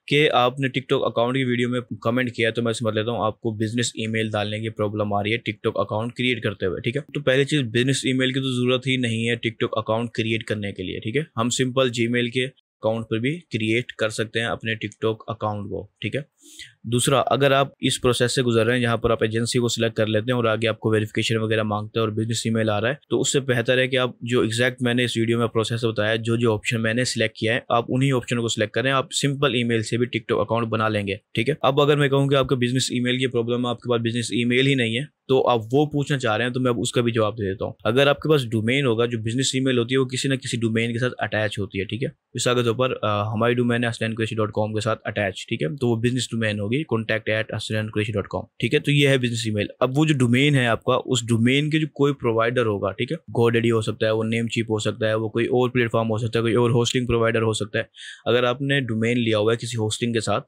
कि आपने टिकटॉक अकाउंट की वीडियो में कमेंट किया तो मैं समझ लेता हूँ आपको बिज़नेस ईमेल डालने की प्रॉब्लम आ रही है टिकटॉक अकाउंट क्रिएट करते हुए ठीक है तो पहली चीज़ बिज़नेस ई की तो ज़रूरत ही नहीं है टिकटॉक अकाउंट क्रिएट करने के लिए ठीक है हम सिंपल जी के अकाउंट पर भी क्रिएट कर सकते हैं अपने टिकटॉक अकाउंट को ठीक है दूसरा अगर आप इस प्रोसेस से गुजर रहे हैं जहाँ पर आप एजेंसी को सिलेक्ट कर लेते हैं और आगे आपको वेरिफिकेशन वगैरह मांगते हैं और बिजनेस ईमेल आ रहा है तो उससे बेहतर है कि आप जो एग्जैक्ट मैंने इस वीडियो में प्रोसेस बताया जो जो ऑप्शन मैंने सिलेक्ट किया है आप उन्हीं ऑप्शन को सिलेक्ट करें आप सिंपल ई से भी टिकटॉक अकाउंट बना लेंगे ठीक है अब अगर मैं कहूँ कि आपके बिजनेस ई की प्रॉब्लम है आपके पास बिजनेस ई ही नहीं है तो आप वो पूछना चाह रहे हैं तो मैं अब उसका भी जवाब दे देता हूँ अगर आपके पास डोमेन होगा जो बिजनेस ईमेल होती है वो किसी ना किसी डोमेन के साथ अटैच होती है ठीक है मिसाल के तौर पर हमारी डोमेन है के साथ अटैच ठीक है तो वो बिजनेस डोमेन मैन होगी contact at Hasan dot com ठीक है तो ये है बिजनेस ईमेल अब वो जो डोमेन है आपका उस डोमेन के जो कोई प्रोवाइडर होगा ठीक है गोडेडी हो सकता है वो नेम चीप हो सकता है वो कोई और प्लेटफॉर्म हो सकता है कोई और होस्टिंग प्रोवाइडर हो सकता है अगर आपने डोमेन लिया हुआ है किसी होस्टिंग के साथ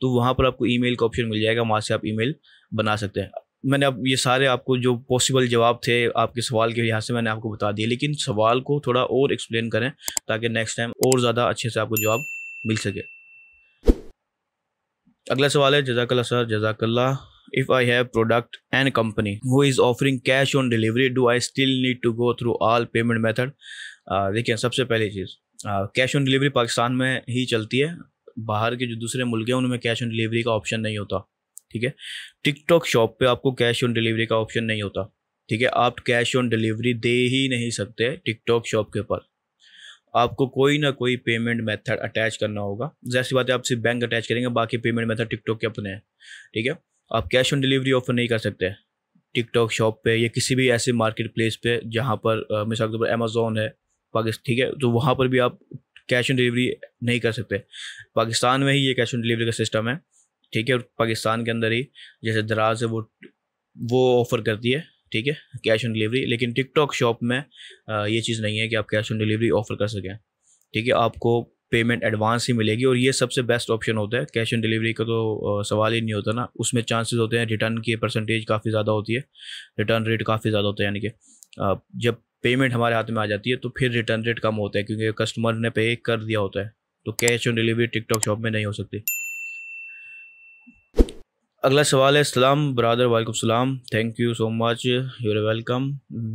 तो वहाँ पर आपको ई का ऑप्शन मिल जाएगा वहाँ से आप ई बना सकते हैं मैंने अब ये सारे आपको जो पॉसिबल जवाब थे आपके सवाल के यहाँ से मैंने आपको बता दिए लेकिन सवाल को थोड़ा और एक्सप्लेन करें ताकि नेक्स्ट टाइम और ज़्यादा अच्छे से आपको जवाब मिल सके अगला सवाल है जजाकल्ला सर जजाकल्ला if I have product and company who is offering cash on delivery, do I still need to go through all payment method? देखिए सबसे पहली चीज़ कैश ऑन डिलीवरी पाकिस्तान में ही चलती है बाहर के जो दूसरे मुल्क हैं उनमें कैश ऑन डिलीवरी का ऑप्शन नहीं होता ठीक है टिकटॉक शॉप पे आपको कैश ऑन डिलीवरी का ऑप्शन नहीं होता ठीक है आप कैश ऑन डिलीवरी दे ही नहीं सकते टिकटॉक शॉप के ऊपर आपको कोई ना कोई पेमेंट मेथड अटैच करना होगा जैसी बात है आप सिर्फ बैंक अटैच करेंगे बाकी पेमेंट मेथड टिकटॉक के अपने हैं ठीक है आप कैश ऑन डिलीवरी ऑफर नहीं कर सकते टिकटॉक शॉप पे या किसी भी ऐसे मार्केट प्लेस पे जहाँ पर मिसाल के तौर पर अमेज़ोन है पाकिस्तान ठीक है तो वहाँ पर भी आप कैश ऑन डिलीवरी नहीं कर सकते पाकिस्तान में ही ये कैश ऑन डिलीवरी का सिस्टम है ठीक है और पाकिस्तान के अंदर ही जैसे दराज है वो वो ऑफ़र करती है ठीक है कैश ऑन डिलीवरी लेकिन टिकटॉक शॉप में ये चीज़ नहीं है कि आप कैश ऑन डिलीवरी ऑफर कर सकें ठीक है आपको पेमेंट एडवांस ही मिलेगी और ये सबसे बेस्ट ऑप्शन होता है कैश ऑन डिलीवरी का तो सवाल ही नहीं होता ना उसमें चांसेस होते हैं रिटर्न की परसेंटेज काफ़ी ज़्यादा होती है रिटर्न रेट काफ़ी ज़्यादा होता है यानी कि जब पेमेंट हमारे हाथ में आ जाती है तो फिर रिटर्न रेट कम होता है क्योंकि कस्टमर ने पे कर दिया होता है तो cash on delivery TikTok shop में नहीं हो सकती अगला सवाल है सलाम ब्रदर वालेकुम सलाम thank you so much you are welcome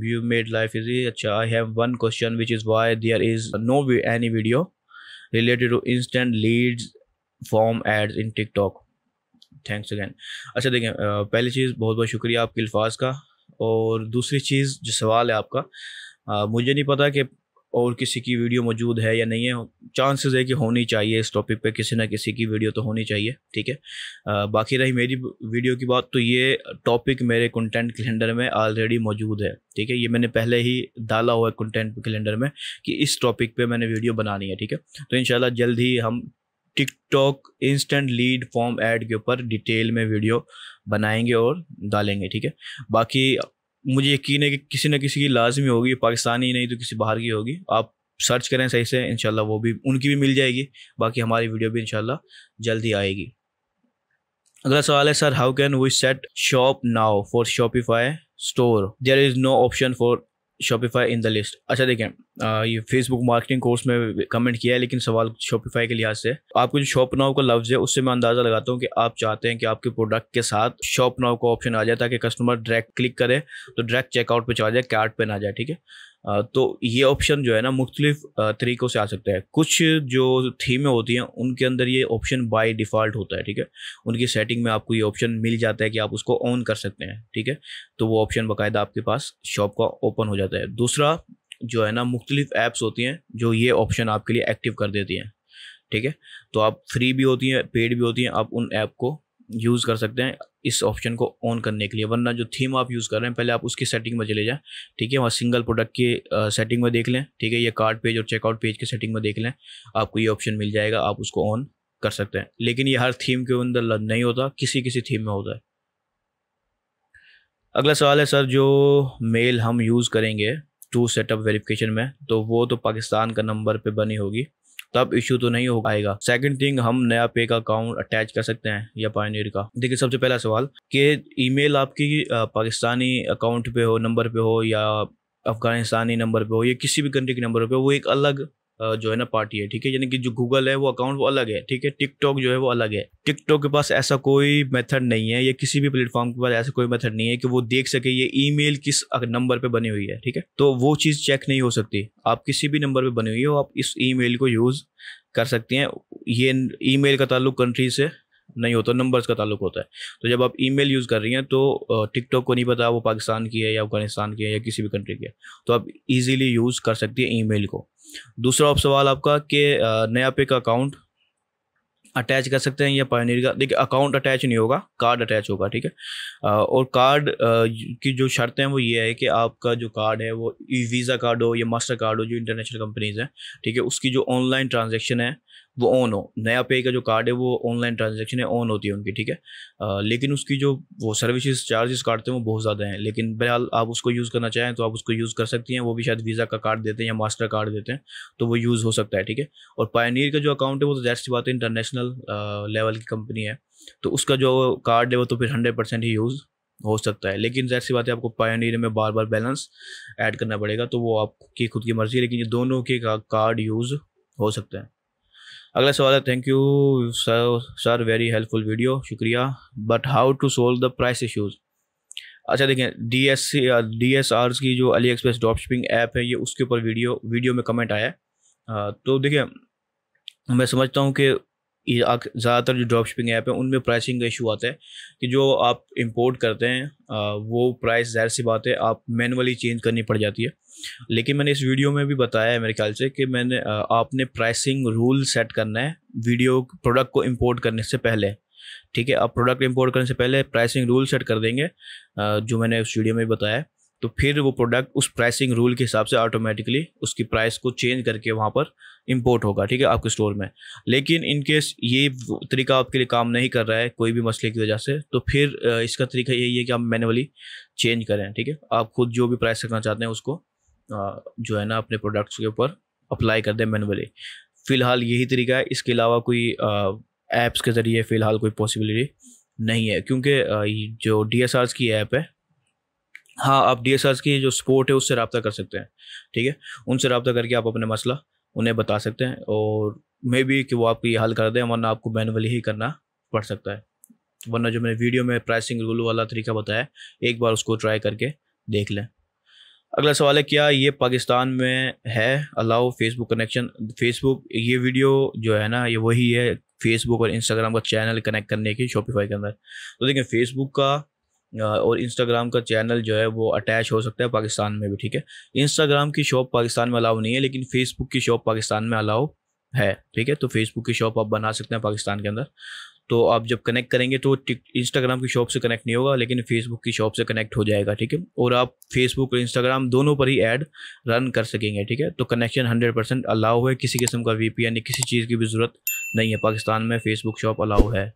you made life easy अच्छा I have one question which is why there is no any video related to instant leads form ads in TikTok thanks again अच्छा देखें पहली चीज़ बहुत बहुत शुक्रिया आपके अल्फाज का और दूसरी चीज़ जो सवाल है आपका आ, मुझे नहीं पता कि और किसी की वीडियो मौजूद है या नहीं है चांसेस है कि होनी चाहिए इस टॉपिक पे किसी ना किसी की वीडियो तो होनी चाहिए ठीक है बाकी रही मेरी वीडियो की बात तो ये टॉपिक मेरे कंटेंट कैलेंडर में ऑलरेडी मौजूद है ठीक है ये मैंने पहले ही डाला हुआ है कंटेंट कैलेंडर में कि इस टॉपिक पे मैंने वीडियो बनानी है ठीक है तो इन जल्द ही हम TikTok instant lead form ad के ऊपर डिटेल में वीडियो बनाएंगे और डालेंगे ठीक है बाकी मुझे यकीन है कि किसी न किसी की लाजमी होगी पाकिस्तानी नहीं तो किसी बाहर की होगी आप सर्च करें सही से इनशाला वो भी उनकी भी मिल जाएगी बाकी हमारी वीडियो भी इनशाला जल्दी आएगी अगला सवाल है sir how can we set shop now for Shopify store there is no option for Shopify in the list अच्छा देखें आ, ये फेसबुक मार्केटिंग कोर्स में कमेंट किया है लेकिन सवाल शॉपिफाई के लिहाज से आपको जो शॉप नाव का लफ्ज़ है उससे मैं अंदाज़ा लगाता हूँ कि आप चाहते हैं कि आपके प्रोडक्ट के साथ शॉप नाव का ऑप्शन आ जाए ताकि कस्टमर डायरेक्ट क्लिक करे तो डायरेक्ट चेकआउट पर चला जाए कार्ट पर ना जाए ठीक है तो ये ऑप्शन जो है ना मुख्तलिफ तरीक़ों से आ सकता है कुछ जो थीमें होती हैं उनके अंदर ये ऑप्शन बाय डिफ़ॉल्ट होता है ठीक है उनकी सेटिंग में आपको ये ऑप्शन मिल जाता है कि आप उसको ऑन कर सकते हैं ठीक है तो वो ऑप्शन बाकायदा आपके पास शॉप का ओपन हो जाता है दूसरा जो है ना मुख्तलिफ ऐप्स होती हैं जो ये ऑप्शन आपके लिए एक्टिव कर देती हैं ठीक है तो आप फ्री भी होती हैं पेड भी होती हैं आप उन ऐप को यूज़ कर सकते हैं इस ऑप्शन को ऑन करने के लिए वरना जो थीम आप यूज़ कर रहे हैं पहले आप उसकी सेटिंग में चले जाएं ठीक है वहाँ सिंगल प्रोडक्ट की सेटिंग में देख लें ठीक है ये कार्ड पेज और चेकआउट पेज की सेटिंग में देख लें आपको ये ऑप्शन मिल जाएगा आप उसको ऑन कर सकते हैं लेकिन ये हर थीम के अंदर नहीं होता किसी किसी थीम में होता है अगला सवाल है सर जो मेल हम यूज़ करेंगे टू सेटअप वेरिफिकेशन में तो वो तो पाकिस्तान का नंबर पे बनी होगी तब इश्यू तो नहीं हो पाएगा सेकंड थिंग हम नया पे का अकाउंट अटैच कर सकते हैं या पायनियर का देखिए सबसे पहला सवाल कि ईमेल आपकी पाकिस्तानी अकाउंट पे हो नंबर पे हो या अफगानिस्तानी नंबर पे हो या किसी भी कंट्री के नंबर पे हो वो एक अलग जो है ना पार्टी है ठीक है यानी कि जो गूगल है वो अकाउंट वो अलग है ठीक है टिकटॉक जो है वो अलग है टिकटॉक के पास ऐसा कोई मेथड नहीं है या किसी भी प्लेटफॉर्म के पास ऐसा कोई मेथड नहीं है कि वो देख सके ये ईमेल किस नंबर पे बनी हुई है ठीक है तो वो चीज़ चेक नहीं हो सकती आप किसी भी नंबर पे बनी हुई हो आप इस ई को यूज़ कर सकते हैं ये ई का ताल्लुक कंट्री से नहीं होता नंबर्स का ताल्लुक होता है तो जब आप ईमेल यूज़ कर रही हैं तो टिकटॉक को नहीं पता वो पाकिस्तान की है या अफगानिस्तान की है या किसी भी कंट्री की है तो आप इजीली यूज़ कर सकती है ईमेल को दूसरा आप सवाल आपका कि नया पे का अकाउंट अटैच कर सकते हैं या पायनियर का देखिए अकाउंट अटैच नहीं होगा कार्ड अटैच होगा ठीक है और कार्ड की जो शर्तें हैं वो ये है कि आपका जो कार्ड है वो वीज़ा कार्ड हो या मास्टर कार्ड हो जो इंटरनेशनल कंपनीज हैं ठीक है उसकी जो ऑनलाइन ट्रांजेक्शन है वो ऑन हो नया पे का जो कार्ड है वो ऑनलाइन ट्रांजेक्शन है ऑन होती है उनकी ठीक है आ, लेकिन उसकी जो वो सर्विसेज चार्जेस काटते हैं वो बहुत ज़्यादा हैं लेकिन बहरहाल आप उसको यूज़ करना चाहें तो आप उसको यूज़ कर सकती हैं वो भी शायद वीज़ा का कार्ड देते हैं या मास्टर कार्ड देते हैं तो वो यूज़ हो सकता है ठीक है और पायनियर का जो अकाउंट है वो तो जैसी बात है इंटरनेशनल लेवल की कंपनी है तो उसका जो कार्ड है वो तो फिर हंड्रेड परसेंट ही यूज़ हो सकता है लेकिन जैसी सी बात है आपको पायनियर में बार बार बैलेंस ऐड करना पड़ेगा तो वो आपकी खुद की मर्ज़ी है लेकिन ये दोनों के कार्ड यूज़ हो सकते हैं अगला सवाल है thank you sir sir very helpful video शुक्रिया but how to solve the price issues अच्छा देखें D S C D S R की जो AliExpress drop shipping app है ये उसके ऊपर वीडियो वीडियो में कमेंट आया है तो देखिए मैं समझता हूँ कि ज़्यादातर जो ड्रॉप शिपिंग ऐप है उनमें प्राइसिंग का इशू आता है कि जो आप इंपोर्ट करते हैं वो प्राइस ज़ाहिर सी बात है आप मैनुअली चेंज करनी पड़ जाती है लेकिन मैंने इस वीडियो में भी बताया है मेरे ख्याल से कि मैंने आपने प्राइसिंग रूल सेट करना है वीडियो प्रोडक्ट को इम्पोर्ट करने से पहले ठीक है आप प्रोडक्ट इम्पोर्ट करने से पहले प्राइसिंग रूल सेट कर देंगे जो मैंने उस वीडियो में बताया है तो फिर वो प्रोडक्ट उस प्राइसिंग रूल के हिसाब से ऑटोमेटिकली उसकी प्राइस को चेंज करके वहाँ पर इंपोर्ट होगा ठीक है आपके स्टोर में लेकिन इन केस ये तरीका आपके लिए काम नहीं कर रहा है कोई भी मसले की वजह से तो फिर इसका तरीका यही है कि आप मैनुअली चेंज करें ठीक है आप खुद जो भी प्राइस रखना चाहते हैं उसको जो है ना अपने प्रोडक्ट्स के ऊपर अप्लाई कर दें मैनुअली फ़िलहाल यही तरीका है इसके अलावा कोई ऐप्स के ज़रिए फ़िलहाल कोई पॉसिबिलिटी नहीं है क्योंकि जो डी की ऐप है हाँ आप डी की जो सपोर्ट है उससे रबता कर सकते हैं ठीक है उनसे रबता करके आप अपने मसला उन्हें बता सकते हैं और मे बी कि वो आपकी ये हल कर दें वरना आपको मैनुअली ही करना पड़ सकता है वरना जो मैंने वीडियो में प्राइसिंग रूल वाला तरीका बताया एक बार उसको ट्राई करके देख लें अगला सवाल है क्या ये पाकिस्तान में है अलाउ फेसबुक कनेक्शन फेसबुक ये वीडियो जो है ना ये वही है फेसबुक और इंस्टाग्राम का चैनल कनेक्ट करने की शॉपिफाई के अंदर तो देखिए फेसबुक का और इंस्टाग्राम का चैनल जो है वो अटैच हो सकता है पाकिस्तान में भी ठीक है इंस्टाग्राम की शॉप पाकिस्तान में अलाउ नहीं है लेकिन फेसबुक की शॉप पाकिस्तान में अलाउ है ठीक है तो फेसबुक की शॉप आप बना सकते हैं पाकिस्तान के अंदर तो आप जब कनेक्ट करेंगे तो इंस्टाग्राम की शॉप से कनेक्ट नहीं होगा लेकिन फेसबुक की शॉप से कनेक्ट हो जाएगा ठीक है और आप फेसबुक और इंस्टाग्राम दोनों पर ही ऐड रन कर सकेंगे ठीक है तो कनेक्शन हंड्रेड परसेंट अलाउ है किसी किस्म का वी पी किसी चीज़ की भी ज़रूरत नहीं है पाकिस्तान में फेसबुक शॉप अलाउ है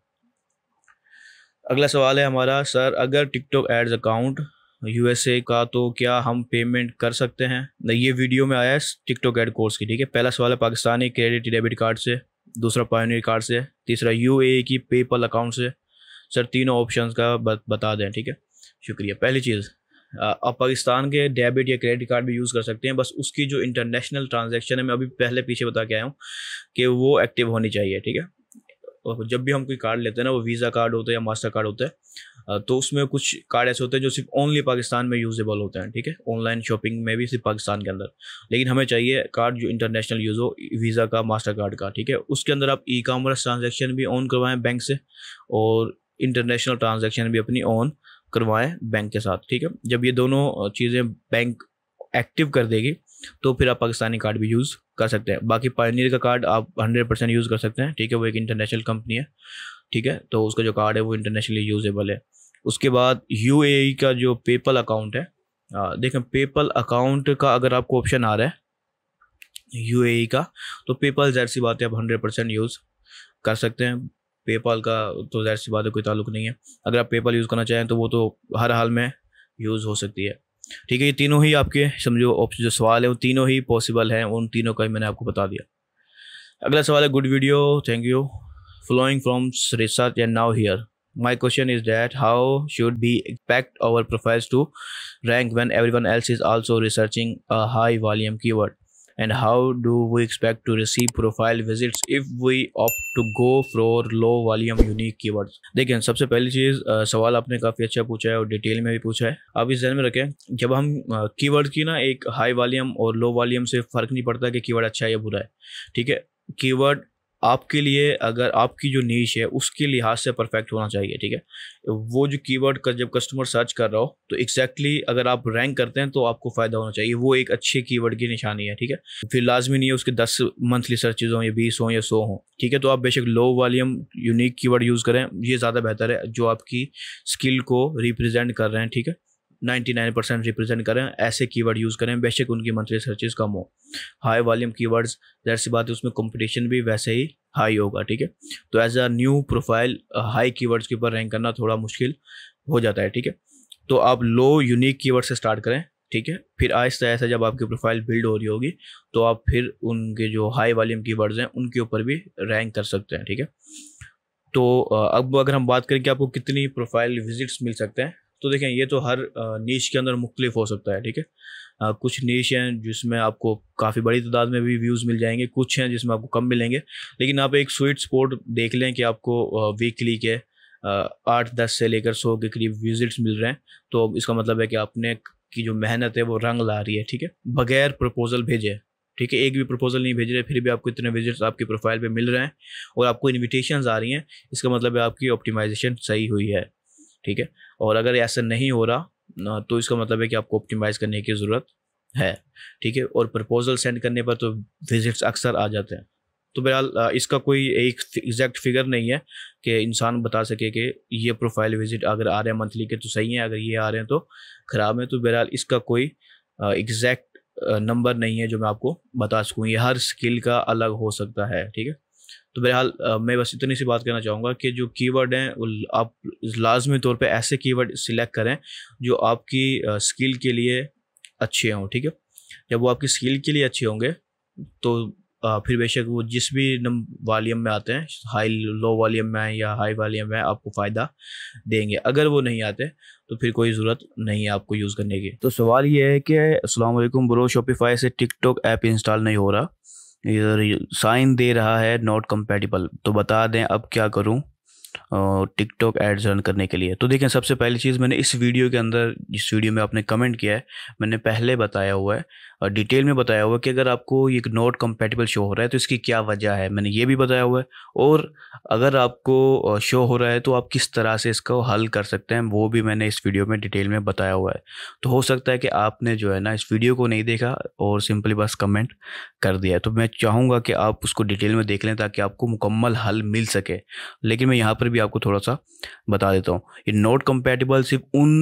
अगला सवाल है हमारा सर अगर टिकटॉक एड्स अकाउंट यूएसए का तो क्या हम पेमेंट कर सकते हैं नहीं ये वीडियो में आया है टिकटॉक एड कोर्स की ठीक है पहला सवाल है पाकिस्तानी क्रेडिट डेबिट कार्ड से दूसरा पायोनियर कार्ड से तीसरा यू की पेपल अकाउंट से सर तीनों ऑप्शंस का बता दें ठीक है शुक्रिया पहली चीज़ आप पाकिस्तान के डेबिट या क्रेडिट कार्ड भी यूज़ कर सकते हैं बस उसकी जो इंटरनेशनल ट्रांजैक्शन है मैं अभी पहले पीछे बता के आया हूँ कि वो एक्टिव होनी चाहिए ठीक है जब भी हम कोई कार्ड लेते हैं ना वो वीज़ा कार्ड होता है या मास्टर कार्ड होता है तो उसमें कुछ कार्ड ऐसे होते हैं जो सिर्फ ओनली पाकिस्तान में यूजेबल होते हैं ठीक है ऑनलाइन शॉपिंग में भी सिर्फ पाकिस्तान के अंदर लेकिन हमें चाहिए कार्ड जो इंटरनेशनल यूज़ हो वीज़ा का मास्टर कार्ड का ठीक है उसके अंदर आप ई कामर्स ट्रांजेक्शन भी ऑन करवाएं बैंक से और इंटरनेशनल ट्रांजेक्शन भी अपनी ऑन करवाएं बैंक के साथ ठीक है जब ये दोनों चीज़ें बैंक एक्टिव कर देगी तो फिर आप पाकिस्तानी कार्ड भी यूज़ कर सकते हैं बाकी पायनियर का कार्ड आप हंड्रेड परसेंट यूज़ कर सकते हैं ठीक है वो एक इंटरनेशनल कंपनी है ठीक है तो उसका जो कार्ड है वो इंटरनेशनली यूजेबल है उसके बाद यू e का जो पेपल अकाउंट है देखें पेपल अकाउंट का अगर आपको ऑप्शन आ रहा है यू e का तो पेपल जहर सी बात है आप हंड्रेड परसेंट यूज़ कर सकते हैं पेपाल का तो जाहिर सी बात है कोई ताल्लुक नहीं है अगर आप पेपाल यूज़ करना चाहें तो वो तो हर हाल में यूज़ हो सकती है ठीक है ये तीनों ही आपके समझो ऑप्शन जो सवाल है वो तीनों ही पॉसिबल हैं उन तीनों का ही मैंने आपको बता दिया अगला सवाल है good video thank you flowing from research and now here my question is that how should we expect our profiles to rank when everyone else is also researching a high volume keyword and how do we expect to receive profile visits if we opt to go for low volume unique keywords देखें सबसे पहली चीज़ सवाल आपने काफ़ी अच्छा पूछा है और डिटेल में भी पूछा है आप इस जहन में रखें जब हम कीवर्ड की ना एक हाई वॉल्यूम और लो वॉल्यूम से फ़र्क नहीं पड़ता कि कीवर्ड अच्छा है या बुरा है ठीक है कीवर्ड आपके लिए अगर आपकी जो नीच है उसके लिहाज से परफेक्ट होना चाहिए ठीक है वो जो कीवर्ड का जब कस्टमर सर्च कर रहा हो तो एक्जैक्टली exactly अगर आप रैंक करते हैं तो आपको फ़ायदा होना चाहिए वो एक अच्छे कीवर्ड की निशानी है ठीक है फिर लाजमी नहीं है उसके दस मंथली सर्चेज हों या बीस हों या सौ हों ठीक है तो आप बेशक low volume unique keyword use करें ये ज़्यादा बेहतर है जो आपकी स्किल को रिप्रजेंट कर रहे हैं ठीक है 99% रिप्रेजेंट करें ऐसे कीवर्ड यूज़ करें बेशक उनकी मंथली सर्चेज कम हो हाई वॉल्यूम कीवर्ड्स जैसे सी बात है उसमें कंपटीशन भी वैसे ही हाई होगा ठीक है तो as a new profile high keywords के ऊपर रैंक करना थोड़ा मुश्किल हो जाता है ठीक है तो आप लो यूनिक कीवर्ड से स्टार्ट करें ठीक है फिर आहिस्ता आहिस्ता जब आपकी प्रोफाइल बिल्ड हो रही होगी तो आप फिर उनके जो हाई वॉल्यूम कीवर्ड्स हैं उनके ऊपर भी रैंक कर सकते हैं ठीक है तो uh, अब अगर हम बात करें कि आपको कितनी प्रोफाइल विजिट्स मिल सकते हैं तो देखें ये तो हर नीच के अंदर मुख्तलिफ हो सकता है ठीक है कुछ नीच हैं जिसमें आपको काफ़ी बड़ी तादाद में भी व्यूज़ मिल जाएंगे कुछ हैं जिसमें आपको कम मिलेंगे लेकिन आप एक स्वीट स्पॉट देख लें कि आपको वीकली के आठ दस से लेकर सौ के करीब विजिट्स मिल रहे हैं तो इसका मतलब है कि आपने की जो मेहनत है वो रंग ला रही है ठीक है बगैर प्रपोजल भेजे ठीक है एक भी प्रपोजल नहीं भेज रहे फिर भी आपको इतने विजिट्स आपके प्रोफाइल पे मिल रहे हैं और आपको इनविटेशंस आ रही हैं इसका मतलब है आपकी ऑप्टिमाइजेशन सही हुई है ठीक है और अगर ऐसा नहीं हो रहा तो इसका मतलब है कि आपको ऑप्टिमाइज़ करने की ज़रूरत है ठीक है और प्रपोजल सेंड करने पर तो विजिट्स अक्सर आ जाते हैं तो बहरहाल इसका कोई एक एग्जैक्ट फिगर नहीं है कि इंसान बता सके कि ये प्रोफाइल विजिट अगर आ रहे हैं मंथली के तो सही है अगर ये आ रहे हैं तो ख़राब है तो बहरहाल इसका कोई एग्जैक्ट नंबर नहीं है जो मैं आपको बता सकूँ ये हर स्किल का अलग हो सकता है ठीक है तो बहरहाल मैं बस इतनी सी बात करना चाहूँगा कि जो कीवर्ड हैं वो आप लाजमी तौर पे ऐसे कीवर्ड सिलेक्ट करें जो आपकी स्किल के लिए अच्छे हों ठीक है जब वो आपकी स्किल के लिए अच्छे होंगे तो फिर बेशक वो जिस भी वॉल्यूम में आते हैं हाई लो वॉल्यूम में या हाई वॉल्यूम में आपको फ़ायदा देंगे अगर वो नहीं आते तो फिर कोई ज़रूरत नहीं है आपको यूज़ करने की तो सवाल ये है कि असलम ब्रो शॉपिफाई से टिकटॉक ऐप इंस्टॉल नहीं हो रहा साइन दे रहा है नॉट कंपेटिबल तो बता दें अब क्या करूं टिकटॉक एड्स रन करने के लिए तो देखें सबसे पहली चीज़ मैंने इस वीडियो के अंदर जिस वीडियो में आपने कमेंट किया है मैंने पहले बताया हुआ है डिटेल में बताया हुआ है कि अगर आपको ये नॉट कंपेटेबल शो हो रहा है तो इसकी क्या वजह है मैंने ये भी बताया हुआ है और अगर आपको शो हो रहा है तो आप किस तरह से इसको हल कर सकते हैं वो भी मैंने इस वीडियो में डिटेल में बताया हुआ है तो हो सकता है कि आपने जो है ना इस वीडियो को नहीं देखा और सिंपली बस कमेंट कर दिया तो मैं चाहूँगा कि आप उसको डिटेल में देख लें ताकि आपको मुकम्मल हल मिल सके लेकिन मैं यहाँ पर भी आपको थोड़ा सा बता देता हूँ ये नॉट कम्पैटिबल सिर्फ उन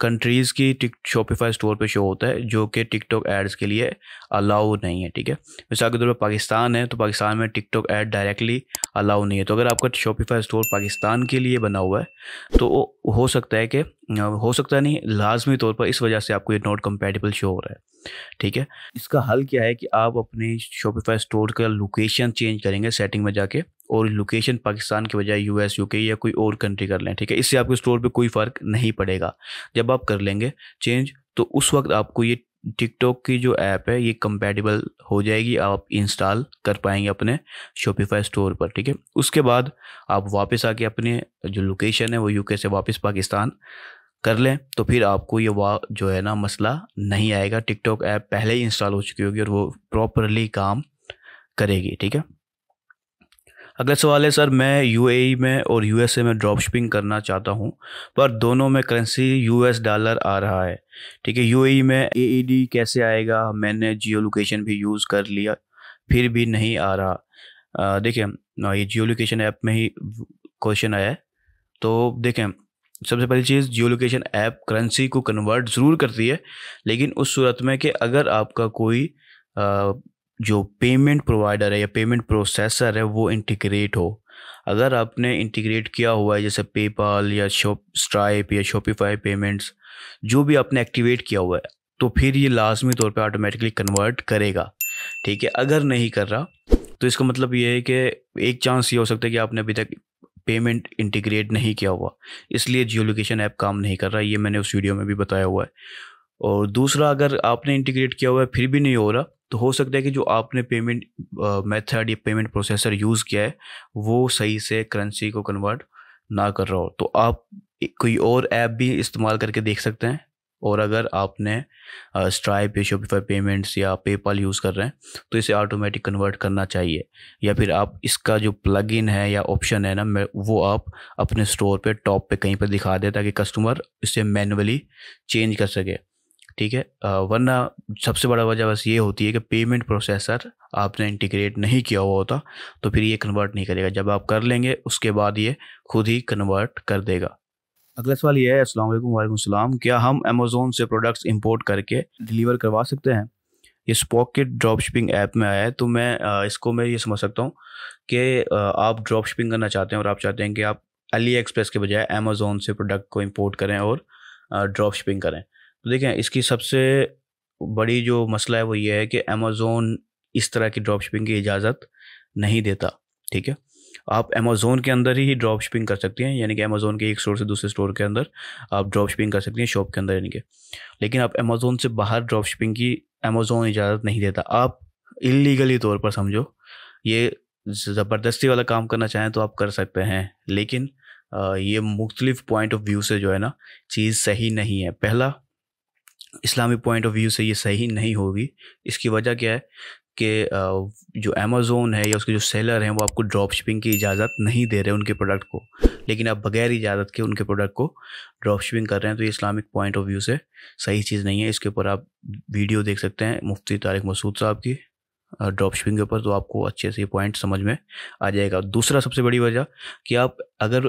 कंट्रीज़ की टिक शॉपिफाई स्टोर पे शो होता है जो कि टिकटॉक एड्स के लिए अलाउ नहीं है ठीक है मिसाल के तौर पर पाकिस्तान है तो पाकिस्तान में टिकटॉक ऐड डायरेक्टली अलाउ नहीं है तो अगर आपका शॉपिफाई स्टोर पाकिस्तान के लिए बना हुआ है तो हो सकता है कि हो सकता नहीं लाजमी तौर पर इस वजह से आपको ये नॉट कंपेटेबल शो हो रहा है ठीक है इसका हल क्या है कि आप अपने शॉपिफाई स्टोर का लोकेशन चेंज करेंगे सेटिंग में जाके और लोकेशन पाकिस्तान के बजाय यूएस यूके या कोई और कंट्री कर लें ठीक है इससे आपके स्टोर पे कोई फ़र्क नहीं पड़ेगा जब आप कर लेंगे चेंज तो उस वक्त आपको ये टिकटॉक की जो ऐप है ये कंपेटिबल हो जाएगी आप इंस्टॉल कर पाएंगे अपने शॉपिफाई स्टोर पर ठीक है उसके बाद आप वापस आके अपने जो लोकेशन है वो यूके से वापस पाकिस्तान कर लें तो फिर आपको ये वा जो है ना मसला नहीं आएगा टिकटॉक ऐप पहले ही इंस्टॉल हो चुकी होगी और वो प्रॉपरली काम करेगी ठीक है अगला सवाल है सर मैं यूएई e में और यूएसए में ड्रॉप शिपिंग करना चाहता हूं पर दोनों में करेंसी यूएस डॉलर आ रहा है ठीक है यूएई e में एईडी e कैसे आएगा मैंने जियो लोकेशन भी यूज़ कर लिया फिर भी नहीं आ रहा देखें ये जियो लोकेशन ऐप में ही क्वेश्चन आया है तो देखें सबसे पहली चीज़ जियो लोकेशन ऐप करेंसी को कन्वर्ट ज़रूर करती है लेकिन उस सूरत में कि अगर आपका कोई आ, जो पेमेंट प्रोवाइडर है या पेमेंट प्रोसेसर है वो इंटीग्रेट हो अगर आपने इंटीग्रेट किया हुआ है जैसे पेपाल या शॉप स्ट्राइप या शॉपिफाई पेमेंट्स जो भी आपने एक्टिवेट किया हुआ है तो फिर ये लाजमी तौर पे ऑटोमेटिकली कन्वर्ट करेगा ठीक है अगर नहीं कर रहा तो इसका मतलब ये है कि एक चांस ये हो सकता है कि आपने अभी तक पेमेंट इंटीग्रेट नहीं किया हुआ इसलिए जियो लोकेशन ऐप काम नहीं कर रहा ये मैंने उस वीडियो में भी बताया हुआ है और दूसरा अगर आपने इंटीग्रेट किया हुआ है फिर भी नहीं हो रहा तो हो सकता है कि जो आपने पेमेंट मेथड या पेमेंट प्रोसेसर यूज़ किया है वो सही से करेंसी को कन्वर्ट ना कर रहा हो तो आप कोई और ऐप भी इस्तेमाल करके देख सकते हैं और अगर आपने स्ट्राइप या शोपिफाई पेमेंट्स या पेपाल यूज़ कर रहे हैं तो इसे ऑटोमेटिक कन्वर्ट करना चाहिए या फिर आप इसका जो प्लग इन है या ऑप्शन है ना वो आप अपने स्टोर पे टॉप पे कहीं पर दिखा दें ताकि कस्टमर इसे मैनुअली चेंज कर सके ठीक है वरना सबसे बड़ा वजह बस ये होती है कि पेमेंट प्रोसेसर आपने इंटीग्रेट नहीं किया हुआ होता तो फिर ये कन्वर्ट नहीं करेगा जब आप कर लेंगे उसके बाद ये खुद ही कन्वर्ट कर देगा अगला सवाल ये है अस्सलाम वालेकुम वालेकुम सलाम क्या हम अमेजोन से प्रोडक्ट्स इंपोर्ट करके डिलीवर करवा सकते हैं ये स्पॉकेट ड्रॉप शिपिंग ऐप में आया है तो मैं इसको मैं ये समझ सकता हूँ कि आप ड्रॉप शिपिंग करना चाहते हैं और आप चाहते हैं कि आप अली एक्सप्रेस के बजाय अमेजोन से प्रोडक्ट को इम्पोर्ट करें और ड्रॉप शिपिंग करें तो देखें इसकी सबसे बड़ी जो मसला है वो ये है कि अमेज़ोन इस तरह की ड्रॉप शिपिंग की इजाज़त नहीं देता ठीक है आप अमेज़ोन के अंदर ही ड्रॉप शिपिंग कर सकते हैं यानी कि अमेज़ोन के एक स्टोर से दूसरे स्टोर के अंदर आप ड्रॉप शिपिंग कर सकते हैं शॉप के अंदर यानी कि लेकिन आप अमेज़ोन से बाहर ड्रॉप शिपिंग की अमेज़ोन इजाज़त नहीं देता आप इलीगली तौर पर समझो ये ज़बरदस्ती वाला काम करना चाहें तो आप कर सकते हैं लेकिन ये मुख्तलिफ पॉइंट ऑफ व्यू से जो है ना चीज़ सही नहीं है पहला इस्लामी पॉइंट ऑफ व्यू से ये सही नहीं होगी इसकी वजह क्या है आपके जो अमेज़ोन है या उसके जो सेलर हैं वो आपको ड्रॉप शिपिंग की इजाज़त नहीं दे रहे उनके प्रोडक्ट को लेकिन आप बगैर इजाज़त के उनके प्रोडक्ट को ड्रॉप शिपिंग कर रहे हैं तो ये इस्लामिक पॉइंट ऑफ व्यू से सही चीज़ नहीं है इसके ऊपर आप वीडियो देख सकते हैं मुफ्ती तारिक मसूद साहब की ड्रॉप शिपिंग के ऊपर तो आपको अच्छे से ये पॉइंट समझ में आ जाएगा दूसरा सबसे बड़ी वजह कि आप अगर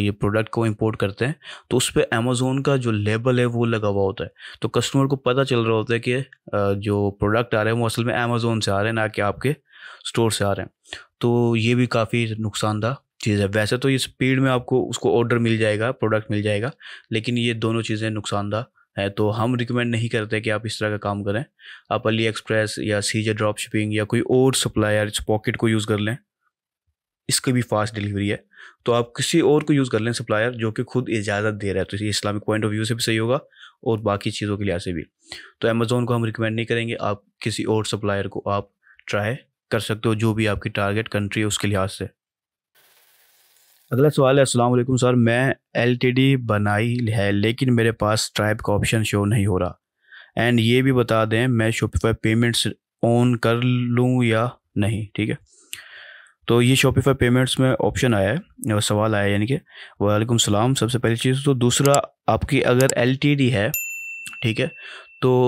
ये प्रोडक्ट को इंपोर्ट करते हैं तो उस पर अमेज़ोन का जो लेबल है वो लगा हुआ होता है तो कस्टमर को पता चल रहा होता है कि जो प्रोडक्ट आ रहे हैं वो असल में अमेज़ोन से आ रहे हैं ना कि आपके स्टोर से आ रहे हैं तो ये भी काफ़ी नुकसानदा चीज़ है वैसे तो ये स्पीड में आपको उसको ऑर्डर मिल जाएगा प्रोडक्ट मिल जाएगा लेकिन ये दोनों चीज़ें नुकसानदा है तो हम रिकमेंड नहीं करते कि आप इस तरह का काम करें आप अली एक्सप्रेस या सीजे ड्रॉप शिपिंग या कोई और सप्लायर पॉकेट को यूज़ कर लें इसकी भी फास्ट डिलीवरी है तो आप किसी और को यूज़ कर लें सप्लायर जो कि खुद इजाज़त दे रहा है तो ये इस्लामिक पॉइंट ऑफ व्यू से भी सही होगा और बाकी चीज़ों के लिहाज से भी तो अमेज़ोन को हम रिकमेंड नहीं करेंगे आप किसी और सप्लायर को आप ट्राई कर सकते हो जो भी आपकी टारगेट कंट्री है उसके लिहाज से अगला सवाल है अस्सलाम वालेकुम सर मैं एलटीडी बनाई है लेकिन मेरे पास ट्राइब का ऑप्शन शो नहीं हो रहा एंड ये भी बता दें मैं शॉपिफाई पेमेंट्स ऑन कर लूँ या नहीं ठीक है तो ये शॉपिफाई पेमेंट्स में ऑप्शन आया है सवाल आया यानी कि वालेकुम सलाम सबसे पहली चीज़ तो दूसरा आपकी अगर एल है ठीक है तो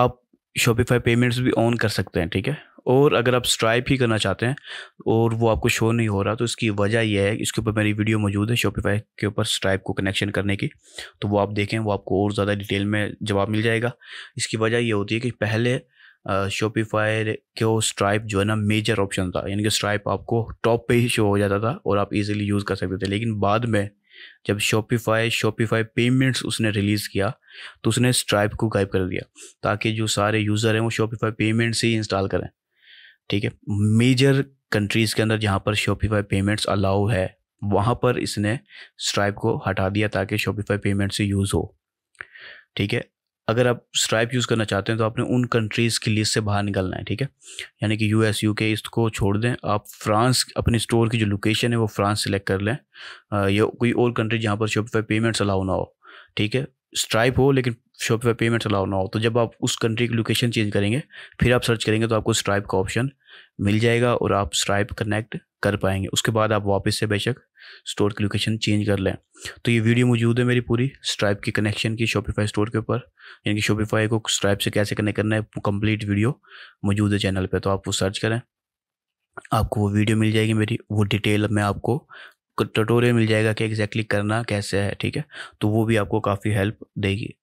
आप शॉपिफाई पेमेंट्स भी ऑन कर सकते हैं ठीक है और अगर आप स्ट्राइप ही करना चाहते हैं और वो आपको शो नहीं हो रहा तो इसकी वजह यह है इसके ऊपर मेरी वीडियो मौजूद है शॉपिफाई के ऊपर स्ट्राइप को कनेक्शन करने की तो वो आप देखें वो आपको और ज़्यादा डिटेल में जवाब मिल जाएगा इसकी वजह यह होती है कि पहले शॉपिफाई के स्ट्राइप जो है ना मेजर ऑप्शन था यानी कि स्ट्राइप आपको टॉप पे ही शो हो जाता था और आप इजीली यूज़ कर सकते थे लेकिन बाद में जब शॉपिफाई शॉपिफाई पेमेंट्स उसने रिलीज़ किया तो उसने स्ट्राइप को गायब कर दिया ताकि जो सारे यूज़र हैं वो शॉपिफाई पेमेंट्स ही इंस्टॉल करें ठीक है मेजर कंट्रीज़ के अंदर जहाँ पर शॉपिफाई पेमेंट्स अलाउ है वहाँ पर इसने स्ट्राइप को हटा दिया ताकि शॉपिफाई पेमेंट से यूज़ हो ठीक है अगर आप स्ट्राइप यूज़ करना चाहते हैं तो आपने उन कंट्रीज़ की लिस्ट से बाहर निकलना है ठीक है यानी कि यू एस यू के इसको छोड़ दें आप फ्रांस अपने स्टोर की जो लोकेशन है वो फ्रांस सेलेक्ट कर लें या कोई और कंट्री जहाँ पर शॉपिफाई पेमेंट्स अलाउ ना हो ठीक है स्ट्राइप हो लेकिन शॉप पे पेमेंट्स अलाउ ना हो तो जब आप उस कंट्री की लोकेशन चेंज करेंगे फिर आप सर्च करेंगे तो आपको स्ट्राइप का ऑप्शन मिल जाएगा और आप स्ट्राइप कनेक्ट कर पाएंगे उसके बाद आप वापस से बेशक स्टोर की लोकेशन चेंज कर लें तो ये वीडियो मौजूद है मेरी पूरी स्ट्राइप की कनेक्शन की शॉपिफाई स्टोर के ऊपर यानी कि शॉपिफाई को स्ट्राइप से कैसे कनेक्ट करना है कंप्लीट वीडियो मौजूद है चैनल पर तो आप वो सर्च करें आपको वो वीडियो मिल जाएगी मेरी वो डिटेल में आपको ट्यूटोरियल मिल जाएगा कि एग्जैक्टली करना कैसे है ठीक है तो वो भी आपको काफ़ी हेल्प देगी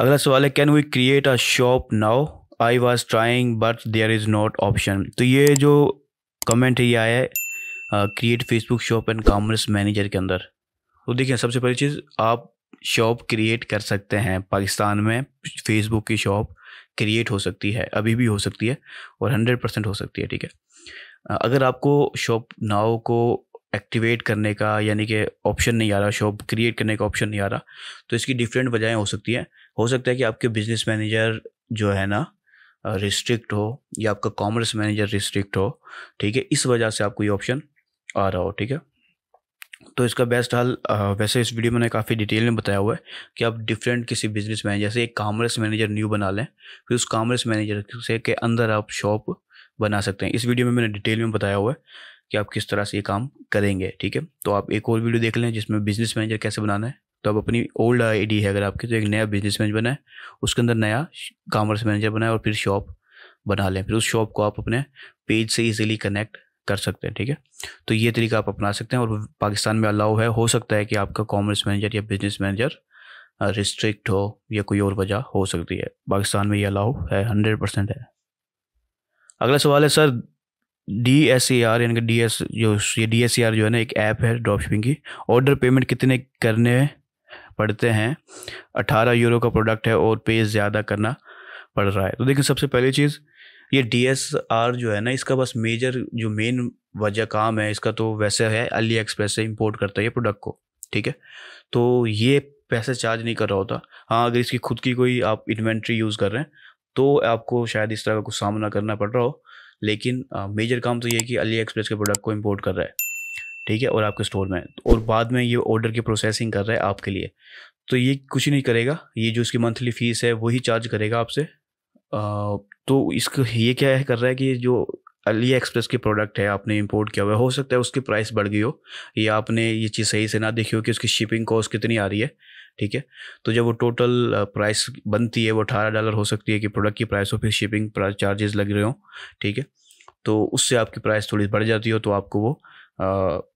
अगला सवाल है can we create a shop now I was trying but there is not option तो ये जो कमेंट ये आया है create Facebook shop and commerce manager के अंदर तो देखिए सबसे पहली चीज़ आप शॉप क्रिएट कर सकते हैं पाकिस्तान में फेसबुक की शॉप क्रिएट हो सकती है अभी भी हो सकती है और हंड्रेड परसेंट हो सकती है ठीक है uh, अगर आपको शॉप नाव को एक्टिवेट करने का यानी कि ऑप्शन नहीं आ रहा शॉप क्रिएट करने का ऑप्शन नहीं आ रहा तो इसकी डिफरेंट वजहें हो सकती हैं हो सकता है कि आपके बिजनेस मैनेजर जो है ना रिस्ट्रिक्ट हो या आपका कॉमर्स मैनेजर रिस्ट्रिक्ट हो ठीक है इस वजह से आपको ये ऑप्शन आ रहा हो ठीक है तो इसका बेस्ट हाल वैसे इस वीडियो में मैंने काफ़ी डिटेल में बताया हुआ है कि आप डिफरेंट किसी बिजनेस मैनेजर से एक कॉमर्स मैनेजर न्यू बना लें फिर उस कॉमर्स मैनेजर से के अंदर आप शॉप बना सकते हैं इस वीडियो में मैंने डिटेल में बताया हुआ है कि आप किस तरह से ये काम करेंगे ठीक है तो आप एक और वीडियो देख लें जिसमें बिजनेस मैनेजर कैसे बनाना है तो आप अपनी ओल्ड आईडी है अगर आपकी तो एक नया बिजनेस मैनेजर बनाए उसके अंदर नया कॉमर्स मैनेजर बनाए और फिर शॉप बना लें फिर उस शॉप को आप अपने पेज से इजीली कनेक्ट कर सकते हैं ठीक है तो ये तरीका आप अपना सकते हैं और पाकिस्तान में अलाउ है हो सकता है कि आपका कॉमर्स मैनेजर या बिजनेस मैनेजर रिस्ट्रिक्ट हो या कोई और वजह हो सकती है पाकिस्तान में ये अलाउ है हंड्रेड परसेंट है अगला सवाल है sir D S A R यानी कि डी एस जो ये डी एस ए आर जो है ना एक ऐप है ड्रॉप शिपिंग की ऑर्डर पेमेंट कितने करने हैं पढ़ते हैं अट्ठारह यूरो का प्रोडक्ट है और पे ज़्यादा करना पड़ रहा है तो देखिए सबसे पहली चीज़ ये डी जो है ना इसका बस मेजर जो मेन वजह काम है इसका तो वैसे है अली एक्सप्रेस से इम्पोर्ट करता है ये प्रोडक्ट को ठीक है तो ये पैसे चार्ज नहीं कर रहा होता हाँ अगर इसकी खुद की कोई आप इन्वेंट्री यूज़ कर रहे हैं तो आपको शायद इस तरह का कुछ सामना करना पड़ रहा हो लेकिन मेजर हाँ, काम तो ये है कि अली एक्सप्रेस के प्रोडक्ट को इम्पोर्ट कर रहा है ठीक है और आपके स्टोर में और बाद में ये ऑर्डर की प्रोसेसिंग कर रहा है आपके लिए तो ये कुछ नहीं करेगा ये जो इसकी मंथली फ़ीस है वही चार्ज करेगा आपसे तो इसको ये क्या है कर रहा है कि जो अली एक्सप्रेस के प्रोडक्ट है आपने इंपोर्ट किया हुआ है हो सकता है उसकी प्राइस बढ़ गई हो या आपने ये चीज़ सही से ना देखी हो कि उसकी शिपिंग कॉस्ट कितनी आ रही है ठीक है तो जब वो टोटल प्राइस बनती है वो अठारह डॉलर हो सकती है कि प्रोडक्ट की प्राइस हो फिर शिपिंग चार्जेस लग रहे हो ठीक है तो उससे आपकी प्राइस थोड़ी बढ़ जाती हो तो आपको वो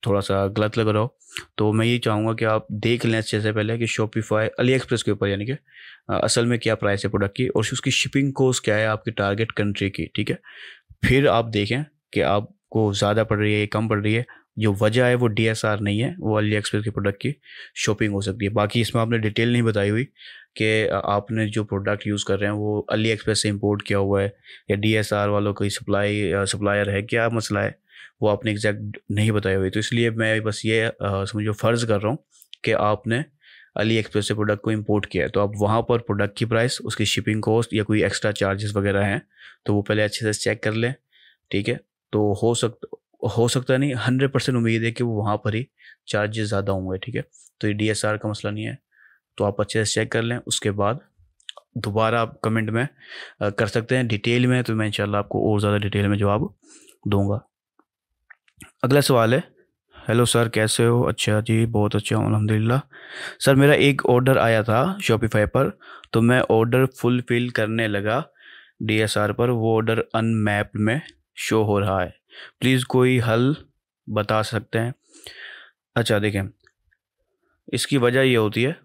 थोड़ा सा गलत लग रहा हो तो मैं ये चाहूँगा कि आप देख लें अच्छे से पहले कि शॉपिफाई अली एक्सप्रेस के ऊपर यानी कि असल में क्या प्राइस है प्रोडक्ट की और उसकी शिपिंग कोस क्या है आपकी टारगेट कंट्री की ठीक है फिर आप देखें कि आपको ज़्यादा पड़ रही है कम पड़ रही है जो वजह है वो डी नहीं है वो अली एक्सप्रेस के प्रोडक्ट की शॉपिंग हो सकती है बाकी इसमें आपने डिटेल नहीं बताई हुई कि आपने जो प्रोडक्ट यूज़ कर रहे हैं वो अली एक्सप्रेस से इंपोर्ट किया हुआ है या डी वालों की सप्लाई सप्लायर है क्या मसला है वो आपने एग्जैक्ट नहीं बताई हुई तो इसलिए मैं बस ये समझो फ़र्ज़ कर रहा हूँ कि आपने अली एक्सप्रेस से प्रोडक्ट को इंपोर्ट किया है तो आप वहाँ पर प्रोडक्ट की प्राइस उसकी शिपिंग कॉस्ट या कोई एक्स्ट्रा चार्जेस वगैरह हैं तो वो पहले अच्छे से चेक कर लें ठीक है तो हो सकता हो सकता नहीं हंड्रेड परसेंट उम्मीद है कि वो वहाँ पर ही चार्जेस ज़्यादा होंगे ठीक है तो ये डी का मसला नहीं है तो आप अच्छे से चेक कर लें उसके बाद दोबारा आप कमेंट में कर सकते हैं डिटेल में तो मैं इन आपको और ज़्यादा डिटेल में जवाब दूंगा अगला सवाल है हेलो सर कैसे हो अच्छा जी बहुत अच्छा हूँ अलहमदिल्ला सर मेरा एक ऑर्डर आया था शॉपिफाई पर तो मैं ऑर्डर फुलफ़िल करने लगा डीएसआर पर वो ऑर्डर अनमैप्ड में शो हो रहा है प्लीज़ कोई हल बता सकते हैं अच्छा देखें इसकी वजह यह होती है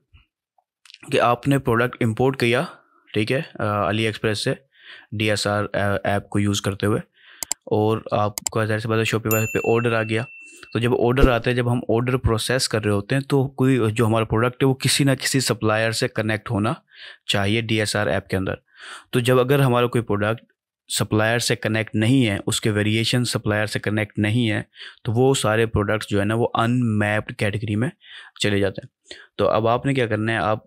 कि आपने प्रोडक्ट इंपोर्ट किया ठीक है अली एक्सप्रेस से डी एस आर ऐप को यूज़ करते हुए और आपका जैसे पता शॉपिंग पे ऑर्डर आ गया तो जब ऑर्डर आते हैं जब हम ऑर्डर प्रोसेस कर रहे होते हैं तो कोई जो हमारा प्रोडक्ट है वो किसी ना किसी सप्लायर से कनेक्ट होना चाहिए डी ऐप के अंदर तो जब अगर हमारा कोई प्रोडक्ट सप्लायर से कनेक्ट नहीं है उसके वेरिएशन सप्लायर से कनेक्ट नहीं है तो वो सारे प्रोडक्ट्स जो है ना वो अनमैप्ड कैटेगरी में चले जाते हैं तो अब आपने क्या करना है आप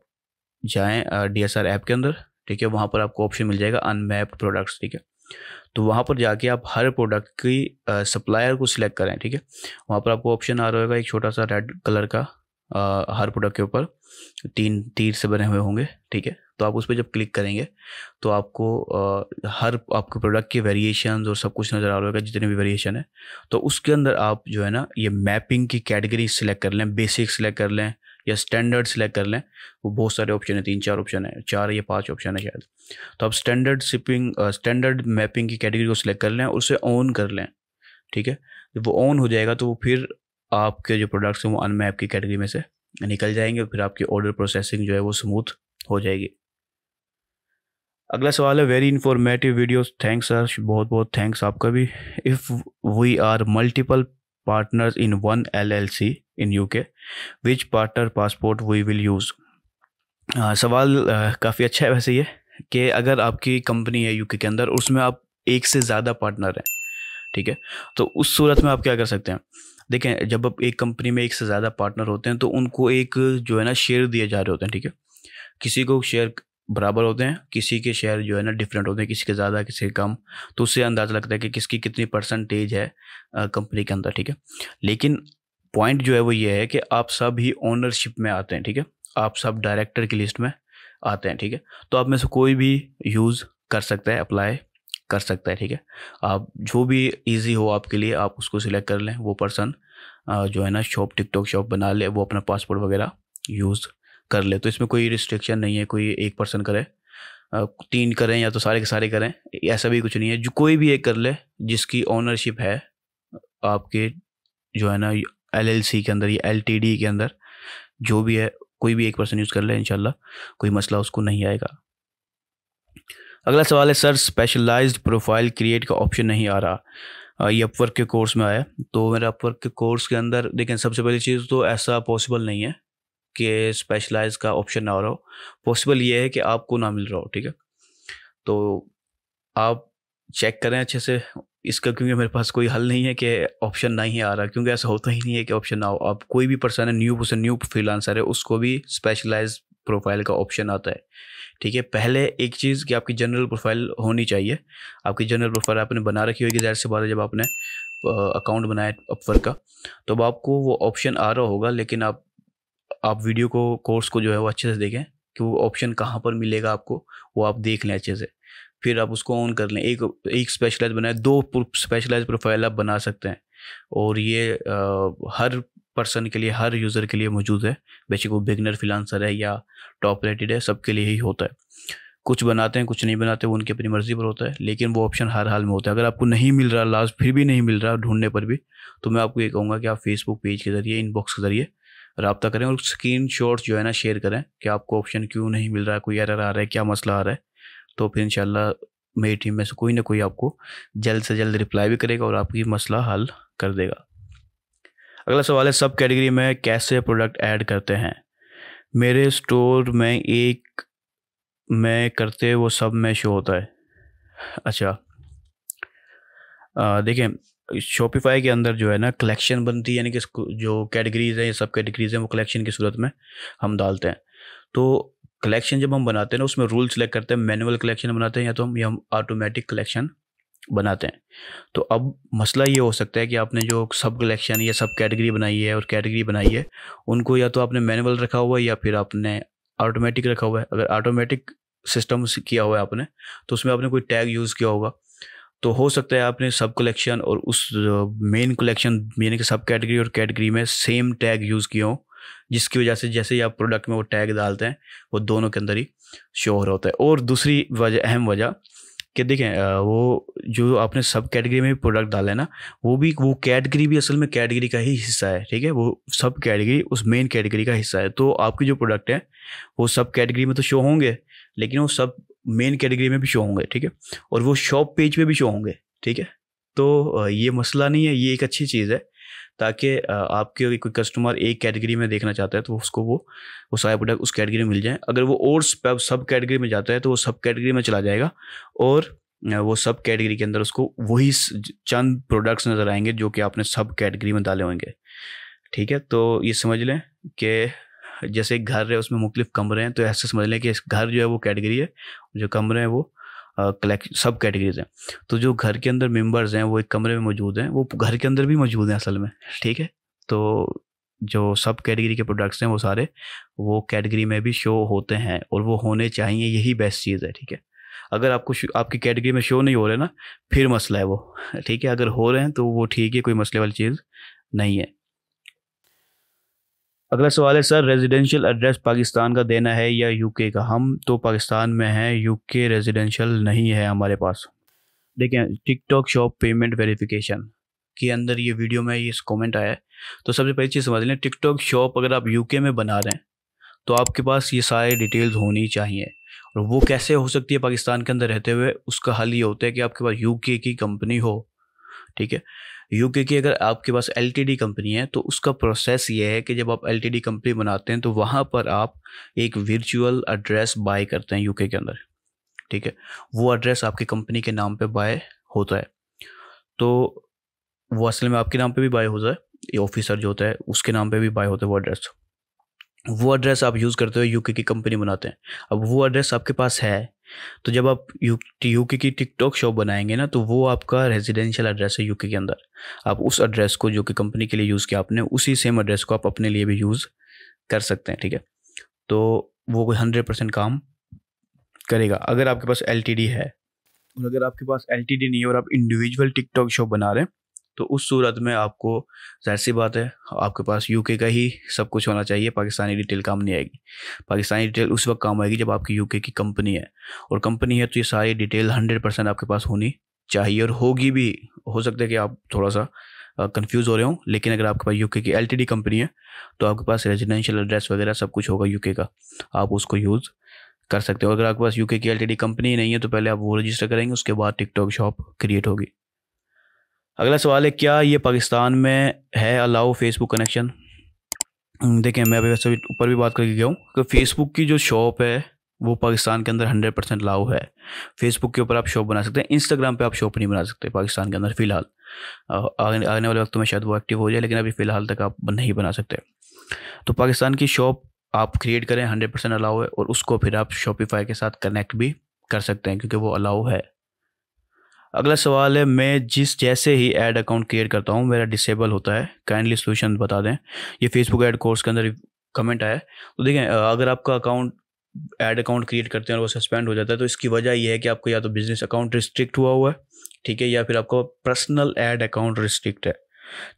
जाएँ डी ऐप के अंदर ठीक है वहाँ पर आपको ऑप्शन मिल जाएगा अनमैप्ड प्रोडक्ट्स ठीक है तो वहाँ पर जाके आप हर प्रोडक्ट की सप्लायर को सिलेक्ट करें ठीक है वहाँ पर आपको ऑप्शन आ रहा होगा एक छोटा सा रेड कलर का आ, हर प्रोडक्ट के ऊपर तीन तीर से बने हुए होंगे ठीक है तो आप उस पर जब क्लिक करेंगे तो आपको आ, हर आपके प्रोडक्ट के वेरिएशन और सब कुछ नज़र आ रहा होगा जितने भी वेरिएशन है तो उसके अंदर आप जो है ना ये मैपिंग की कैटेगरी सिलेक्ट कर लें बेसिक सिलेक्ट कर लें या स्टैंडर्ड सिलेक्ट कर लें वो बहुत सारे ऑप्शन है तीन चार ऑप्शन है चार या पांच ऑप्शन है शायद तो आप स्टैंडर्ड शिपिंग स्टैंडर्ड मैपिंग की कैटेगरी को सिलेक्ट कर लें उसे ऑन कर लें ठीक है जब वो ऑन हो जाएगा तो वो फिर आपके जो प्रोडक्ट्स हैं वो अनमैप की कैटेगरी में से निकल जाएंगे और फिर आपकी ऑर्डर प्रोसेसिंग जो है वो स्मूथ हो जाएगी अगला सवाल है very informative video thanks sir बहुत बहुत थैंक्स आपका भी if we are multiple partners in one LLC in U K which partner passport we will use सवाल uh, काफ़ी अच्छा है वैसे ये कि अगर आपकी कंपनी है यूके के अंदर उसमें आप एक से ज़्यादा पार्टनर हैं ठीक है तो उस सूरत में आप क्या कर सकते हैं देखें जब आप एक कंपनी में एक से ज़्यादा पार्टनर होते हैं तो उनको एक जो है ना शेयर दिए जा रहे होते हैं ठीक है किसी को शेयर बराबर होते हैं किसी के शेयर जो है ना डिफरेंट होते हैं किसी के ज़्यादा किसी के कम तो उससे अंदाज़ा लगता है कि किसकी कितनी परसेंटेज है कंपनी uh, के अंदर ठीक है लेकिन पॉइंट जो है वो ये है कि आप सब ही ओनरशिप में आते हैं ठीक है आप सब डायरेक्टर की लिस्ट में आते हैं ठीक है तो आप में से कोई भी यूज़ कर सकता है अप्लाई कर सकता है ठीक है आप जो भी इजी हो आपके लिए आप उसको सिलेक्ट कर लें वो पर्सन जो है ना शॉप टिकटॉक शॉप बना ले वो अपना पासपोर्ट वगैरह यूज़ कर ले तो इसमें कोई रिस्ट्रिक्शन नहीं है कोई एक पर्सन करे तीन करें या तो सारे के सारे करें ऐसा भी कुछ नहीं है जो कोई भी एक कर ले जिसकी ओनरशिप है आपके जो है ना एल के अंदर या एल के अंदर जो भी है कोई भी एक पर्सन यूज़ कर ले इनशाला कोई मसला उसको नहीं आएगा अगला सवाल है सर स्पेशलाइज्ड प्रोफाइल क्रिएट का ऑप्शन नहीं आ रहा ये अपवर्क के कोर्स में आया तो मेरा अपवर्क के कोर्स के अंदर देखें सबसे पहली चीज़ तो ऐसा पॉसिबल नहीं है कि स्पेशलाइज का ऑप्शन ना आ रहा हो पॉसिबल ये है कि आपको ना मिल रहा हो ठीक है तो आप चेक करें अच्छे से इसका क्योंकि मेरे पास कोई हल नहीं है कि ऑप्शन ना ही आ रहा क्योंकि ऐसा होता ही नहीं है कि ऑप्शन ना हो आप कोई भी पर्सन है न्यू पर्सन न्यू फ्रीलांसर है उसको भी स्पेशलाइज प्रोफाइल का ऑप्शन आता है ठीक है पहले एक चीज़ कि आपकी जनरल प्रोफाइल होनी चाहिए आपकी जनरल प्रोफाइल आपने बना रखी होगी ज़ाहिर से बात है जब आपने अकाउंट बनाया अपवर का तो अब आपको वो ऑप्शन आ रहा होगा लेकिन आप आप वीडियो को कोर्स को जो है वो अच्छे से देखें कि वो ऑप्शन कहाँ पर मिलेगा आपको वो आप देख लें अच्छे से फिर आप उसको ऑन कर लें एक एक स्पेशलाइज बनाए दो स्पेशलाइज प्रोफाइल आप बना सकते हैं और ये आ, हर पर्सन के लिए हर यूज़र के लिए मौजूद है बेशक वो बिगनर फिलानसर है या टॉप रेटेड है सबके लिए ही होता है कुछ बनाते हैं कुछ नहीं बनाते वो उनकी अपनी मर्ज़ी पर होता है लेकिन वो ऑप्शन हर हाल में होता है अगर आपको नहीं मिल रहा लास्ट फिर भी नहीं मिल रहा ढूंढने पर भी तो मैं आपको ये कहूँगा कि आप फेसबुक पेज के ज़रिए इनबॉक्स के ज़रिए रबता करें और स्क्रीन जो है ना शेयर करें कि आपको ऑप्शन क्यों नहीं मिल रहा है कोई एरर आ रहा है क्या मसला आ रहा है तो फिर इन मेरी टीम में से कोई ना कोई आपको जल्द से जल्द रिप्लाई भी करेगा और आपकी मसला हल कर देगा अगला सवाल है सब कैटेगरी में कैसे प्रोडक्ट ऐड करते हैं मेरे स्टोर में एक में करते वो सब में शो होता है अच्छा देखें शॉपिफाई के अंदर जो है ना कलेक्शन बनती है यानी कि जो कैटेगरीज हैं सब कैटेगरीज हैं वो कलेक्शन की सूरत में हम डालते हैं तो कलेक्शन जब हम बनाते हैं ना उसमें रूल सेलेक्ट करते हैं मैनुअल कलेक्शन बनाते हैं या तो हम या हम ऑटोमेटिक कलेक्शन बनाते हैं तो अब मसला ये हो सकता है कि आपने जो सब कलेक्शन या सब कैटेगरी बनाई है और कैटेगरी बनाई है उनको या तो आपने मैनुअल रखा हुआ है या फिर आपने ऑटोमेटिक रखा हुआ है अगर ऑटोमेटिक सिस्टम किया हुआ है आपने तो उसमें आपने कोई टैग यूज़ किया होगा तो हो सकता है आपने सब कलेक्शन और उस मेन uh, कलेक्शन यानी कि सब कैटेगरी और कैटेगरी में सेम टैग यूज़ किए हों जिसकी वजह से जैसे ही आप प्रोडक्ट में वो टैग डालते हैं वो दोनों के अंदर ही श्योर होता है और दूसरी वजह अहम वजह कि देखें वो जो आपने सब कैटेगरी में प्रोडक्ट डाला है ना वो भी वो कैटेगरी भी असल में कैटेगरी का ही हिस्सा है ठीक है वो सब कैटेगरी उस मेन कैटेगरी का हिस्सा है तो आपके जो प्रोडक्ट हैं वो सब कैटेगरी में तो शो होंगे लेकिन वो सब मेन कैटेगरी में भी शो होंगे ठीक है और वो शॉप पेज पर भी शो होंगे ठीक है तो ये मसला नहीं है ये एक अच्छी चीज़ है ताकि आपके अगर कोई कस्टमर एक कैटेगरी में देखना चाहता है तो उसको वो वो सारे प्रोडक्ट उस कैटेगरी में मिल जाए अगर वो और सब कैटेगरी में जाता है तो वो सब कैटेगरी में चला जाएगा और वो सब कैटेगरी के अंदर उसको वही चंद प्रोडक्ट्स नज़र आएंगे जो कि आपने सब कैटेगरी में डाले होंगे ठीक है तो ये समझ लें कि जैसे घर है उसमें मुख्तलिफ कमरे हैं तो ऐसे समझ लें कि घर जो है वो कैटेगरी है जो कमरे हैं वो कलेक्ट सब कैटेगरीज हैं तो जो घर के अंदर मेंबर्स हैं वो एक कमरे में मौजूद हैं वो घर के अंदर भी मौजूद हैं असल में ठीक है तो जो सब कैटेगरी के प्रोडक्ट्स हैं वो सारे वो कैटेगरी में भी शो होते हैं और वो होने चाहिए यही बेस्ट चीज़ है ठीक है अगर आपको आपकी कैटेगरी में शो नहीं हो रहे ना फिर मसला है वो ठीक है अगर हो रहे हैं तो वो ठीक है कोई मसले वाली चीज़ नहीं है अगला सवाल है सर रेजिडेंशियल एड्रेस पाकिस्तान का देना है या यूके का हम तो पाकिस्तान में हैं यूके रेजिडेंशियल नहीं है हमारे पास देखें टिकटॉक शॉप पेमेंट वेरिफिकेशन के अंदर ये वीडियो में ये कमेंट आया है तो सबसे पहली चीज़ समझ लें टिकटॉक शॉप अगर आप यूके में बना रहे हैं तो आपके पास ये सारी डिटेल्स होनी चाहिए और वो कैसे हो सकती है पाकिस्तान के अंदर रहते हुए उसका हल ये होता है कि आपके पास यूके की कंपनी हो ठीक है यूके की अगर आपके पास एल कंपनी है तो उसका प्रोसेस ये है कि जब आप एल कंपनी बनाते हैं तो वहाँ पर आप एक वर्चुअल एड्रेस बाय करते हैं यूके के अंदर ठीक है वो एड्रेस आपकी कंपनी के नाम पे बाय होता है तो वो असल में आपके नाम पे भी बाय होता है ये ऑफिसर जो होता है उसके नाम पे भी बाय होता है वो एड्रेस वो एड्रेस आप यूज़ करते हो यूके की कंपनी बनाते हैं अब वो एड्रेस आपके पास है तो जब आप यू यूके की टिकटॉक शॉप बनाएंगे ना तो वो आपका रेजिडेंशियल एड्रेस है यूके के अंदर आप उस एड्रेस को जो कि कंपनी के लिए यूज़ किया आपने उसी सेम एड्रेस को आप अपने लिए भी यूज़ कर सकते हैं ठीक है तो वो कोई हंड्रेड परसेंट काम करेगा अगर आपके पास एल है और अगर आपके पास एल नहीं है और आप इंडिविजुअल टिकटॉक शॉप बना रहे हैं तो उस सूरत में आपको जाहिर सी बात है आपके पास यूके का ही सब कुछ होना चाहिए पाकिस्तानी डिटेल काम नहीं आएगी पाकिस्तानी डिटेल उस वक्त काम आएगी जब आपकी यूके की कंपनी है और कंपनी है तो ये सारी डिटेल हंड्रेड परसेंट आपके पास होनी चाहिए और होगी भी हो सकता है कि आप थोड़ा सा कंफ्यूज हो रहे हो लेकिन अगर आपके पास यूके की एलटीडी कंपनी है तो आपके पास रेजिडेंशियल एड्रेस वगैरह सब कुछ होगा यूके का आप उसको यूज़ कर सकते हो अगर आपके पास यूके की एलटीडी कंपनी नहीं है तो पहले आप वो रजिस्टर करेंगे उसके बाद टिकटॉक शॉप क्रिएट होगी अगला सवाल है क्या ये पाकिस्तान में है अलाउ फेसबुक कनेक्शन देखें मैं अभी वैसे ऊपर भी बात करके गया हूँ कि फेसबुक की जो शॉप है वो पाकिस्तान के अंदर हंड्रेड परसेंट लाव है फेसबुक के ऊपर आप शॉप बना सकते हैं इंस्टाग्राम पे आप शॉप नहीं बना सकते पाकिस्तान के अंदर फ़िलहाल आने वाले वक्त तो में शायद वो एक्टिव हो जाए लेकिन अभी फ़िलहाल तक आप नहीं बना सकते तो पाकिस्तान की शॉप आप क्रिएट करें हंड्रेड परसेंट अलाउ है और उसको फिर आप शॉपिफाई के साथ कनेक्ट भी कर सकते हैं क्योंकि वो अलाउ है अगला सवाल है मैं जिस जैसे ही ऐड अकाउंट क्रिएट करता हूँ मेरा डिसेबल होता है काइंडली सोल्यूशन बता दें ये फेसबुक ऐड कोर्स के अंदर कमेंट आया तो देखें अगर आपका अकाउंट ऐड अकाउंट क्रिएट करते हैं और वो सस्पेंड हो जाता है तो इसकी वजह यह है कि आपको या तो बिजनेस अकाउंट रिस्ट्रिक्ट हुआ हुआ है ठीक है या फिर आपका पर्सनल ऐड अकाउंट रिस्ट्रिक्ट है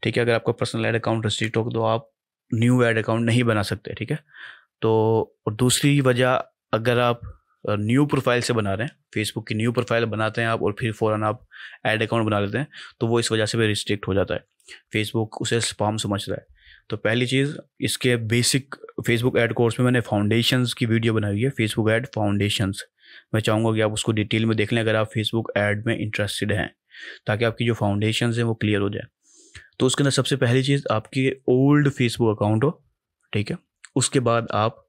ठीक है अगर आपका पर्सनल ऐड अकाउंट रिस्ट्रिक्ट हो तो आप न्यू एड अकाउंट नहीं बना सकते ठीक है तो और दूसरी वजह अगर आप न्यू प्रोफाइल से बना रहे हैं फेसबुक की न्यू प्रोफाइल बनाते हैं आप और फिर फ़ौरन आप एड अकाउंट बना लेते हैं तो वो इस वजह से भी रिस्ट्रिक्ट हो जाता है फेसबुक उसे स्पाम समझ रहा है तो पहली चीज़ इसके बेसिक फेसबुक ऐड कोर्स में मैंने फाउंडेशंस की वीडियो बनाई हुई है फेसबुक ऐड फाउंडेशंस मैं चाहूँगा कि आप उसको डिटेल में देख लें अगर आप फेसबुक ऐड में इंटरेस्टेड हैं ताकि आपकी जो फाउंडेशन हैं वो क्लियर हो जाए तो उसके अंदर सबसे पहली चीज़ आपकी ओल्ड फेसबुक अकाउंट हो ठीक है उसके बाद आप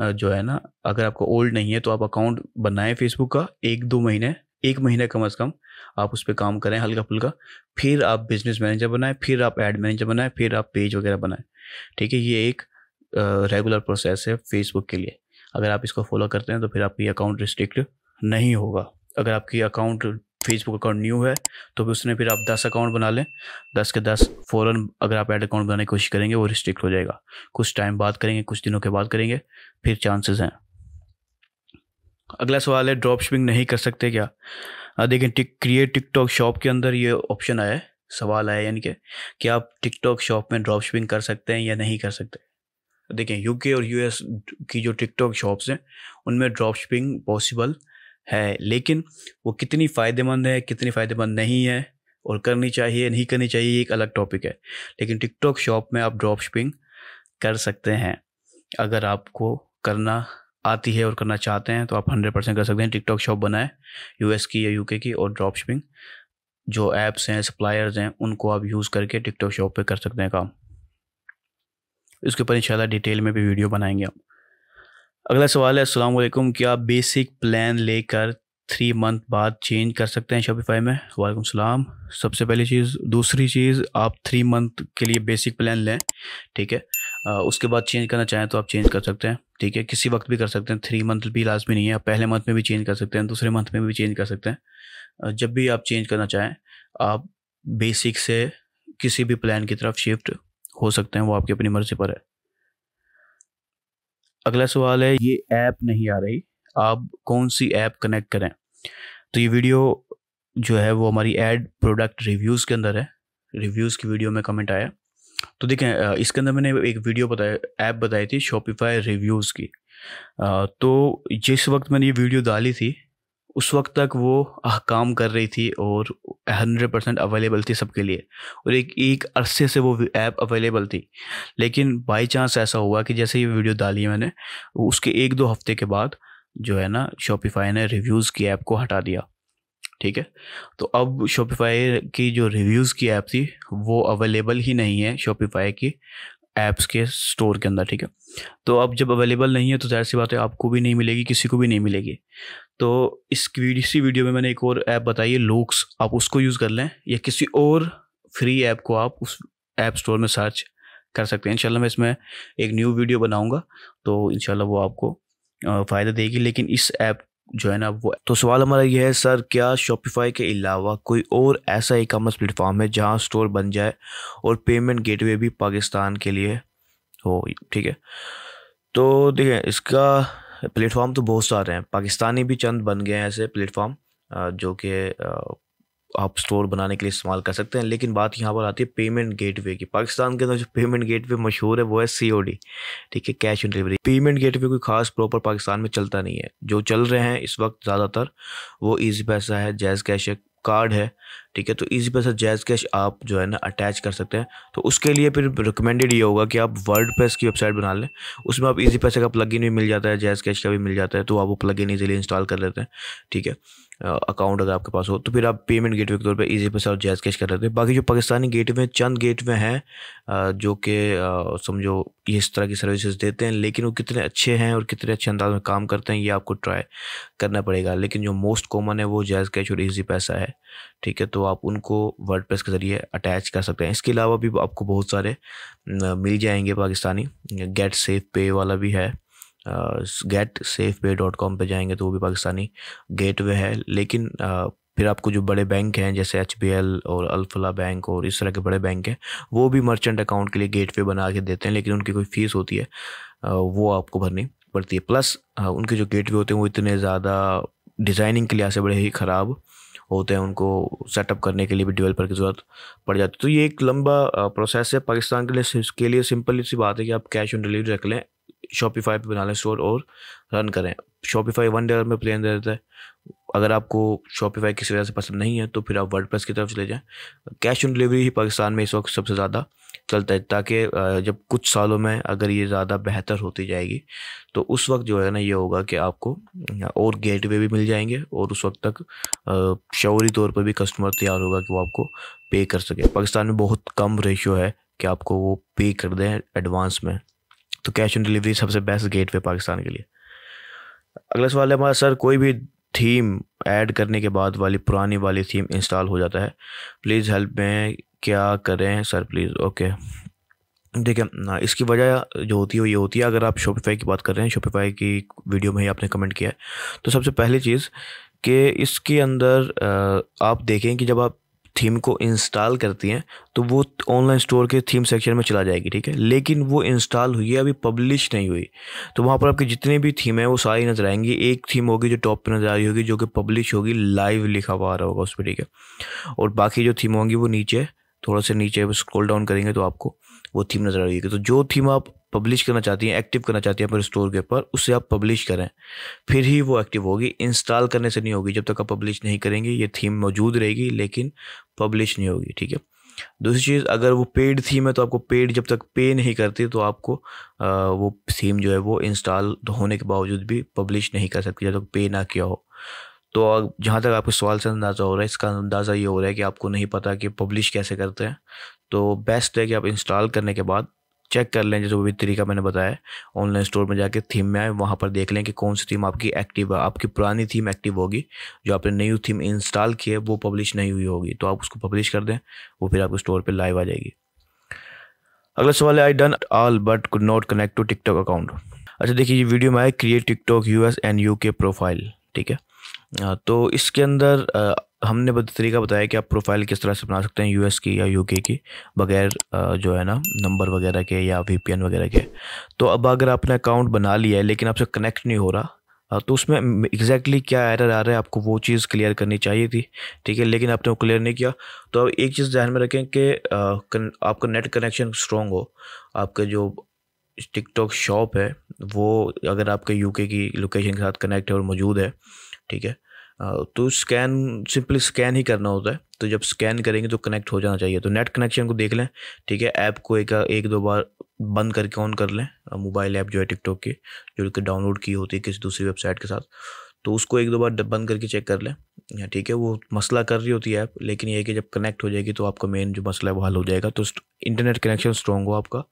जो है ना अगर आपको ओल्ड नहीं है तो आप अकाउंट बनाएं फेसबुक का एक दो महीने एक महीने कम अज़ कम आप उस पर काम करें हल्का फुल्का फिर आप बिजनेस मैनेजर बनाएं फिर आप एड मैनेजर बनाएं फिर आप पेज वगैरह बनाएं ठीक है ये एक रेगुलर प्रोसेस है फेसबुक के लिए अगर आप इसको फॉलो करते हैं तो फिर आपकी अकाउंट रिस्ट्रिक्ट नहीं होगा अगर आपकी अकाउंट फेसबुक अकाउंट न्यू है तो भी उसने फिर आप दस अकाउंट बना लें दस के दस फ़ौरन अगर आप एड अकाउंट बनाने की कोशिश करेंगे वो रिस्ट्रिक्ट हो जाएगा कुछ टाइम बाद करेंगे कुछ दिनों के बाद करेंगे फिर चांसेस हैं अगला सवाल है ड्रॉप शिपिंग नहीं कर सकते क्या देखें टिक क्रिएट टिकटॉक शॉप के अंदर ये ऑप्शन आया है सवाल आया यानी कि क्या आप टिकटॉक शॉप में ड्रॉप शिपिंग कर सकते हैं या नहीं कर सकते देखें यूके और यूएस की जो टिकटॉक शॉप्स हैं उनमें ड्रॉप शिपिंग पॉसिबल है लेकिन वो कितनी फ़ायदेमंद है कितनी फ़ायदेमंद नहीं है और करनी चाहिए नहीं करनी चाहिए एक अलग टॉपिक है लेकिन टिकटॉक शॉप में आप ड्रॉप शिपिंग कर सकते हैं अगर आपको करना आती है और करना चाहते हैं तो आप हंड्रेड परसेंट कर सकते हैं टिकटॉक शॉप बनाएं यू की या यू की और ड्रॉप शिपिंग जो ऐप्स हैं सप्लायर्स हैं उनको आप यूज़ करके टिकटॉक शॉप पर कर सकते हैं काम इसके ऊपर इन डिटेल में भी वीडियो बनाएंगे आप अगला सवाल है अस्सलाम वालेकुम क्या बेसिक प्लान लेकर थ्री मंथ बाद चेंज कर सकते हैं शॉपिफाई में वालेकुम सलाम सबसे पहली चीज़ दूसरी चीज़ आप थ्री मंथ के लिए बेसिक प्लान लें ठीक है आ, उसके बाद चेंज करना चाहें तो आप चेंज कर सकते हैं ठीक है किसी वक्त भी कर सकते हैं थ्री मंथ भी लाजमी नहीं है आप पहले मंथ में भी चेंज कर सकते हैं दूसरे मंथ में भी चेंज कर सकते हैं जब भी आप चेंज करना चाहें आप बेसिक से किसी भी प्लान की तरफ शिफ्ट हो सकते हैं वो आपकी अपनी मर्ज़ी पर है अगला सवाल है ये ऐप नहीं आ रही आप कौन सी ऐप कनेक्ट करें तो ये वीडियो जो है वो हमारी एड प्रोडक्ट रिव्यूज़ के अंदर है रिव्यूज़ की वीडियो में कमेंट आया तो देखें इसके अंदर मैंने एक वीडियो बताया ऐप बताई थी शॉपिफाई रिव्यूज़ की तो जिस वक्त मैंने ये वीडियो डाली थी उस वक्त तक वो काम कर रही थी और हंड्रेड परसेंट अवेलेबल थी सबके लिए और एक एक अरसे से वो ऐप अवेलेबल थी लेकिन बाई चांस ऐसा हुआ कि जैसे ये वीडियो डाली मैंने उसके एक दो हफ्ते के बाद जो है ना शॉपिफाई ने रिव्यूज़ की ऐप को हटा दिया ठीक है तो अब शॉपिफाई की जो रिव्यूज़ की ऐप थी वो अवेलेबल ही नहीं है शॉपिफाई की ऐप्स के स्टोर के अंदर ठीक है तो अब जब अवेलेबल नहीं है तो जाहिर सी बात है आपको भी नहीं मिलेगी किसी को भी नहीं मिलेगी तो इस इसी वीडियो में मैंने एक और ऐप बताई है लोक्स आप उसको यूज़ कर लें या किसी और फ्री ऐप को आप उस ऐप स्टोर में सर्च कर सकते हैं इंशाल्लाह मैं इसमें एक न्यू वीडियो बनाऊँगा तो इंशाल्लाह वो आपको फ़ायदा देगी लेकिन इस ऐप जो है ना वो तो सवाल हमारा यह है सर क्या शॉपिफाई के अलावा कोई और ऐसा ई कॉमर्स प्लेटफॉर्म है जहाँ स्टोर बन जाए और पेमेंट गेटवे भी पाकिस्तान के लिए हो ठीक है तो देखें इसका प्लेटफॉर्म तो बहुत सारे हैं पाकिस्तानी भी चंद बन गए हैं ऐसे प्लेटफॉर्म जो कि आप स्टोर बनाने के लिए इस्तेमाल कर सकते हैं लेकिन बात यहाँ पर आती है पेमेंट गेटवे की पाकिस्तान के अंदर जो पेमेंट गेटवे मशहूर है वो है सीओडी ठीक है cash on delivery payment gateway कोई खास प्रॉपर पाकिस्तान में चलता नहीं है जो चल रहे हैं इस वक्त ज़्यादातर वो ईजी पैसा है जैज़ कैश है कार्ड है ठीक है तो ईजी पैसा जैज़ कैश आप जो है ना अटैच कर सकते हैं तो उसके लिए फिर रिकमेंडेड ये होगा कि आप वर्ड की वेबसाइट बना लें उसमें आप ईजी पैसे का प्लगइन भी मिल जाता है जैज़ कैश का भी मिल जाता है तो आप वो प्लगइन इजीली इंस्टॉल कर लेते हैं ठीक है अकाउंट अगर आपके पास हो तो फिर आप पेमेंट गेटवे के तौर पर ईजी पैसा और जैज कैश कर सकते हैं बाकी जो पाकिस्तानी गेट में चंद गेट में हैं जो कि समझो इस तरह की सर्विसेज देते हैं लेकिन वो कितने अच्छे हैं और कितने अच्छे अंदाज में काम करते हैं ये आपको ट्राई करना पड़ेगा लेकिन जो मोस्ट कॉमन है वो जैज कैश और ईजी पैसा है ठीक है तो आप उनको वर्ड के ज़रिए अटैच कर सकते हैं इसके अलावा भी आपको बहुत सारे मिल जाएंगे पाकिस्तानी गेट सेफ पे वाला भी है get safe pay dot com पर जाएंगे तो वो भी पाकिस्तानी गेट वे है लेकिन फिर आपको जो बड़े बैंक हैं जैसे एच बी एल और अल्फला बैंक और इस तरह के बड़े बैंक हैं वो भी मर्चेंट अकाउंट के लिए गेट वे बना के देते हैं लेकिन उनकी कोई फीस होती है वो आपको भरनी पड़ती है प्लस उनके जो गेट वे होते हैं वो इतने ज़्यादा डिज़ाइनिंग के लिहाज से बड़े ही ख़राब होते हैं उनको सेटअप करने के लिए भी डिवेलपर की ज़रूरत पड़ जाती है तो ये एक लंबा प्रोसेस है पाकिस्तान के लिए इसके लिए सिंपल सी बात है कि आप कैश ऑन डिलीवरी रख लें शॉपिफाई पे बना लें स्टोर और रन करें शॉपिफाई वन डेयर में प्लेन दे देता है अगर आपको शॉपिफाई किसी वजह से पसंद नहीं है तो फिर आप वर्ड की तरफ चले जाएँ कैश ऑन डिलीवरी ही पाकिस्तान में इस वक्त सबसे ज़्यादा चलता है ताकि जब कुछ सालों में अगर ये ज़्यादा बेहतर होती जाएगी तो उस वक्त जो है ना ये होगा कि आपको और गेटवे भी मिल जाएंगे और उस वक्त तक शौरी तौर पर भी कस्टमर तैयार होगा कि वो आपको पे कर सके पाकिस्तान में बहुत कम रेशियो है कि आपको वो पे कर दें एडवांस में तो कैश ऑन डिलीवरी सबसे बेस्ट गेट वे पाकिस्तान के लिए अगला सवाल है हमारा सर कोई भी थीम ऐड करने के बाद वाली पुरानी वाली थीम इंस्टॉल हो जाता है प्लीज़ हेल्प में क्या करें सर प्लीज़ ओके देखिए ना इसकी वजह जो होती है वो ये होती है अगर आप शॉपिफाई की बात कर रहे हैं शॉपिफाई की वीडियो में ही आपने कमेंट किया है तो सबसे पहली चीज़ कि इसके अंदर आप देखें कि जब आप थीम को इंस्टॉल करती हैं तो वो ऑनलाइन स्टोर के थीम सेक्शन में चला जाएगी ठीक है लेकिन वो इंस्टॉल हुई है अभी पब्लिश नहीं हुई तो वहाँ पर आपके जितने भी थीम हैं वो सारी नज़र आएंगी एक थीम होगी जो टॉप पे नज़र आ रही होगी जो कि पब्लिश होगी लाइव लिखा हुआ आ रहा होगा उस पर ठीक है और बाकी जो थीम होंगी वो नीचे थोड़ा सा नीचे स्क्रोल डाउन करेंगे तो आपको वो थीम नज़र आएगी तो जो थीम आप पब्लिश करना चाहती हैं एक्टिव करना चाहती हैं अपने स्टोर के ऊपर उसे आप पब्लिश करें फिर ही वो एक्टिव होगी इंस्टॉल करने से नहीं होगी जब तक आप पब्लिश नहीं करेंगे ये थीम मौजूद रहेगी लेकिन पब्लिश नहीं होगी ठीक है दूसरी चीज़ अगर वो पेड थीम है तो आपको पेड जब तक पे नहीं करती तो आपको वो थीम जो है वो इंस्टॉल होने के बावजूद भी पब्लिश नहीं कर सकती जब तक पे ना किया हो तो जहाँ तक आपके सवाल से अंदाज़ा हो रहा है इसका अंदाज़ा ये हो रहा है कि आपको नहीं पता कि पब्लिश कैसे करते हैं तो बेस्ट है कि आप इंस्टॉल करने के बाद चेक कर लें जैसे वो भी तरीका मैंने बताया ऑनलाइन स्टोर में जाके थीम में आए वहाँ पर देख लें कि कौन सी थीम आपकी एक्टिव है आपकी पुरानी थीम एक्टिव होगी जो आपने नई थीम इंस्टॉल की है वो पब्लिश नहीं हुई होगी तो आप उसको पब्लिश कर दें वो फिर आपके स्टोर पर लाइव आ जाएगी अगला सवाल है I done all but could not connect to TikTok account अच्छा देखिए ये वीडियो में आए क्रिएट टिकटॉक एस एंड के प्रोफाइल ठीक है तो इसके अंदर हमने तरीका बताया कि आप प्रोफाइल किस तरह से बना सकते हैं यूएस की या यूके की बगैर जो है ना नंबर वगैरह के या वीपीएन वगैरह के तो अब अगर आपने अकाउंट बना लिया है लेकिन आपसे कनेक्ट नहीं हो रहा तो उसमें एग्जैक्टली क्या एरर आ रहा है आपको वो चीज़ क्लियर करनी चाहिए थी ठीक है लेकिन आपने वो क्लियर नहीं किया तो अब एक चीज़ ध्यान में रखें कि आपका नेट कनेक्शन स्ट्रॉन्ग हो आपका जो टिकटॉक शॉप है वो अगर आपके यूके की लोकेशन के साथ कनेक्ट है और मौजूद है ठीक है तो स्कैन सिंपली स्कैन ही करना होता है तो जब स्कैन करेंगे तो कनेक्ट हो जाना चाहिए तो नेट कनेक्शन को देख लें ठीक है ऐप को एक एक दो बार बंद करके ऑन कर लें मोबाइल ऐप जो है टिकटॉक की जो कि डाउनलोड की होती है किसी दूसरी वेबसाइट के साथ तो उसको एक दो बार बंद करके चेक कर लें ठीक है वो मसला कर रही होती है ऐप लेकिन ये कि जब कनेक्ट हो जाएगी तो आपका मेन जो मसला है वो हल हो जाएगा तो इंटरनेट कनेक्शन स्ट्रॉन्ग हो आपका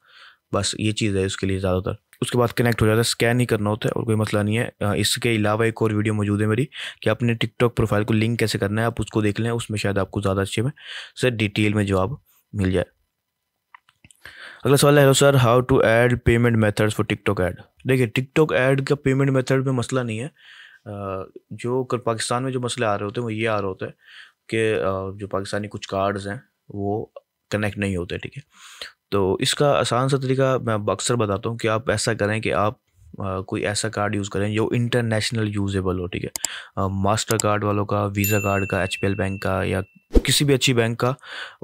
बस ये चीज़ है उसके लिए ज़्यादातर उसके बाद कनेक्ट हो जाता है स्कैन ही करना होता है और कोई मसला नहीं है इसके अलावा एक और वीडियो मौजूद है मेरी कि अपने टिकटॉक प्रोफाइल को लिंक कैसे करना है आप उसको देख लें उसमें शायद आपको ज़्यादा अच्छे में सर डिटेल में जवाब मिल जाए अगला सवाल है sir how to add payment methods for TikTok ad देखिए टिकटॉक ऐड का पेमेंट मेथड में मसला नहीं है जो कर पाकिस्तान में जो मसले आ रहे होते हैं वो ये आ रहे होते हैं कि जो पाकिस्तानी कुछ कार्ड्स हैं वो कनेक्ट नहीं होते ठीक है तो इसका आसान सा तरीका मैं अक्सर बताता हूँ कि आप ऐसा करें कि आप आ, कोई ऐसा कार्ड यूज़ करें जो इंटरनेशनल यूजेबल हो ठीक है मास्टर कार्ड वालों का वीज़ा कार्ड का एच बैंक का या किसी भी अच्छी बैंक का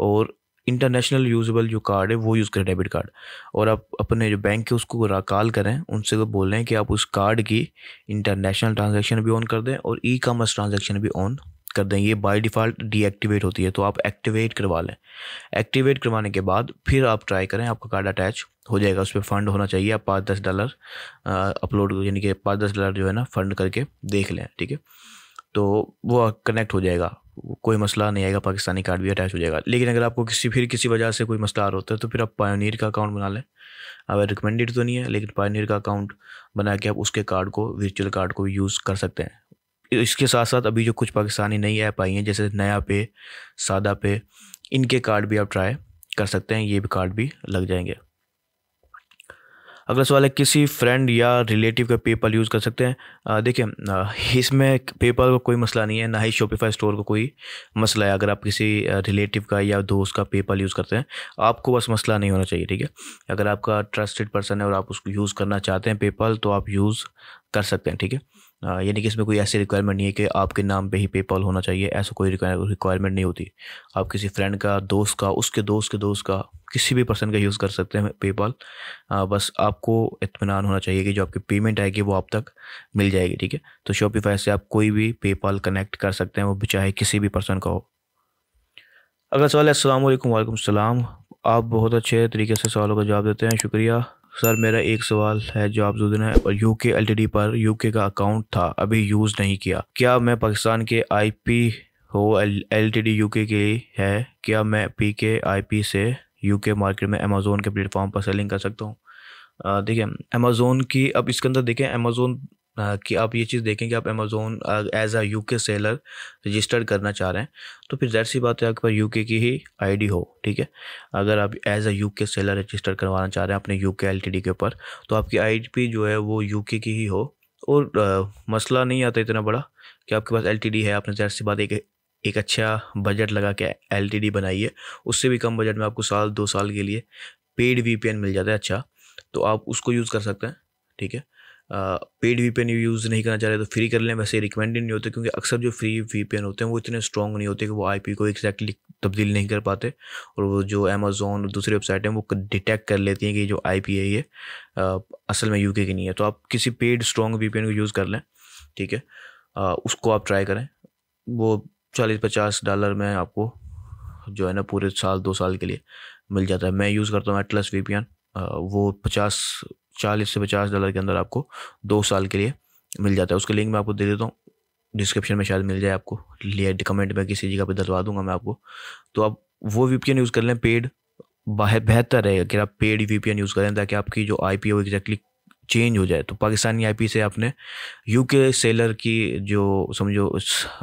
और इंटरनेशनल यूजेबल जो कार्ड है वो यूज़ करें डेबिट कार्ड और आप अपने जो बैंक है उसको कॉल करें उनसे रहे बोलें कि आप उस कार्ड की इंटरनेशनल ट्रांजेक्शन भी ऑन कर दें और ई कॉमर्स ट्रांजेक्शन भी ऑन कर दें ये बाय डिफ़ॉल्ट डीएक्टिवेट होती है तो आप एक्टिवेट करवा लें एक्टिवेट करवाने के बाद फिर आप ट्राई करें आपका कार्ड अटैच हो जाएगा उस पर फ़ंड होना चाहिए आप पाँच दस डॉलर अपलोड यानी कि पाँच दस डॉलर जो है ना फ़ंड करके देख लें ठीक है तो वो कनेक्ट हो जाएगा कोई मसला नहीं आएगा पाकिस्तानी कार्ड भी अटैच हो जाएगा लेकिन अगर आपको किसी फिर किसी वजह से कोई मसला आ रहा होता है तो फिर आप पायोनियर का अकाउंट बना लें अब रिकमेंडेड तो नहीं है लेकिन पायोनियर का अकाउंट बना के आप उसके कार्ड को वर्चुअल कार्ड को यूज़ कर सकते हैं इसके साथ साथ अभी जो कुछ पाकिस्तानी नई ऐप आई हैं जैसे नया पे सादा पे इनके कार्ड भी आप ट्राई कर सकते हैं ये भी कार्ड भी लग जाएंगे अगला सवाल है किसी फ्रेंड या रिलेटिव का पेपल यूज़ कर सकते हैं देखिए इसमें पेपल का को कोई मसला नहीं है ना ही शॉपिफाई स्टोर का को कोई मसला है अगर आप किसी रिलेटिव का या दोस्त का पेपल यूज़ करते हैं आपको बस मसला नहीं होना चाहिए ठीक है अगर आपका ट्रस्टेड पर्सन है और आप उसको यूज़ करना चाहते हैं पेपल तो आप यूज़ कर सकते हैं ठीक है यानी कि इसमें कोई ऐसी रिक्वायरमेंट नहीं है कि आपके नाम पे ही पेपॉल होना चाहिए ऐसा कोई रिक्वायरमेंट नहीं होती आप किसी फ्रेंड का दोस्त का उसके दोस्त के दोस्त का किसी भी पर्सन का यूज़ कर सकते हैं पेपॉल बस आपको इतमान होना चाहिए कि जो आपकी पेमेंट आएगी वो आप तक मिल जाएगी ठीक है तो शॉपिफाई से आप कोई भी पेपॉल कनेक्ट कर सकते हैं वो चाहे किसी भी पर्सन का हो अगला सवाल है असल वालेकुम सलाम आप बहुत अच्छे तरीके से सवालों का जवाब देते हैं शुक्रिया सर मेरा एक सवाल है जो आप जुदन है और यूके एलटीडी पर यूके का अकाउंट था अभी यूज़ नहीं किया क्या मैं पाकिस्तान के आईपी हो एलटीडी यूके के है क्या मैं पी आई पी से यूके मार्केट में अमेज़ोन के प्लेटफॉर्म पर सेलिंग कर सकता हूँ देखिए अमेज़ोन की अब इसके अंदर देखें अमेज़ोन कि आप ये चीज़ देखें कि आप Amazon as a U K seller registered करना चाह रहे हैं तो फिर जहर सी बात है आपके पास यू के की ही डी हो ठीक है अगर आप as a U K seller register करवाना चाह रहे हैं अपने यू के एल के ऊपर तो आपकी आई जो है वो यू के की ही हो और आ, मसला नहीं आता इतना बड़ा कि आपके पास एल है आपने सी बात एक एक अच्छा बजट लगा के एल बनाई है उससे भी कम बजट में आपको साल दो साल के लिए पेड वी मिल जाता है अच्छा तो आप उसको यूज़ कर सकते हैं ठीक है पेड वी यूज़ नहीं करना चाह रहे तो फ्री कर लें वैसे रिकमेंडेड नहीं होते क्योंकि अक्सर जो फ्री वी होते हैं वो इतने स्ट्रॉन्ग नहीं होते कि वो आई को एक्जैक्टली तब्दील नहीं कर पाते और वो जो अमेज़ोन और दूसरी वेबसाइट हैं वो डिटेक्ट कर लेती हैं कि जो आई है ये असल में यू की नहीं है तो आप किसी पेड स्ट्रॉन्ग वी को यूज़ कर लें ठीक है उसको आप ट्राई करें वो चालीस पचास डॉलर में आपको जो है ना पूरे साल दो साल के लिए मिल जाता है मैं यूज़ करता हूँ एटलस वी वो पचास चालीस से पचास डॉलर के अंदर आपको दो साल के लिए मिल जाता है उसका लिंक मैं आपको दे देता हूँ डिस्क्रिप्शन में शायद मिल जाए आपको लिया कमेंट में किसी जगह पर दलवा दूंगा मैं आपको तो आप वो वी यूज़ कर लें पेड बेहतर रहेगा कि आप पेड वी यूज़ करें ताकि आपकी जो आई पी वो एग्जैक्टली चेंज हो जाए तो पाकिस्तानी आईपी से आपने यूके सेलर की जो समझो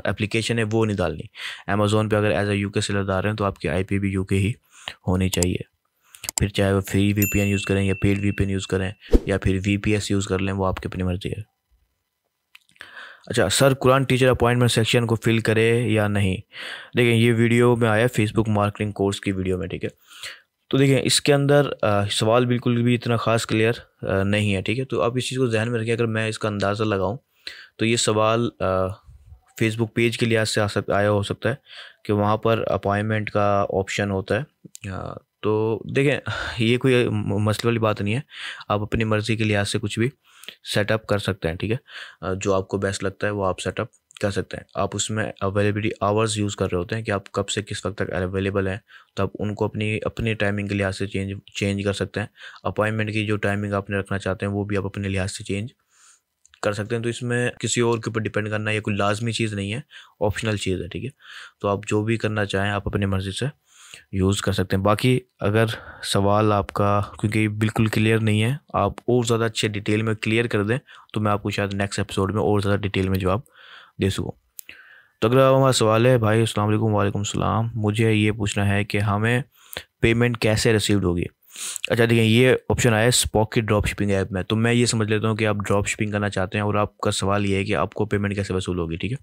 एप्लीकेशन है वो नहीं डालनी अमेज़ोन पे अगर एज अ यूके सेलर डाल रहे हैं तो आपकी आईपी भी यूके ही होनी चाहिए फिर चाहे वो फ्री वी यूज़ करें या पेड वी यूज़ करें या फिर वी यूज़ कर लें वो आपकी अपनी मर्ज़ी है अच्छा सर कुरान टीचर अपॉइंटमेंट सेक्शन को फिल करे या नहीं देखें ये वीडियो में आया फेसबुक मार्केटिंग कोर्स की वीडियो में ठीक है तो देखें इसके अंदर आ, सवाल बिल्कुल भी इतना ख़ास क्लियर आ, नहीं है ठीक है तो आप इस चीज़ को जहन में रखें अगर मैं इसका अंदाज़ा लगाऊं तो ये सवाल फेसबुक पेज के लिहाज से आ सक आया हो सकता है कि वहाँ पर अपॉइंटमेंट का ऑप्शन होता है तो देखें ये कोई मसले वाली बात नहीं है आप अपनी मर्ज़ी के लिहाज से कुछ भी सेटअप कर सकते हैं ठीक है जो आपको बेस्ट लगता है वो आप सेटअप कर सकते हैं आप उसमें अवेलेबिलिटी आवर्स यूज़ कर रहे होते हैं कि आप कब से किस वक्त तक अवेलेबल हैं तो आप उनको अपनी अपनी टाइमिंग के लिहाज से चेंज चेंज कर सकते हैं अपॉइंटमेंट की जो टाइमिंग आपने रखना चाहते हैं वो भी आप अपने लिहाज से चेंज कर सकते हैं तो इसमें किसी और के ऊपर डिपेंड करना ये कोई लाजमी चीज़ नहीं है ऑप्शनल चीज़ है ठीक है तो आप जो भी करना चाहें आप अपनी मर्ज़ी से यूज़ कर सकते हैं बाकी अगर सवाल आपका क्योंकि बिल्कुल क्लियर नहीं है आप और ज़्यादा अच्छे डिटेल में क्लियर कर दें तो मैं आपको शायद नेक्स्ट एपिसोड में और ज़्यादा डिटेल में जवाब दे सकूँ तो अगर हमारा सवाल है भाई अस्सलाम वालेकुम वालेकुम सलाम मुझे ये पूछना है कि हमें पेमेंट कैसे रिसीव्ड होगी अच्छा देखिए ये ऑप्शन आया है स्पॉक की ड्रॉप शिपिंग ऐप में तो मैं ये समझ लेता हूँ कि आप ड्रॉप शिपिंग करना चाहते हैं और आपका सवाल ये है कि आपको पेमेंट कैसे वसूल होगी ठीक है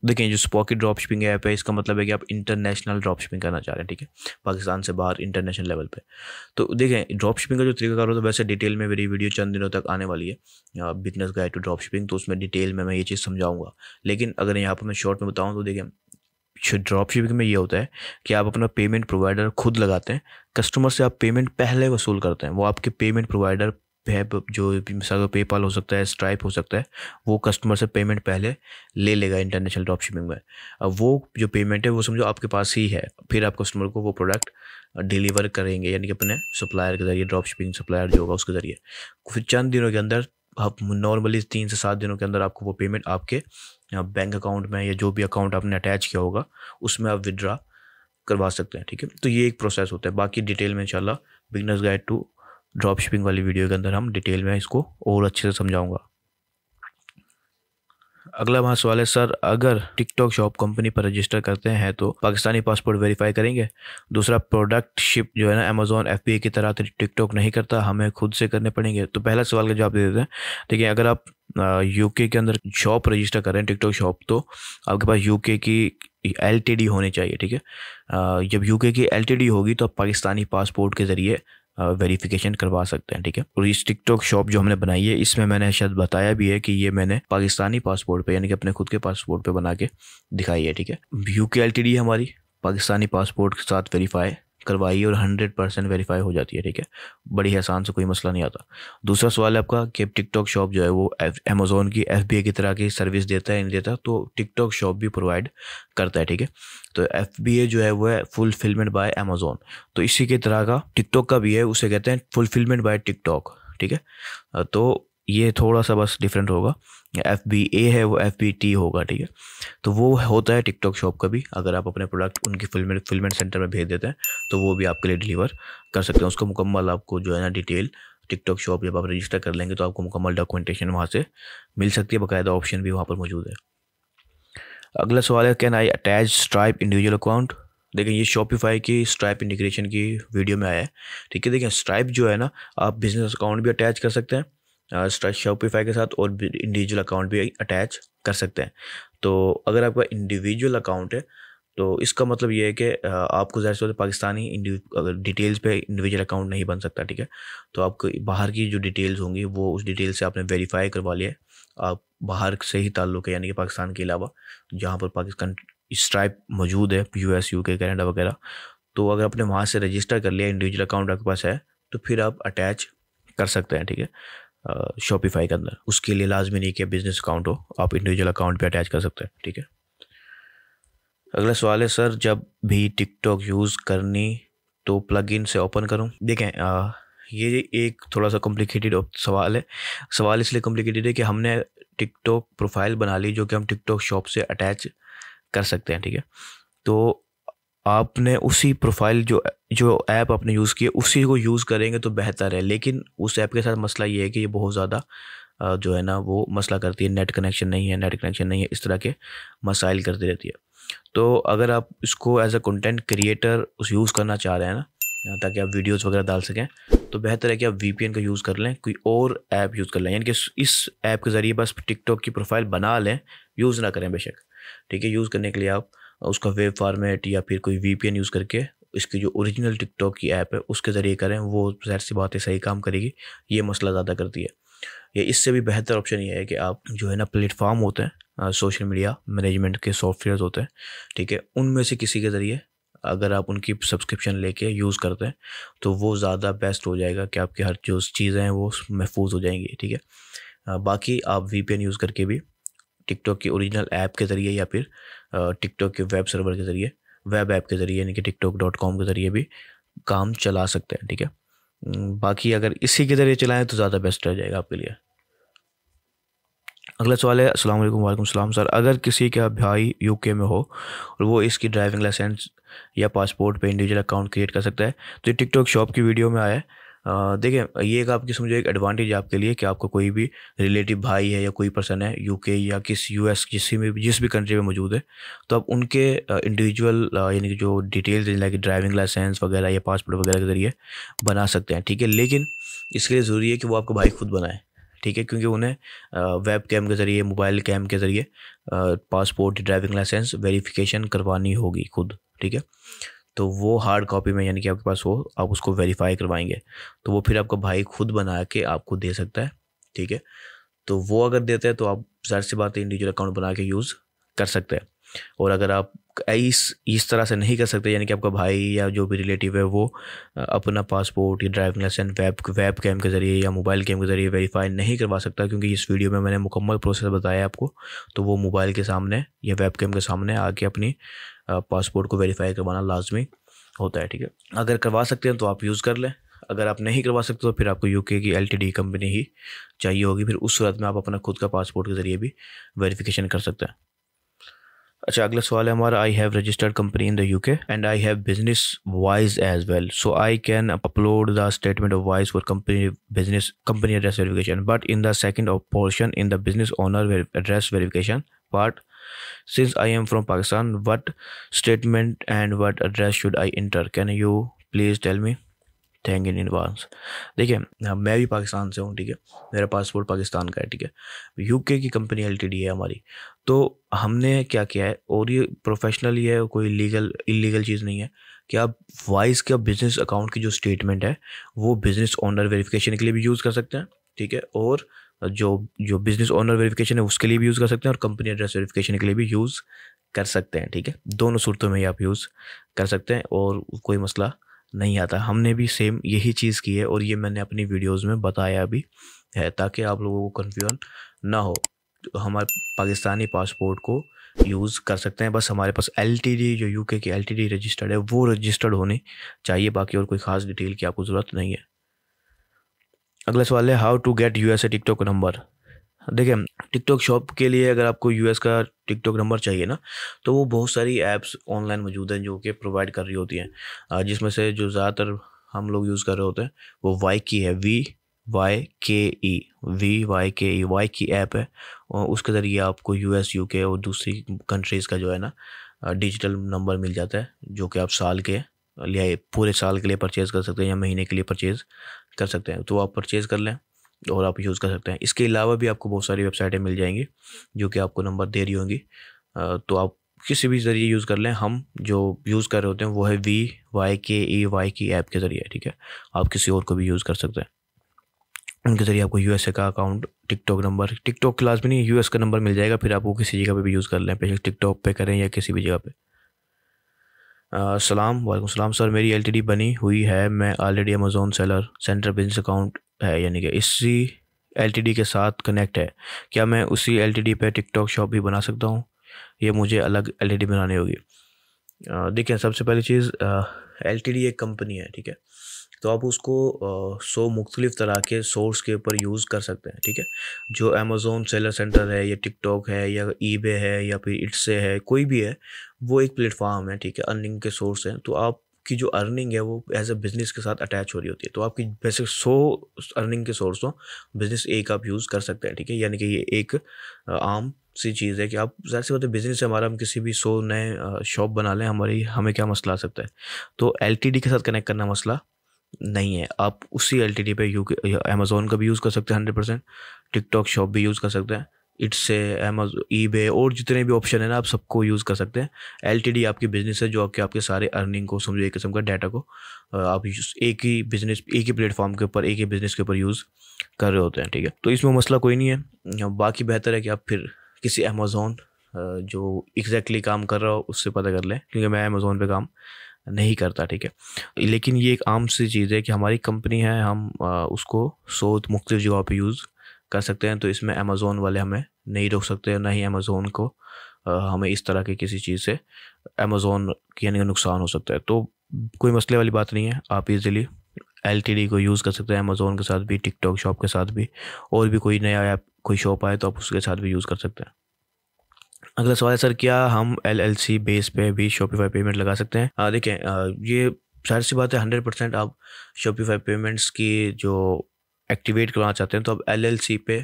तो देखिए जो स्पॉक की ड्रॉप शिपिंग ऐप है इसका मतलब है कि आप इंटरनेशनल ड्रॉप शिपिंग करना चाह रहे हैं ठीक है पाकिस्तान से बाहर इंटरनेशनल लेवल पर तो देखें ड्रॉप शिपिंग का जो तरीकाकार होता है वैसे डिटेल में मेरी वीडियो चंद दिनों तक आने वाली है business guide to drop shipping तो उसमें डिटेल में मैं ये चीज़ समझाऊंगा लेकिन अगर यहाँ पर मैं शॉर्ट में बताऊँ तो देखें ड्रॉप शिपिंग में ये होता है कि आप अपना पेमेंट प्रोवाइडर खुद लगाते हैं कस्टमर से आप पेमेंट पहले वसूल करते हैं वो आपके पेमेंट प्रोवाइडर है जो मिसाल पे पेपाल हो सकता है स्ट्राइप हो सकता है वो कस्टमर से पेमेंट पहले ले लेगा इंटरनेशनल ड्रॉप शिपिंग में अब वो जो पेमेंट है वो समझो आपके पास ही है फिर आप कस्टमर को वो प्रोडक्ट डिलीवर करेंगे यानी कि अपने सप्लायर के जरिए ड्रॉप शिपिंग सप्लायर जो होगा उसके ज़रिए फिर चंद दिनों के अंदर आप नॉर्मली तीन से सात दिनों के अंदर आपको वो पेमेंट आपके बैंक अकाउंट में या जो भी अकाउंट आपने अटैच किया होगा उसमें आप विदड्रा करवा सकते हैं ठीक है तो ये एक प्रोसेस होता है बाकी डिटेल में इंशाल्लाह beginners guide to drop shipping वाली वीडियो के अंदर हम डिटेल में इसको और अच्छे से समझाऊंगा अगला वहाँ सवाल है सर अगर टिकटॉक शॉप कंपनी पर रजिस्टर करते हैं तो पाकिस्तानी पासपोर्ट वेरीफाई करेंगे दूसरा प्रोडक्ट शिप जो है ना अमेजोन एफ की तरह तो टिकटॉक नहीं करता हमें खुद से करने पड़ेंगे तो पहला सवाल का जवाब दे देते हैं देखिए अगर आप यूके के अंदर शॉप रजिस्टर करें टिकटॉक शॉप तो आपके पास यूके की एल होनी चाहिए ठीक है जब यूके की एल होगी तो आप पाकिस्तानी पासपोर्ट के ज़रिए वेरिफिकेशन करवा सकते हैं ठीक है और इस टिकटॉक शॉप जो हमने बनाई है इसमें मैंने शायद बताया भी है कि ये मैंने पाकिस्तानी पासपोर्ट पे यानी कि अपने खुद के पासपोर्ट पे बना के दिखाई है ठीक है यू के टी डी हमारी पाकिस्तानी पासपोर्ट के साथ वेरीफाई करवाई और हंड्रेड परसेंट वेरीफाई हो जाती है ठीक है बड़ी आसान से कोई मसला नहीं आता दूसरा सवाल है आपका कि टिकटॉक शॉप जो है वो अमेज़ोन की एफ की तरह की सर्विस देता है नहीं देता तो टिकटॉक शॉप भी प्रोवाइड करता है ठीक है तो एफ जो है वो है फुलफिलमेंट बाय अमेज़ोन तो इसी की तरह का टिकटॉक का भी है उसे कहते हैं फुलफिलमेंट बाय टिकटॉक ठीक है तो ये थोड़ा सा बस डिफरेंट होगा एफ बी ए है वो एफ बी टी होगा ठीक है तो वो होता है टिकटॉक शॉप का भी अगर आप अपने प्रोडक्ट उनकी फिल्मेंट फिल्मेंट सेंटर में भेज देते हैं तो वो भी आपके लिए डिलीवर कर सकते हैं उसको मुकम्मल आपको जो है ना डिटेल टिकटॉक शॉप जब आप रजिस्टर कर लेंगे तो आपको मुकम्मल डॉक्यूमेंटेशन वहाँ से मिल सकती है बाकायदा ऑप्शन भी वहाँ पर मौजूद है अगला सवाल है can I attach Stripe individual account देखें ये शॉपिफाई की स्ट्राइप इंटीग्रेशन की वीडियो में आया है ठीक है देखें स्ट्राइप जो है ना आप बिज़नेस अकाउंट भी अटैच कर सकते हैं शॉपिफाई के साथ और इंडिविजुअल अकाउंट भी अटैच कर सकते हैं तो अगर आपका इंडिविजुअल अकाउंट है तो इसका मतलब ये है कि आपको ज़ाहिर से पाकिस्तानी अगर डिटेल्स पे इंडिविजुअल अकाउंट नहीं बन सकता ठीक है तो आपको बाहर की जो डिटेल्स होंगी वो उस डिटेल से आपने वेरीफाई करवा लिया है आप बाहर से ही ताल्लुक़ है यानी कि पाकिस्तान के अलावा जहाँ पर पाकिस्तान स्ट्राइप मौजूद है U S U K Canada वगैरह तो अगर आपने वहाँ से रजिस्टर कर लिया इंडिविजुअल अकाउंट आपके पास है तो फिर आप अटैच कर सकते हैं ठीक है शॉपिफाई के अंदर उसके लिए लाजमी नहीं कि बिज़नेस अकाउंट हो आप इंडिविजुअल अकाउंट भी अटैच कर सकते हैं ठीक है अगला सवाल है सर जब भी टिकटॉक यूज़ करनी तो प्लग इन से ओपन करूँ देखें आ, ये एक थोड़ा सा कॉम्प्लिकेटेड सवाल है सवाल इसलिए कॉम्प्लिकेटेड है कि हमने टिकटॉक प्रोफाइल बना ली जो कि हम टिकटॉक शॉप से अटैच कर सकते हैं ठीक है तो आपने उसी प्रोफाइल जो जो ऐप आपने यूज़ किया उसी को यूज़ करेंगे तो बेहतर है लेकिन उस ऐप के साथ मसला ये है कि ये बहुत ज़्यादा जो है ना वो मसला करती है नेट कनेक्शन नहीं है नेट कनेक्शन नहीं है इस तरह के मसाइल करती रहती है तो अगर आप इसको एज अ कंटेंट क्रिएटर उस यूज़ करना चाह रहे हैं ना ताकि आप वीडियोस वगैरह डाल सकें तो बेहतर है कि आप वी का यूज़ कर लें कोई और ऐप यूज़ कर लें यानी कि इस ऐप के ज़रिए बस टिकटॉक की प्रोफाइल बना लें यूज़ ना करें बेशक ठीक है यूज़ करने के लिए आप उसका वेब फॉर्मेट या फिर कोई वी यूज़ करके इसकी जो ओरिजिनल टिकटॉक की ऐप है उसके ज़रिए करें वो जहर सी बातें सही काम करेगी ये मसला ज़्यादा करती है ये इससे भी बेहतर ऑप्शन ये है कि आप जो है ना प्लेटफॉर्म होते हैं सोशल मीडिया मैनेजमेंट के सॉफ्टवेयर होते हैं ठीक है उनमें से किसी के ज़रिए अगर आप उनकी सब्सक्रिप्शन लेके यूज़ करते हैं तो वो ज़्यादा बेस्ट हो जाएगा कि आपकी हर जो चीज़ें हैं वो महफूज हो जाएंगी ठीक है बाकी आप वी यूज़ करके भी टिकटॉक की ओरिजिनल ऐप के ज़रिए या फिर टिकटॉक के वेब सर्वर के ज़रिए वेब ऐप के ज़रिए यानी कि टिकटॉक डॉट कॉम के ज़रिए भी काम चला सकते हैं ठीक है बाकी अगर इसी के ज़रिए चलाएं तो ज़्यादा बेस्ट रह जाएगा आपके लिए अगला सवाल है अस्सलाम वालेकुम वालेकुम सलाम सर अगर किसी का भाई यूके में हो और वो इसकी ड्राइविंग लाइसेंस या पासपोर्ट पे इंडिविजुअल अकाउंट क्रिएट कर सकता है तो ये टिकटॉक शॉप की वीडियो में आया है देखिए ये एक आपकी समझो एक एडवांटेज आपके लिए कि आपका कोई भी रिलेटिव भाई है या कोई पर्सन है यूके या किस यूएस किसी में जिस भी कंट्री में मौजूद है तो आप उनके इंडिविजुअल यानी कि जो डिटेल्स हैं लाइक ड्राइविंग लाइसेंस वगैरह या पासपोर्ट वगैरह के ज़रिए बना सकते हैं ठीक है लेकिन इसके लिए ज़रूरी है कि वो आपका भाई खुद बनाए ठीक है क्योंकि उन्हें वेब कैम के ज़रिए मोबाइल कैम के ज़रिए पासपोर्ट ड्राइविंग लाइसेंस वेरिफिकेशन करवानी होगी खुद ठीक है तो वो हार्ड कॉपी में यानी कि आपके पास हो आप उसको वेरीफाई करवाएंगे तो वो फिर आपका भाई खुद बना के आपको दे सकता है ठीक है तो वो अगर देते हैं तो आप ज़ाहिर सी बात है इंडिविजुअल अकाउंट बना के यूज़ कर सकते हैं और अगर आप इस इस तरह से नहीं कर सकते यानी कि आपका भाई या जो भी रिलेटिव है वो अपना पासपोर्ट या driving license web webcam के ज़रिए या मोबाइल कैम के ज़रिए वेरीफाई नहीं करवा सकता क्योंकि इस वीडियो में मैंने मुकम्मल प्रोसेस बताया आपको तो वो मोबाइल के सामने या वेब कैम के सामने आके अपनी पासपोर्ट को वेरीफाई करवाना लाजमी होता है ठीक है अगर करवा सकते हैं तो आप यूज़ कर लें अगर आप नहीं करवा सकते तो फिर आपको यूके की एलटीडी कंपनी ही चाहिए होगी फिर उस सूरत में आप अपना खुद का पासपोर्ट के ज़रिए भी वेरिफिकेशन कर सकते हैं अच्छा अगला सवाल है हमारा I have registered company in the UK and I have business Wise as well so I can upload the statement of Wise for company business company address verification but in the second portion in the business owner address verification part since I am from Pakistan what statement and what address should I enter can you please tell me thank in advance देखिए हाँ, मैं भी पाकिस्तान से हूँ ठीक है मेरा passport Pakistan का है ठीक है यूके की कंपनी एलटीडी है हमारी तो हमने क्या किया है और ये प्रोफेशनल ये है कोई लीगल इलीगल चीज़ नहीं है कि आप वाइस का बिज़नेस अकाउंट की जो स्टेटमेंट है वो बिज़नेस ऑनर वेरिफिकेशन के लिए भी यूज़ कर सकते हैं ठीक है और जो जो बिजनेस ओनर वेरिफिकेशन है उसके लिए भी यूज़ कर सकते हैं और कंपनी एड्रेस वेरिफिकेशन के लिए भी यूज़ कर सकते हैं ठीक है दोनों सूरतों में ही आप यूज़ कर सकते हैं और कोई मसला नहीं आता हमने भी सेम यही चीज़ की है और ये मैंने अपनी वीडियोस में बताया भी है ताकि आप लोगों को कन्फ्यूजन ना हो तो हमारे पाकिस्तानी पासपोर्ट को यूज़ कर सकते हैं बस हमारे पास एल जो यू की एल रजिस्टर्ड है वो रजिस्टर्ड होनी चाहिए बाकी और कोई ख़ास डिटेल की आपको ज़रूरत नहीं है अगला सवाल है how to get U S A TikTok number देखिए टिकटॉक शॉप के लिए अगर आपको यू एस का टिकटॉक नंबर चाहिए ना तो वो बहुत सारी ऐप्स ऑनलाइन मौजूद हैं जो कि प्रोवाइड कर रही होती हैं जिसमें से जो ज़्यादातर हम लोग यूज़ कर रहे होते हैं वो वाई की है वी वाई के ई वी वाई के ई वाई की ऐप है और उसके ज़रिए आपको यू एस यू के और दूसरी कंट्रीज़ का जो है ना डिजिटल नंबर मिल जाता है जो कि आप साल के लिए पूरे साल के लिए परचेज़ कर सकते हैं या महीने के लिए परचेज़ कर सकते हैं तो आप परचेज़ कर लें और आप यूज़ कर सकते हैं इसके अलावा भी आपको बहुत सारी वेबसाइटें मिल जाएंगी जो कि आपको नंबर दे रही होंगी तो आप किसी भी ज़रिए यूज़ कर लें हम जो यूज़ कर रहे होते हैं वो है वी e वाई के ई वाई की ऐप के ज़रिए ठीक है आप किसी और को भी यूज़ कर सकते हैं उनके ज़रिए आपको यू का account TikTok number TikTok class में नहीं यू का नंबर मिल जाएगा फिर आपको किसी जगह पे भी यूज़ कर लें पे टिकटॉक पे करें या किसी भी जगह पे सलाम वालेकुम सलाम सर मेरी एलटीडी बनी हुई है मैं already Amazon seller center business account है यानी कि इसी एलटीडी के साथ कनेक्ट है क्या मैं उसी एलटीडी पे टिकटॉक शॉप भी बना सकता हूँ ये मुझे अलग एलटीडी बनानी होगी देखिए सबसे पहली चीज़ एल एक कंपनी है ठीक है तो आप उसको सो मुख्तलिफ तरह के सोर्स के ऊपर यूज़ कर सकते हैं ठीक है जो अमेज़ोन सेलर सेंटर है या टिकटॉक है या ई है या फिर इट्से है कोई भी है वो एक प्लेटफॉर्म है ठीक है अर्निंग के सोर्स हैं तो आप जो अर्निंग है वो एज ए बिज़नेस के साथ अटैच हो रही होती है तो आपकी वैसे सो अर्निंग के सोर्स हो बिज़नेस एक आप यूज़ कर सकते हैं ठीक है यानी कि ये एक आम सी चीज़ है कि आप जहर सी बात बिज़नेस से हमारा हम किसी भी सो नए शॉप बना लें हमारी हमें क्या मसला आ सकता है तो एल के साथ कनेक्ट करना मसला नहीं है आप उसी एल टी पे यू अमेज़ोन का भी यूज़ कर सकते हैं हंड्रेड परसेंट टिकटॉक शॉप भी यूज़ कर सकते हैं इट्स से अमेजो ई बे और जितने भी ऑप्शन है ना आप सबको यूज़ कर सकते हैं एल आपकी बिज़नेस है जो आपके आपके सारे अर्निंग को समझो एक किस्म का डाटा को आप एक ही बिज़नेस एक ही प्लेटफॉर्म के ऊपर एक ही बिज़नेस के ऊपर यूज़ कर रहे होते हैं ठीक है तो इसमें मसला कोई नहीं है बाकी बेहतर है कि आप फिर किसी अमेज़ोन जो एग्जैक्टली exactly काम कर रहा हो उससे पता कर लें क्योंकि मैं अमेज़ोन पर काम नहीं करता ठीक है लेकिन ये एक आम सी चीज़ है कि हमारी कंपनी है हम उसको सो मुख्त जगह पर यूज़ कर सकते हैं तो इसमें अमेज़ोन वाले हमें नहीं रोक सकते ना ही अमेज़ोन को हमें इस तरह के किसी चीज़ से अमेज़ोन यानी नुकसान हो सकता है तो कोई मसले वाली बात नहीं है आप इजीली एल को यूज़ कर सकते हैं अमेज़ोन के साथ भी टिकटॉक शॉप के साथ भी और भी कोई नया ऐप कोई शॉप आए तो आप उसके साथ भी यूज़ कर सकते हैं अगला सवाल है सर क्या हम एल एल सी बेस पे भी शॉपिफाई पेमेंट लगा सकते हैं देखें ये जाहिर सी बात है हंड्रेड परसेंट आप शॉपिफाई पेमेंट्स की जो एक्टिवेट करवाना चाहते हैं तो आप एल एल सी पे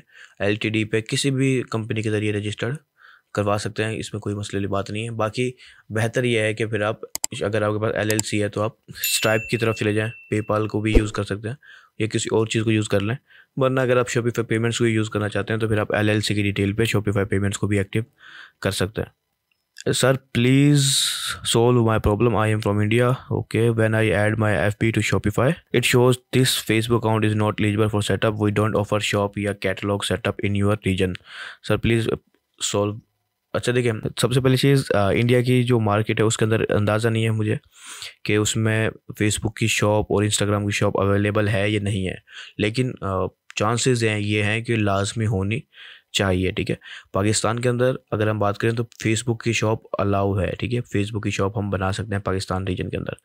एल टी डी पे किसी भी कंपनी के ज़रिए रजिस्टर्ड करवा सकते हैं इसमें कोई मसले वाली बात नहीं है बाकी बेहतर यह है कि फिर आप अगर आपके पास एल एल सी है तो आप स्ट्राइप की तरफ चले जाएँ पेपाल को भी यूज़ कर सकते हैं या किसी और चीज़ को यूज़ कर लें वरना अगर आप शॉपीफाई पेमेंट्स को यूज़ करना चाहते हैं तो फिर आप एल की डिटेल पर शॉपीफाई पेमेंट्स को भी एक्टिव कर सकते हैं sir please solve my problem I am from India okay when I add my F P to Shopify it shows this Facebook account is not eligible for setup we don't offer shop या catalogue setup in your region sir please solve अच्छा देखिए सबसे पहली चीज़ India uh, की जो market है उसके अंदर अंदाज़ा नहीं है मुझे कि उसमें फेसबुक की शॉप और इंस्टाग्राम की शॉप अवेलेबल है या नहीं है लेकिन आ, uh, चांसेस हैं ये हैं कि लाजमी होनी चाहिए ठीक है पाकिस्तान के अंदर अगर हम बात करें तो फेसबुक की शॉप अलाउ है ठीक है फेसबुक की शॉप हम बना सकते हैं पाकिस्तान रीजन के अंदर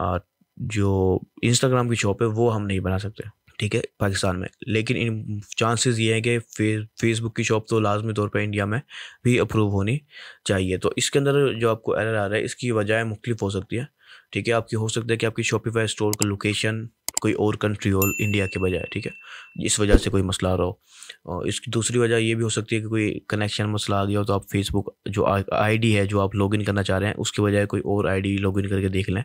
आ, जो इंस्टाग्राम की शॉप है वो हम नहीं बना सकते ठीक है पाकिस्तान में लेकिन इन चांसेस ये हैं कि फे, फेसबुक की शॉप तो लाजमी तौर पर इंडिया में भी अप्रूव होनी चाहिए तो इसके अंदर जो आपको एरर आ रहा है इसकी वजह मुख्तलिफ हो सकती है ठीक है आपकी हो सकता है कि आपकी शॉपिफाई स्टोर का लोकेशन कोई और कंट्री हो इंडिया के बजाय ठीक है इस वजह से कोई मसला आ रहा हो और इसकी दूसरी वजह ये भी हो सकती है कि कोई कनेक्शन मसला आ गया हो तो आप फेसबुक जो आईडी है जो आप लॉगिन करना चाह रहे हैं उसके बजाय कोई और आईडी लॉगिन करके देख लें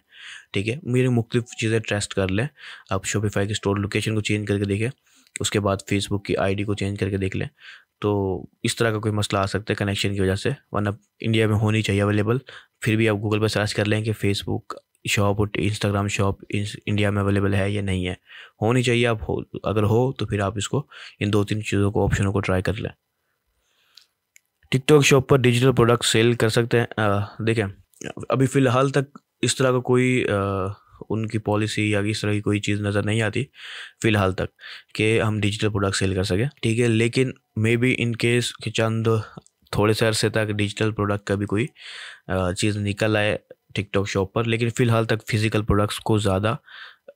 ठीक है मेरी मुख्तफ चीज़ें ट्रेस्ट कर लें आप शोपीफाई के स्टोर लोकेशन को चेंज करके देखें उसके बाद फेसबुक की आई को चेंज करके देख लें तो इस तरह का कोई मसला आ सकता है कनेक्शन की वजह से वरना इंडिया में होनी चाहिए अवेलेबल फिर भी आप गूगल पर सर्च कर लें कि फेसबुक शॉप और इंस्टाग्राम शॉप इंडिया में अवेलेबल है या नहीं है होनी चाहिए आप हो अगर हो तो फिर आप इसको इन दो तीन चीज़ों को ऑप्शनों को ट्राई कर लें टिकटॉक शॉप पर डिजिटल प्रोडक्ट सेल कर सकते हैं देखें अभी फ़िलहाल तक इस तरह का को कोई आ, उनकी पॉलिसी या इस तरह की कोई चीज़ नज़र नहीं आती फ़िलहाल तक कि हम डिजिटल प्रोडक्ट सेल कर सकें ठीक है लेकिन मे बी इन केस कि चंद थोड़े से अरसे तक डिजिटल प्रोडक्ट का भी कोई चीज़ निकल आए टिकटॉक शॉप पर लेकिन फ़िलहाल तक फिज़िकल प्रोडक्ट्स को ज़्यादा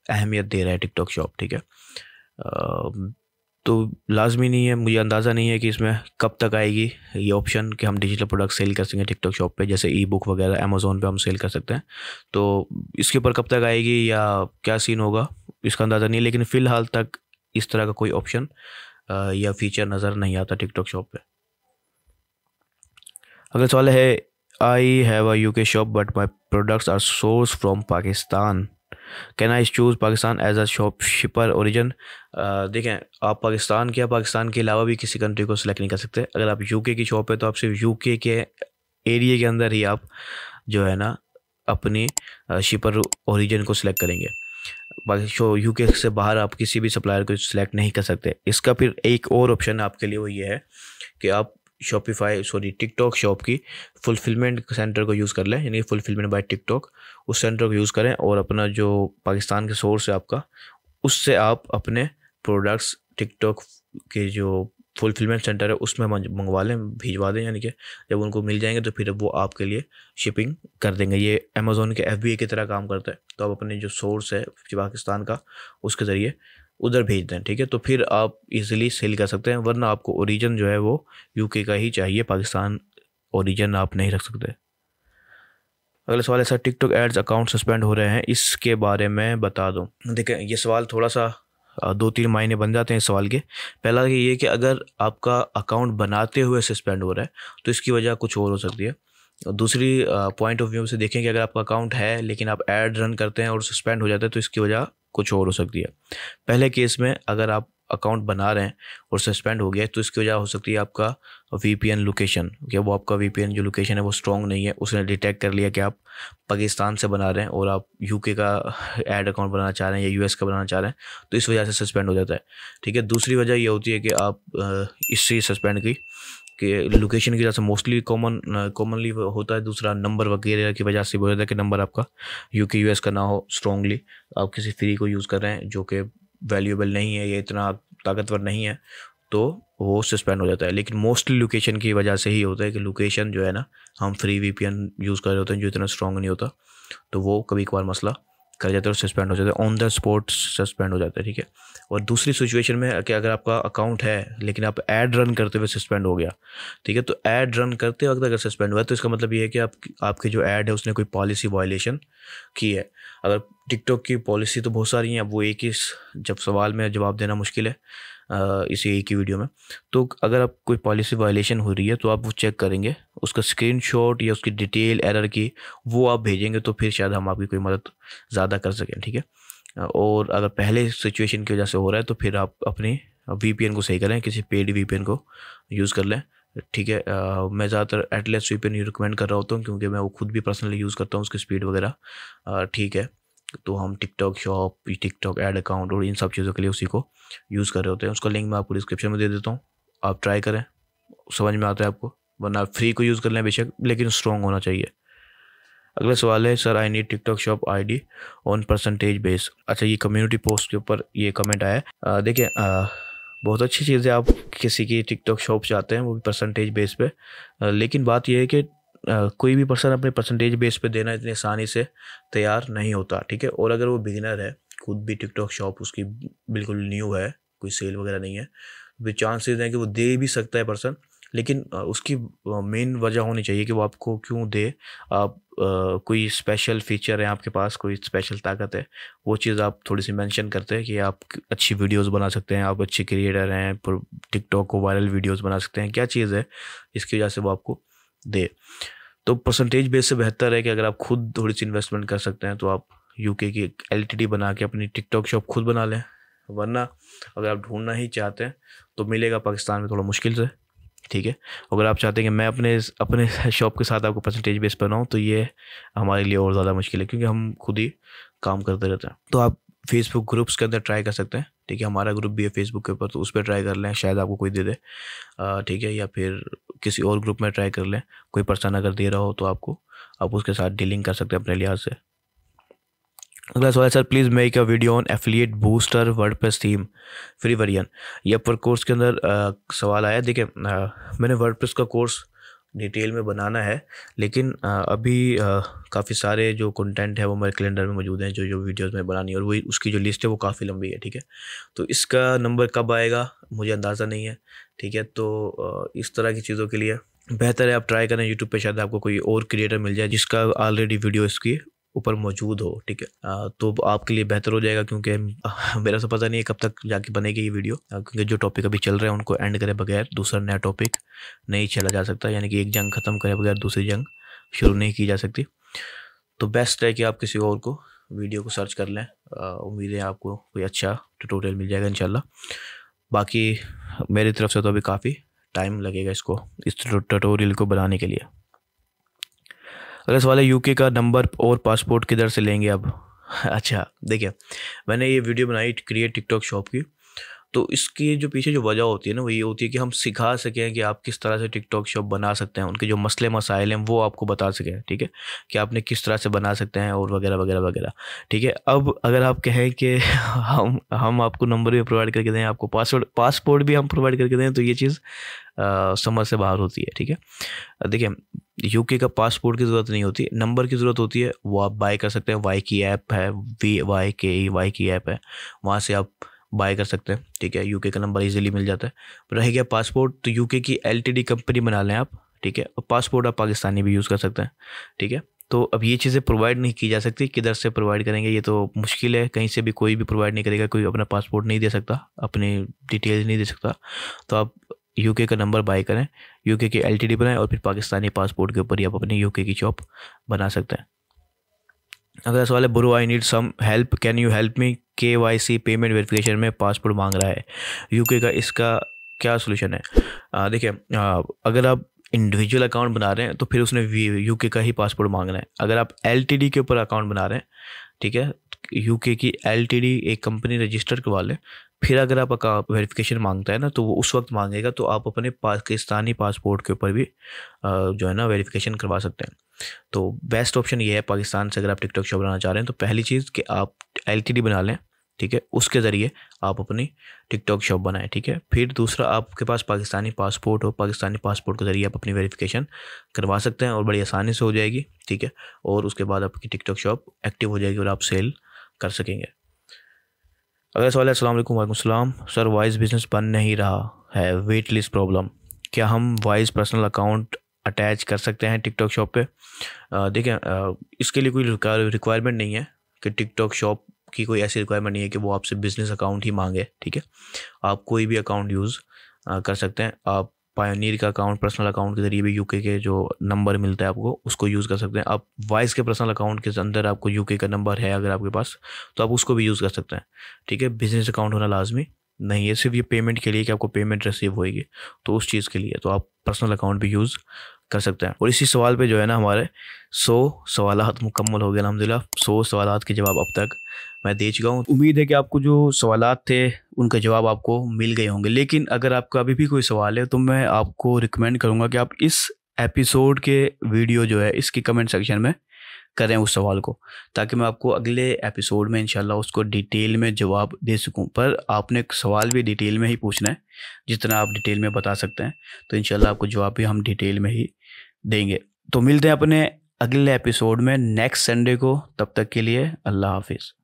अहमियत दे रहा है टिकटॉक शॉप ठीक है तो लाजमी नहीं है मुझे अंदाज़ा नहीं है कि इसमें कब तक आएगी ये ऑप्शन कि हम डिजिटल प्रोडक्ट सेल कर सकेंगे टिकटॉक शॉप पे जैसे ई बुक वगैरह अमेज़ोन पे हम सेल कर सकते हैं तो इसके ऊपर कब तक आएगी या क्या सीन होगा इसका अंदाज़ा नहीं है लेकिन फ़िलहाल तक इस तरह का कोई ऑप्शन या फीचर नज़र नहीं आता टिकटॉक शॉप पर अगला सवाल है I have have U K shop but my products are source from Pakistan can I choose Pakistan as a shop shipper origin देखें आप पाकिस्तान के या पाकिस्तान के अलावा भी किसी कंट्री को सिलेक्ट नहीं कर सकते अगर आप यू के की शॉप है तो आप सिर्फ यू के एरिए के अंदर ही आप जो है ना अपनी शिपर uh, ओरिजन को सिलेक्ट करेंगे बाकी शो यू से बाहर आप किसी भी सप्लायर को सिलेक्ट नहीं कर सकते इसका फिर एक और ऑप्शन आपके लिए वो ये है कि आप शॉपिफाई सॉरी टिकटॉक शॉप की फुलफिलमेंट सेंटर को यूज़ कर लें यानी फुलफिलमेंट बाय टिकटॉक उस सेंटर को यूज़ करें और अपना जो पाकिस्तान के सोर्स है आपका उससे आप अपने प्रोडक्ट्स टिकटॉक के जो फुलफिलमेंट सेंटर है उसमें मंगवा लें भिजवा दें यानी कि जब उनको मिल जाएंगे तो फिर वो आपके लिए शिपिंग कर देंगे ये अमेज़ोन के एफ की तरह काम करता है तो आप अपने जो सोर्स है पाकिस्तान का उसके ज़रिए उधर भेज दें ठीक है तो फिर आप इजीली सेल कर सकते हैं वरना आपको ओरिजिन जो है वो यूके का ही चाहिए पाकिस्तान ओरिजिन आप नहीं रख सकते अगले सवाल sir TikTok ads account suspend हो रहे हैं इसके बारे में बता दूँ देखें ये सवाल थोड़ा सा दो तीन मायने बन जाते हैं इस सवाल के पहला ये कि अगर आपका अकाउंट बनाते हुए सस्पेंड हो रहा है तो इसकी वजह कुछ और हो सकती है दूसरी पॉइंट ऑफ व्यू से देखें कि अगर आपका अकाउंट है लेकिन आप एड रन करते हैं और सस्पेंड हो जाता है तो इसकी वजह कुछ और हो सकती है पहले केस में अगर आप अकाउंट बना रहे हैं और सस्पेंड हो गया तो इसकी वजह हो सकती है आपका वी लोकेशन क्या वो आपका वी जो लोकेशन है वो स्ट्रॉन्ग नहीं है उसने डिटेक्ट कर लिया कि आप पाकिस्तान से बना रहे हैं और आप यूके का एड अकाउंट बनाना चाह रहे हैं या यूएस का बनाना चाह रहे हैं तो इस वजह से सस्पेंड हो जाता है ठीक है दूसरी वजह यह होती है कि आप इससे सस्पेंड की कि लोकेशन की वजह से मोस्टली कॉमन कॉमनली होता है दूसरा नंबर वगैरह की वजह से बोला जाता है कि नंबर आपका यू के यू एस का ना हो स्ट्रॉन्गली आप किसी फ्री को यूज़ कर रहे हैं जो कि वैल्यूएबल नहीं है ये इतना ताकतवर नहीं है तो वो सस्पेंड हो जाता है लेकिन मोस्टली लोकेशन की वजह से ही होता है कि लोकेशन जो है ना हम फ्री वी यूज़ कर रहे होते हैं जो इतना स्ट्रॉन्ग नहीं होता तो वो कभी कभार मसला कर जाते हैं और सस्पेंड हो जाते हैं ऑन द स्पॉट सस्पेंड हो जाता है ठीक है और दूसरी सिचुएशन में कि अगर आपका अकाउंट है लेकिन आप ऐड रन करते हुए सस्पेंड हो गया ठीक है तो ऐड रन करते वक्त अगर सस्पेंड हुआ तो इसका मतलब ये है कि आप आपके जो ऐड है उसने कोई पॉलिसी वायलेशन की है अगर टिकटॉक की पॉलिसी तो बहुत सारी हैं अब वो एक ही जब सवाल में जवाब देना मुश्किल है इसी एक ही वीडियो में तो अगर आप कोई पॉलिसी वायलेशन हो रही है तो आप वो चेक करेंगे उसका शॉट या उसकी डिटेल एरर की वो आप भेजेंगे तो फिर शायद हम आपकी कोई मदद ज़्यादा कर सकें ठीक है और अगर पहले सिचुएशन की वजह से हो रहा है तो फिर आप अपनी वी को सही करें किसी पेड वी को यूज़ कर लें ठीक है आ, मैं ज़्यादातर एटलेस वी पी रिकमेंड कर रहा होता हूँ क्योंकि मैं वो खुद भी पर्सनली यूज़ करता हूँ उसकी स्पीड वगैरह ठीक है तो हम TikTok shop TikTok ad account और इन सब चीज़ों के लिए उसी को यूज़ कर रहे होते हैं उसका लिंक मैं आपको डिस्क्रिप्शन में दे देता हूँ आप ट्राई करें समझ में आता है आपको वरना आप फ्री को यूज़ कर लें बेशक लेकिन स्ट्रॉन्ग होना चाहिए अगला सवाल है sir I need TikTok shop ID on percentage base अच्छा ये कम्युनिटी पोस्ट के ऊपर ये कमेंट आया देखिए बहुत अच्छी चीज़ है आप किसी की टिकटॉक शॉप चाहते हैं वो भी परसेंटेज बेस पे आ, लेकिन बात यह है कि कोई भी पर्सन अपने परसेंटेज बेस पे देना इतनी आसानी से तैयार नहीं होता ठीक है और अगर वो बिगिनर है खुद भी टिकटॉक शॉप उसकी बिल्कुल न्यू है कोई सेल वगैरह नहीं है वे तो चांसेस हैं कि वो दे भी सकता है पर्सन लेकिन उसकी मेन वजह होनी चाहिए कि वो आपको क्यों दे आप आ, कोई स्पेशल फीचर है आपके पास कोई स्पेशल ताकत है वो चीज़ आप थोड़ी सी मेंशन करते हैं कि आप अच्छी वीडियोस बना सकते हैं आप अच्छे क्रिएटर हैं टिकटॉक को वायरल वीडियोस बना सकते हैं क्या चीज़ है इसकी वजह से वो आपको दे तो परसेंटेज बेस से बेहतर है कि अगर आप खुद थोड़ी सी इन्वेस्टमेंट कर सकते हैं तो आप यूके की एक एल बना के अपनी टिकटॉक शॉप खुद बना लें वरना अगर आप ढूंढना ही चाहते हैं तो मिलेगा पाकिस्तान में थोड़ा मुश्किल से ठीक है अगर आप चाहते हैं कि मैं अपने अपने शॉप के साथ आपको परसेंटेज बेस बनाऊँ तो ये हमारे लिए और ज़्यादा मुश्किल है क्योंकि हम खुद ही काम करते रहते हैं तो आप फेसबुक ग्रुप्स के अंदर ट्राई कर सकते हैं ठीक है हमारा ग्रुप भी है फेसबुक के ऊपर तो उस पर ट्राई कर लें शायद आपको कोई दे दे ठीक है या फिर किसी और ग्रुप में ट्राई कर लें कोई पर्सन अगर दे रहा हो तो आपको आप उसके साथ डीलिंग कर सकते हैं अपने लिहाज से अगला सवाल है sir please make a video on affiliate booster WordPress theme free version ये अपर कोर्स के अंदर आ, सवाल आया देखिए मैंने वर्ड प्रेस का कोर्स डिटेल में बनाना है लेकिन अभी काफ़ी सारे जो कंटेंट है वो मेरे कैलेंडर में मौजूद हैं जो जो वीडियोस में बनानी है और वही उसकी जो लिस्ट है वो काफ़ी लंबी है ठीक है तो इसका नंबर कब आएगा मुझे अंदाज़ा नहीं है ठीक है तो इस तरह की चीज़ों के लिए बेहतर है आप ट्राई करें यूट्यूब पे शायद आपको कोई और क्रिएटर मिल जाए जिसका ऑलरेडी वीडियो इसकी ऊपर मौजूद हो ठीक है तो आपके लिए बेहतर हो जाएगा क्योंकि मेरा तो पता नहीं है कब तक जाके बनेगी ये वीडियो क्योंकि जो टॉपिक अभी चल रहे हैं उनको एंड करे बगैर दूसरा नया टॉपिक नहीं चला जा सकता यानी कि एक जंग ख़त्म करे बगैर दूसरी जंग शुरू नहीं की जा सकती तो बेस्ट है कि आप किसी और को वीडियो को सर्च कर लें उम्मीद है आपको कोई अच्छा ट्यूटोरियल मिल जाएगा इंशाल्लाह बाकी मेरी तरफ से तो अभी काफ़ी टाइम लगेगा इसको इस ट्यूटोरियल को बनाने के लिए अगला तो सवाल है यूके का नंबर और पासपोर्ट किधर से लेंगे अब अच्छा देखिए मैंने ये वीडियो बनाई क्रिएट टिकटॉक शॉप की तो इसके जो पीछे जो वजह होती है ना वो ये होती है कि हम सिखा सकें कि आप किस तरह से टिकटॉक शॉप बना सकते हैं उनके जो मसले मसाइल हैं वो आपको बता सकें ठीक है कि आपने किस तरह से बना सकते हैं और वगैरह वगैरह वगैरह ठीक है अब अगर आप कहें कि हम हम आपको नंबर भी प्रोवाइड करके दें आपको पासवर्ड पासपोर्ट भी हम प्रोवाइड करके दें तो ये चीज़ समझ से बाहर होती है ठीक है देखिए यूके का पासपोर्ट की ज़रूरत नहीं होती नंबर की ज़रूरत होती है वो आप बाय कर सकते हैं वाई की ऐप है वी वाई के ई वाई की ऐप है वहाँ से आप बाय कर सकते हैं ठीक है यूके का नंबर इजीली मिल जाता है रह गया पासपोर्ट तो यूके की एलटीडी कंपनी बना लें आप ठीक है और पासपोर्ट आप पाकिस्तानी भी यूज़ कर सकते हैं ठीक है तो अब ये चीज़ें प्रोवाइड नहीं की जा सकती किधर से प्रोवाइड करेंगे ये तो मुश्किल है कहीं से भी कोई भी प्रोवाइड नहीं करेगा कोई अपना पासपोर्ट नहीं दे सकता अपनी डिटेल्स नहीं दे सकता तो आप यूके का नंबर बाय करें यूके की एलटीडी बनाएं और फिर पाकिस्तानी पासपोर्ट के ऊपर ही आप अपनी यूके की जॉब बना सकते हैं अगला सवाल है bro I need some help can you help me K Y C payment verification में पासपोर्ट मांग रहा है यूके का इसका क्या सोल्यूशन है देखिए अगर आप इंडिविजुअल अकाउंट बना रहे हैं तो फिर उसने यू का ही पासपोर्ट मांगना है अगर आप एल के ऊपर अकाउंट बना रहे हैं ठीक है यूके की एल एक कंपनी रजिस्टर करवा लें फिर अगर आपका वेरिफिकेशन मांगता है ना तो वो उस वक्त मांगेगा तो आप अपने पाकिस्तानी पासपोर्ट के ऊपर भी जो है ना वेरिफिकेशन करवा सकते हैं तो बेस्ट ऑप्शन ये है पाकिस्तान से अगर आप टिकटॉक शो बनाना चाह रहे हैं तो पहली चीज़ कि आप एल बना लें ठीक है उसके ज़रिए आप अपनी टिकटॉक शॉप बनाएं ठीक है फिर दूसरा आपके पास पाकिस्तानी पासपोर्ट हो पाकिस्तानी पासपोर्ट के ज़रिए आप अपनी वेरिफिकेशन करवा सकते हैं और बड़ी आसानी से हो जाएगी ठीक है और उसके बाद आपकी टिकटॉक शॉप एक्टिव हो जाएगी और आप सेल कर सकेंगे अगला सवाल है असलम वालेकाम सर वाइज बिजनेस बन नहीं रहा है वेट लिस्ट प्रॉब्लम क्या हम वाइज पर्सनल अकाउंट अटैच कर सकते हैं टिकटॉक शॉप पे देखिए इसके लिए कोई रिक्वायरमेंट नहीं है कि टिकटॉक शॉप की कोई ऐसी रिक्वायरमेंट नहीं है कि वो आपसे बिज़नेस अकाउंट ही मांगे ठीक है आप कोई भी अकाउंट यूज़ कर सकते हैं आप पायोनीर का अकाउंट पर्सनल अकाउंट के ज़रिए भी यूके के जो नंबर मिलता है आपको उसको यूज़ कर सकते हैं आप वाइस के पर्सनल अकाउंट के अंदर आपको यूके का नंबर है अगर आपके पास तो आप उसको भी यूज़ कर सकते हैं ठीक है बिज़नेस अकाउंट होना लाजमी नहीं है सिर्फ ये पेमेंट के लिए कि आपको पेमेंट रिसीव होएगी तो उस चीज़ के लिए तो आप पर्सनल अकाउंट भी यूज़ कर सकते हैं और इसी सवाल पे जो है ना हमारे सौ सवाल मुकम्मल हो गए अलहमदिल्ला सौ सवाल के जवाब अब तक मैं दे चुका हूँ उम्मीद है कि आपको जो सवाल थे उनका जवाब आपको मिल गए होंगे लेकिन अगर आपका अभी भी कोई सवाल है तो मैं आपको रिकमेंड करूँगा कि आप इस एपिसोड के वीडियो जो है इसके कमेंट सेक्शन में करें उस सवाल को ताकि मैं आपको अगले एपिसोड में इंशाल्लाह उसको डिटेल में जवाब दे सकूं पर आपने सवाल भी डिटेल में ही पूछना है जितना आप डिटेल में बता सकते हैं तो इंशाल्लाह आपको जवाब भी हम डिटेल में ही देंगे तो मिलते हैं अपने अगले एपिसोड में नेक्स्ट संडे को तब तक के लिए अल्लाह हाफिज़